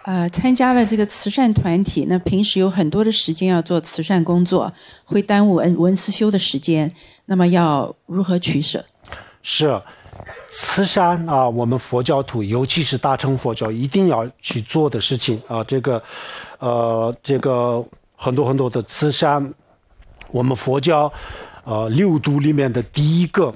呃，参加了这个慈善团体，那平时有很多的时间要做慈善工作，会耽误文文思修的时间。那么
要如何取舍？是慈善啊，我们佛教徒，尤其是大乘佛教，一定要去做的事情啊。这个，呃，这个很多很多的慈善，我们佛教，呃，六度里面的第一个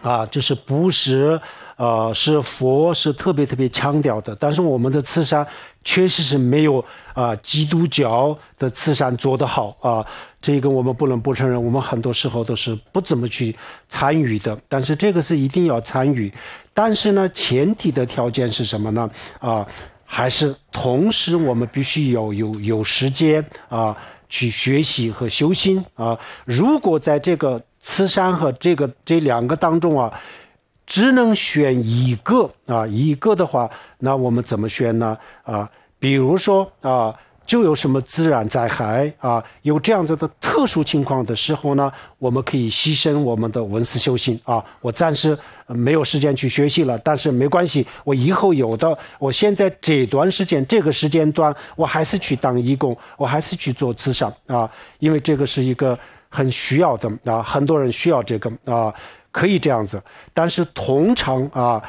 啊，就是布施。呃，是佛是特别特别强调的，但是我们的慈善确实是没有啊，基督教的慈善做得好啊。这个我们不能不承认，我们很多时候都是不怎么去参与的。但是这个是一定要参与，但是呢，前提的条件是什么呢？啊，还是同时我们必须要有有时间啊，去学习和修心啊。如果在这个慈善和这个这两个当中啊，只能选一个啊，一个的话，那我们怎么选呢？啊，比如说啊。就有什么自然灾害啊，有这样子的特殊情况的时候呢，我们可以牺牲我们的文思修行啊。我暂时没有时间去学习了，但是没关系，我以后有的。我现在这段时间这个时间段，我还是去当义工，我还是去做慈善啊，因为这个是一个很需要的啊，很多人需要这个啊，可以这样子。但是通常啊，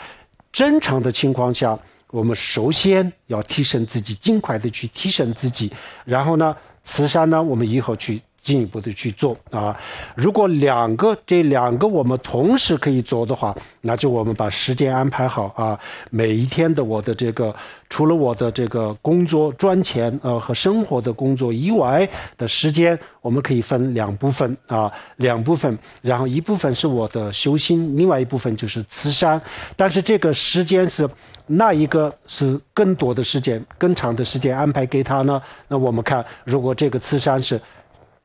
正常的情况下。我们首先要提升自己，尽快的去提升自己。然后呢，慈善呢，我们以后去。进一步的去做啊！如果两个这两个我们同时可以做的话，那就我们把时间安排好啊。每一天的我的这个，除了我的这个工作赚钱呃和生活的工作以外的时间，我们可以分两部分啊，两部分。然后一部分是我的修心，另外一部分就是慈善。但是这个时间是那一个是更多的时间、更长的时间安排给他呢？那我们看，如果这个慈善是。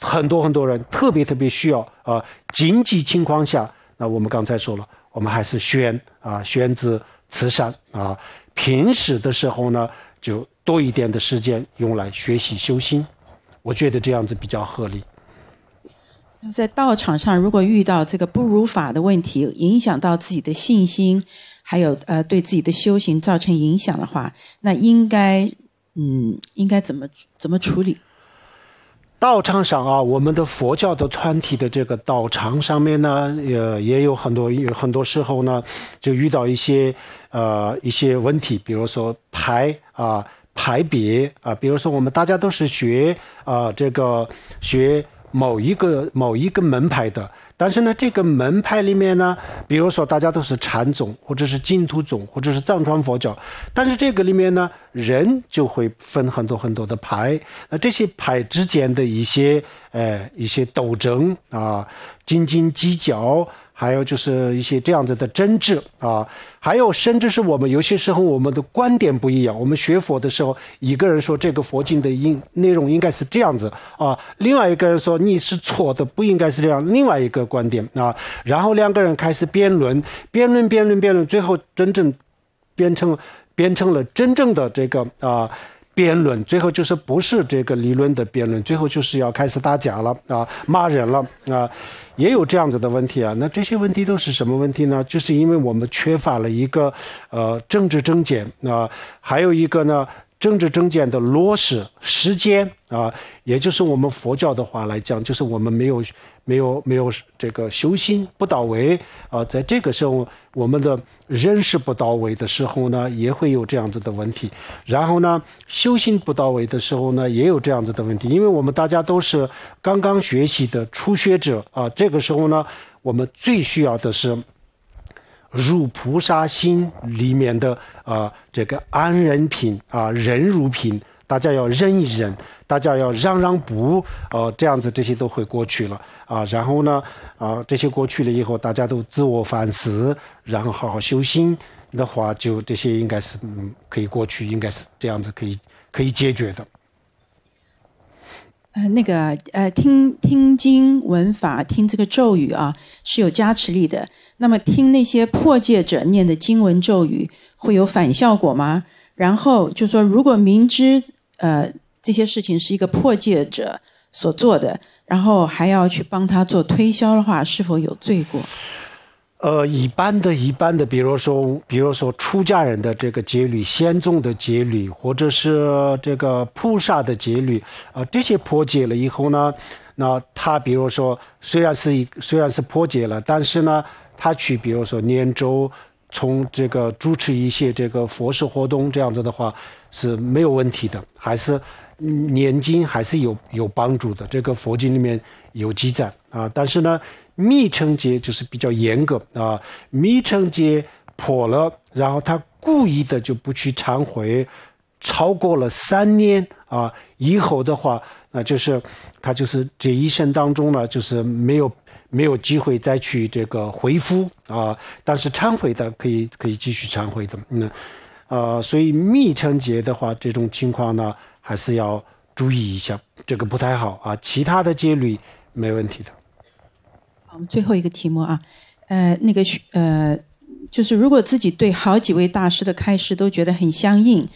很多很多人特别特别需要啊，紧急情况下，那我们刚才说了，我们还是宣啊，宣之慈善啊，平时的时候呢，就多一点的时间用来学习修心，我觉得这样子比较合理。
在道场上，如果遇到这个不如法的问题，影响到自己的信心，还有呃，对自己的修行造成影响的话，那应该嗯，应该怎么怎么处
理？道场上啊，我们的佛教的团体的这个道场上面呢，也也有很多，有很多时候呢，就遇到一些呃一些问题，比如说排啊排别啊，比如说我们大家都是学啊这个学某一个某一个门派的。但是呢，这个门派里面呢，比如说大家都是禅宗，或者是净土宗，或者是藏传佛教，但是这个里面呢，人就会分很多很多的派，那这些派之间的一些，呃，一些斗争啊，斤斤计较。还有就是一些这样子的争执啊，还有甚至是我们有些时候我们的观点不一样。我们学佛的时候，一个人说这个佛经的应内容应该是这样子啊，另外一个人说你是错的，不应该是这样，另外一个观点啊。然后两个人开始辩论，辩论，辩论，辩论，最后真正变成变成了真正的这个啊。辩论最后就是不是这个理论的辩论，最后就是要开始打假了啊，骂人了啊，也有这样子的问题啊。那这些问题都是什么问题呢？就是因为我们缺乏了一个呃政治增减啊，还有一个呢政治增减的落实时间啊，也就是我们佛教的话来讲，就是我们没有。没有没有这个修心不到位啊，在这个时候我们的认识不到位的时候呢，也会有这样子的问题。然后呢，修心不到位的时候呢，也有这样子的问题。因为我们大家都是刚刚学习的初学者啊，这个时候呢，我们最需要的是入菩萨心里面的啊，这个安人品啊，忍辱品，大家要忍一忍。大家要让让步，呃，这样子这些都会过去了啊。然后呢啊，这些过去了以后，大家都自我反思，然后好好修心，的话就这些应该是嗯可以过去，应该是这样子可以可以解决的。
呃，那个呃，听听经文法，听这个咒语啊，是有加持力的。那么听那些破戒者念的经文咒语，会有反效果吗？然后就说，如果明知呃。这些事情是一个破戒者所做的，然后还要去帮他做推销的话，是否
有罪过？呃，一般的，一般的，比如说，比如说出家人的这个戒律、仙宗的戒律，或者是这个菩萨的戒律，啊，这些破戒了以后呢，那他比如说虽然是虽然是破戒了，但是呢，他去比如说念咒，从这个主持一些这个佛事活动这样子的话是没有问题的，还是。年经还是有有帮助的，这个佛经里面有记载啊。但是呢，密乘劫就是比较严格啊。密乘劫破了，然后他故意的就不去忏悔，超过了三年啊以后的话，那就是他就是这一生当中呢，就是没有没有机会再去这个回复啊。但是忏悔的可以可以继续忏悔的那啊，所以密乘劫的话，这种情况呢。还是要注意一下，这个不太好啊。其他的戒律没问题的。好，我们最后
一个题目啊，呃，那个学呃，就是如果自己对好几位大师的开示都觉得很相应，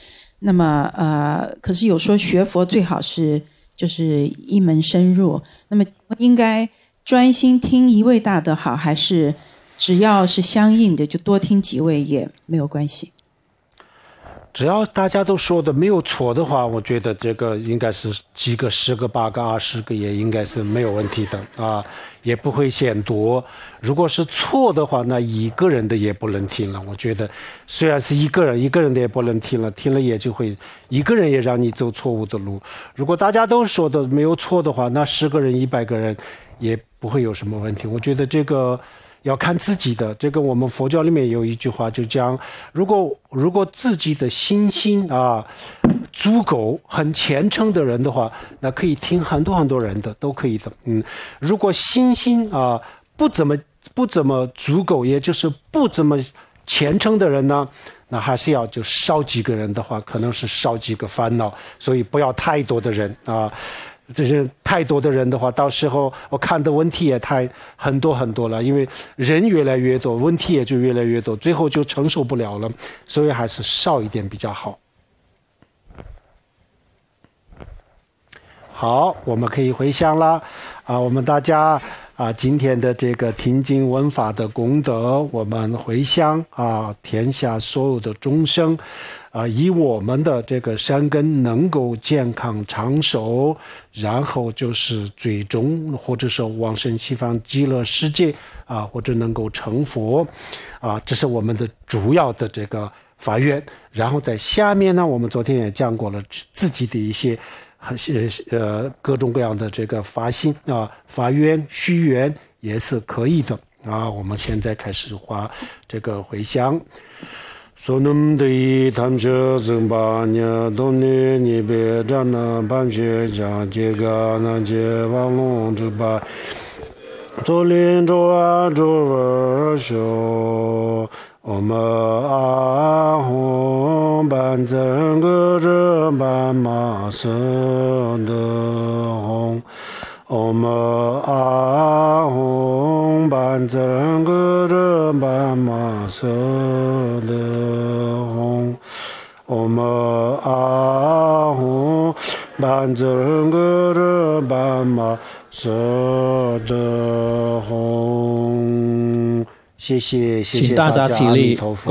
那么呃，可是有说学佛最好是就是一门深入，那么应该专心听一位大的好，还是只要是相应的就多听几位也没有关系？
只要大家都说的没有错的话，我觉得这个应该是几个、十个、八个、二十个也应该是没有问题的啊，也不会嫌多。如果是错的话，那一个人的也不能听了。我觉得虽然是一个人，一个人的也不能听了，听了也就会一个人也让你走错误的路。如果大家都说的没有错的话，那十个人、一百个人也不会有什么问题。我觉得这个。要看自己的，这个我们佛教里面有一句话就讲，如果如果自己的心心啊足够很虔诚的人的话，那可以听很多很多人的，都可以的。嗯，如果心心啊不怎么不怎么足够，也就是不怎么虔诚的人呢，那还是要就烧几个人的话，可能是烧几个烦恼，所以不要太多的人啊。就是太多的人的话，到时候我看的问题也太很多很多了，因为人越来越多，问题也就越来越多，最后就承受不了了，所以还是少一点比较好。好，我们可以回乡了，啊，我们大家啊，今天的这个听经闻法的功德，我们回乡啊，天下所有的众生。啊，以我们的这个山根能够健康长寿，然后就是最终或者说往生西方极乐世界啊，或者能够成佛，啊，这是我们的主要的这个发愿。然后在下面呢，我们昨天也讲过了自己的一些呃些呃各种各样的这个发心啊，发愿许愿也是可以
的啊。我们现在开始画这个回香。sonum de yi tam che zeng ba nya dom ne ni be da na ban 嗡嘛阿吽伴着人格的伴马色德吽，嗡嘛阿吽伴着人格的伴马色德吽。谢谢，谢谢大家。阿弥陀佛。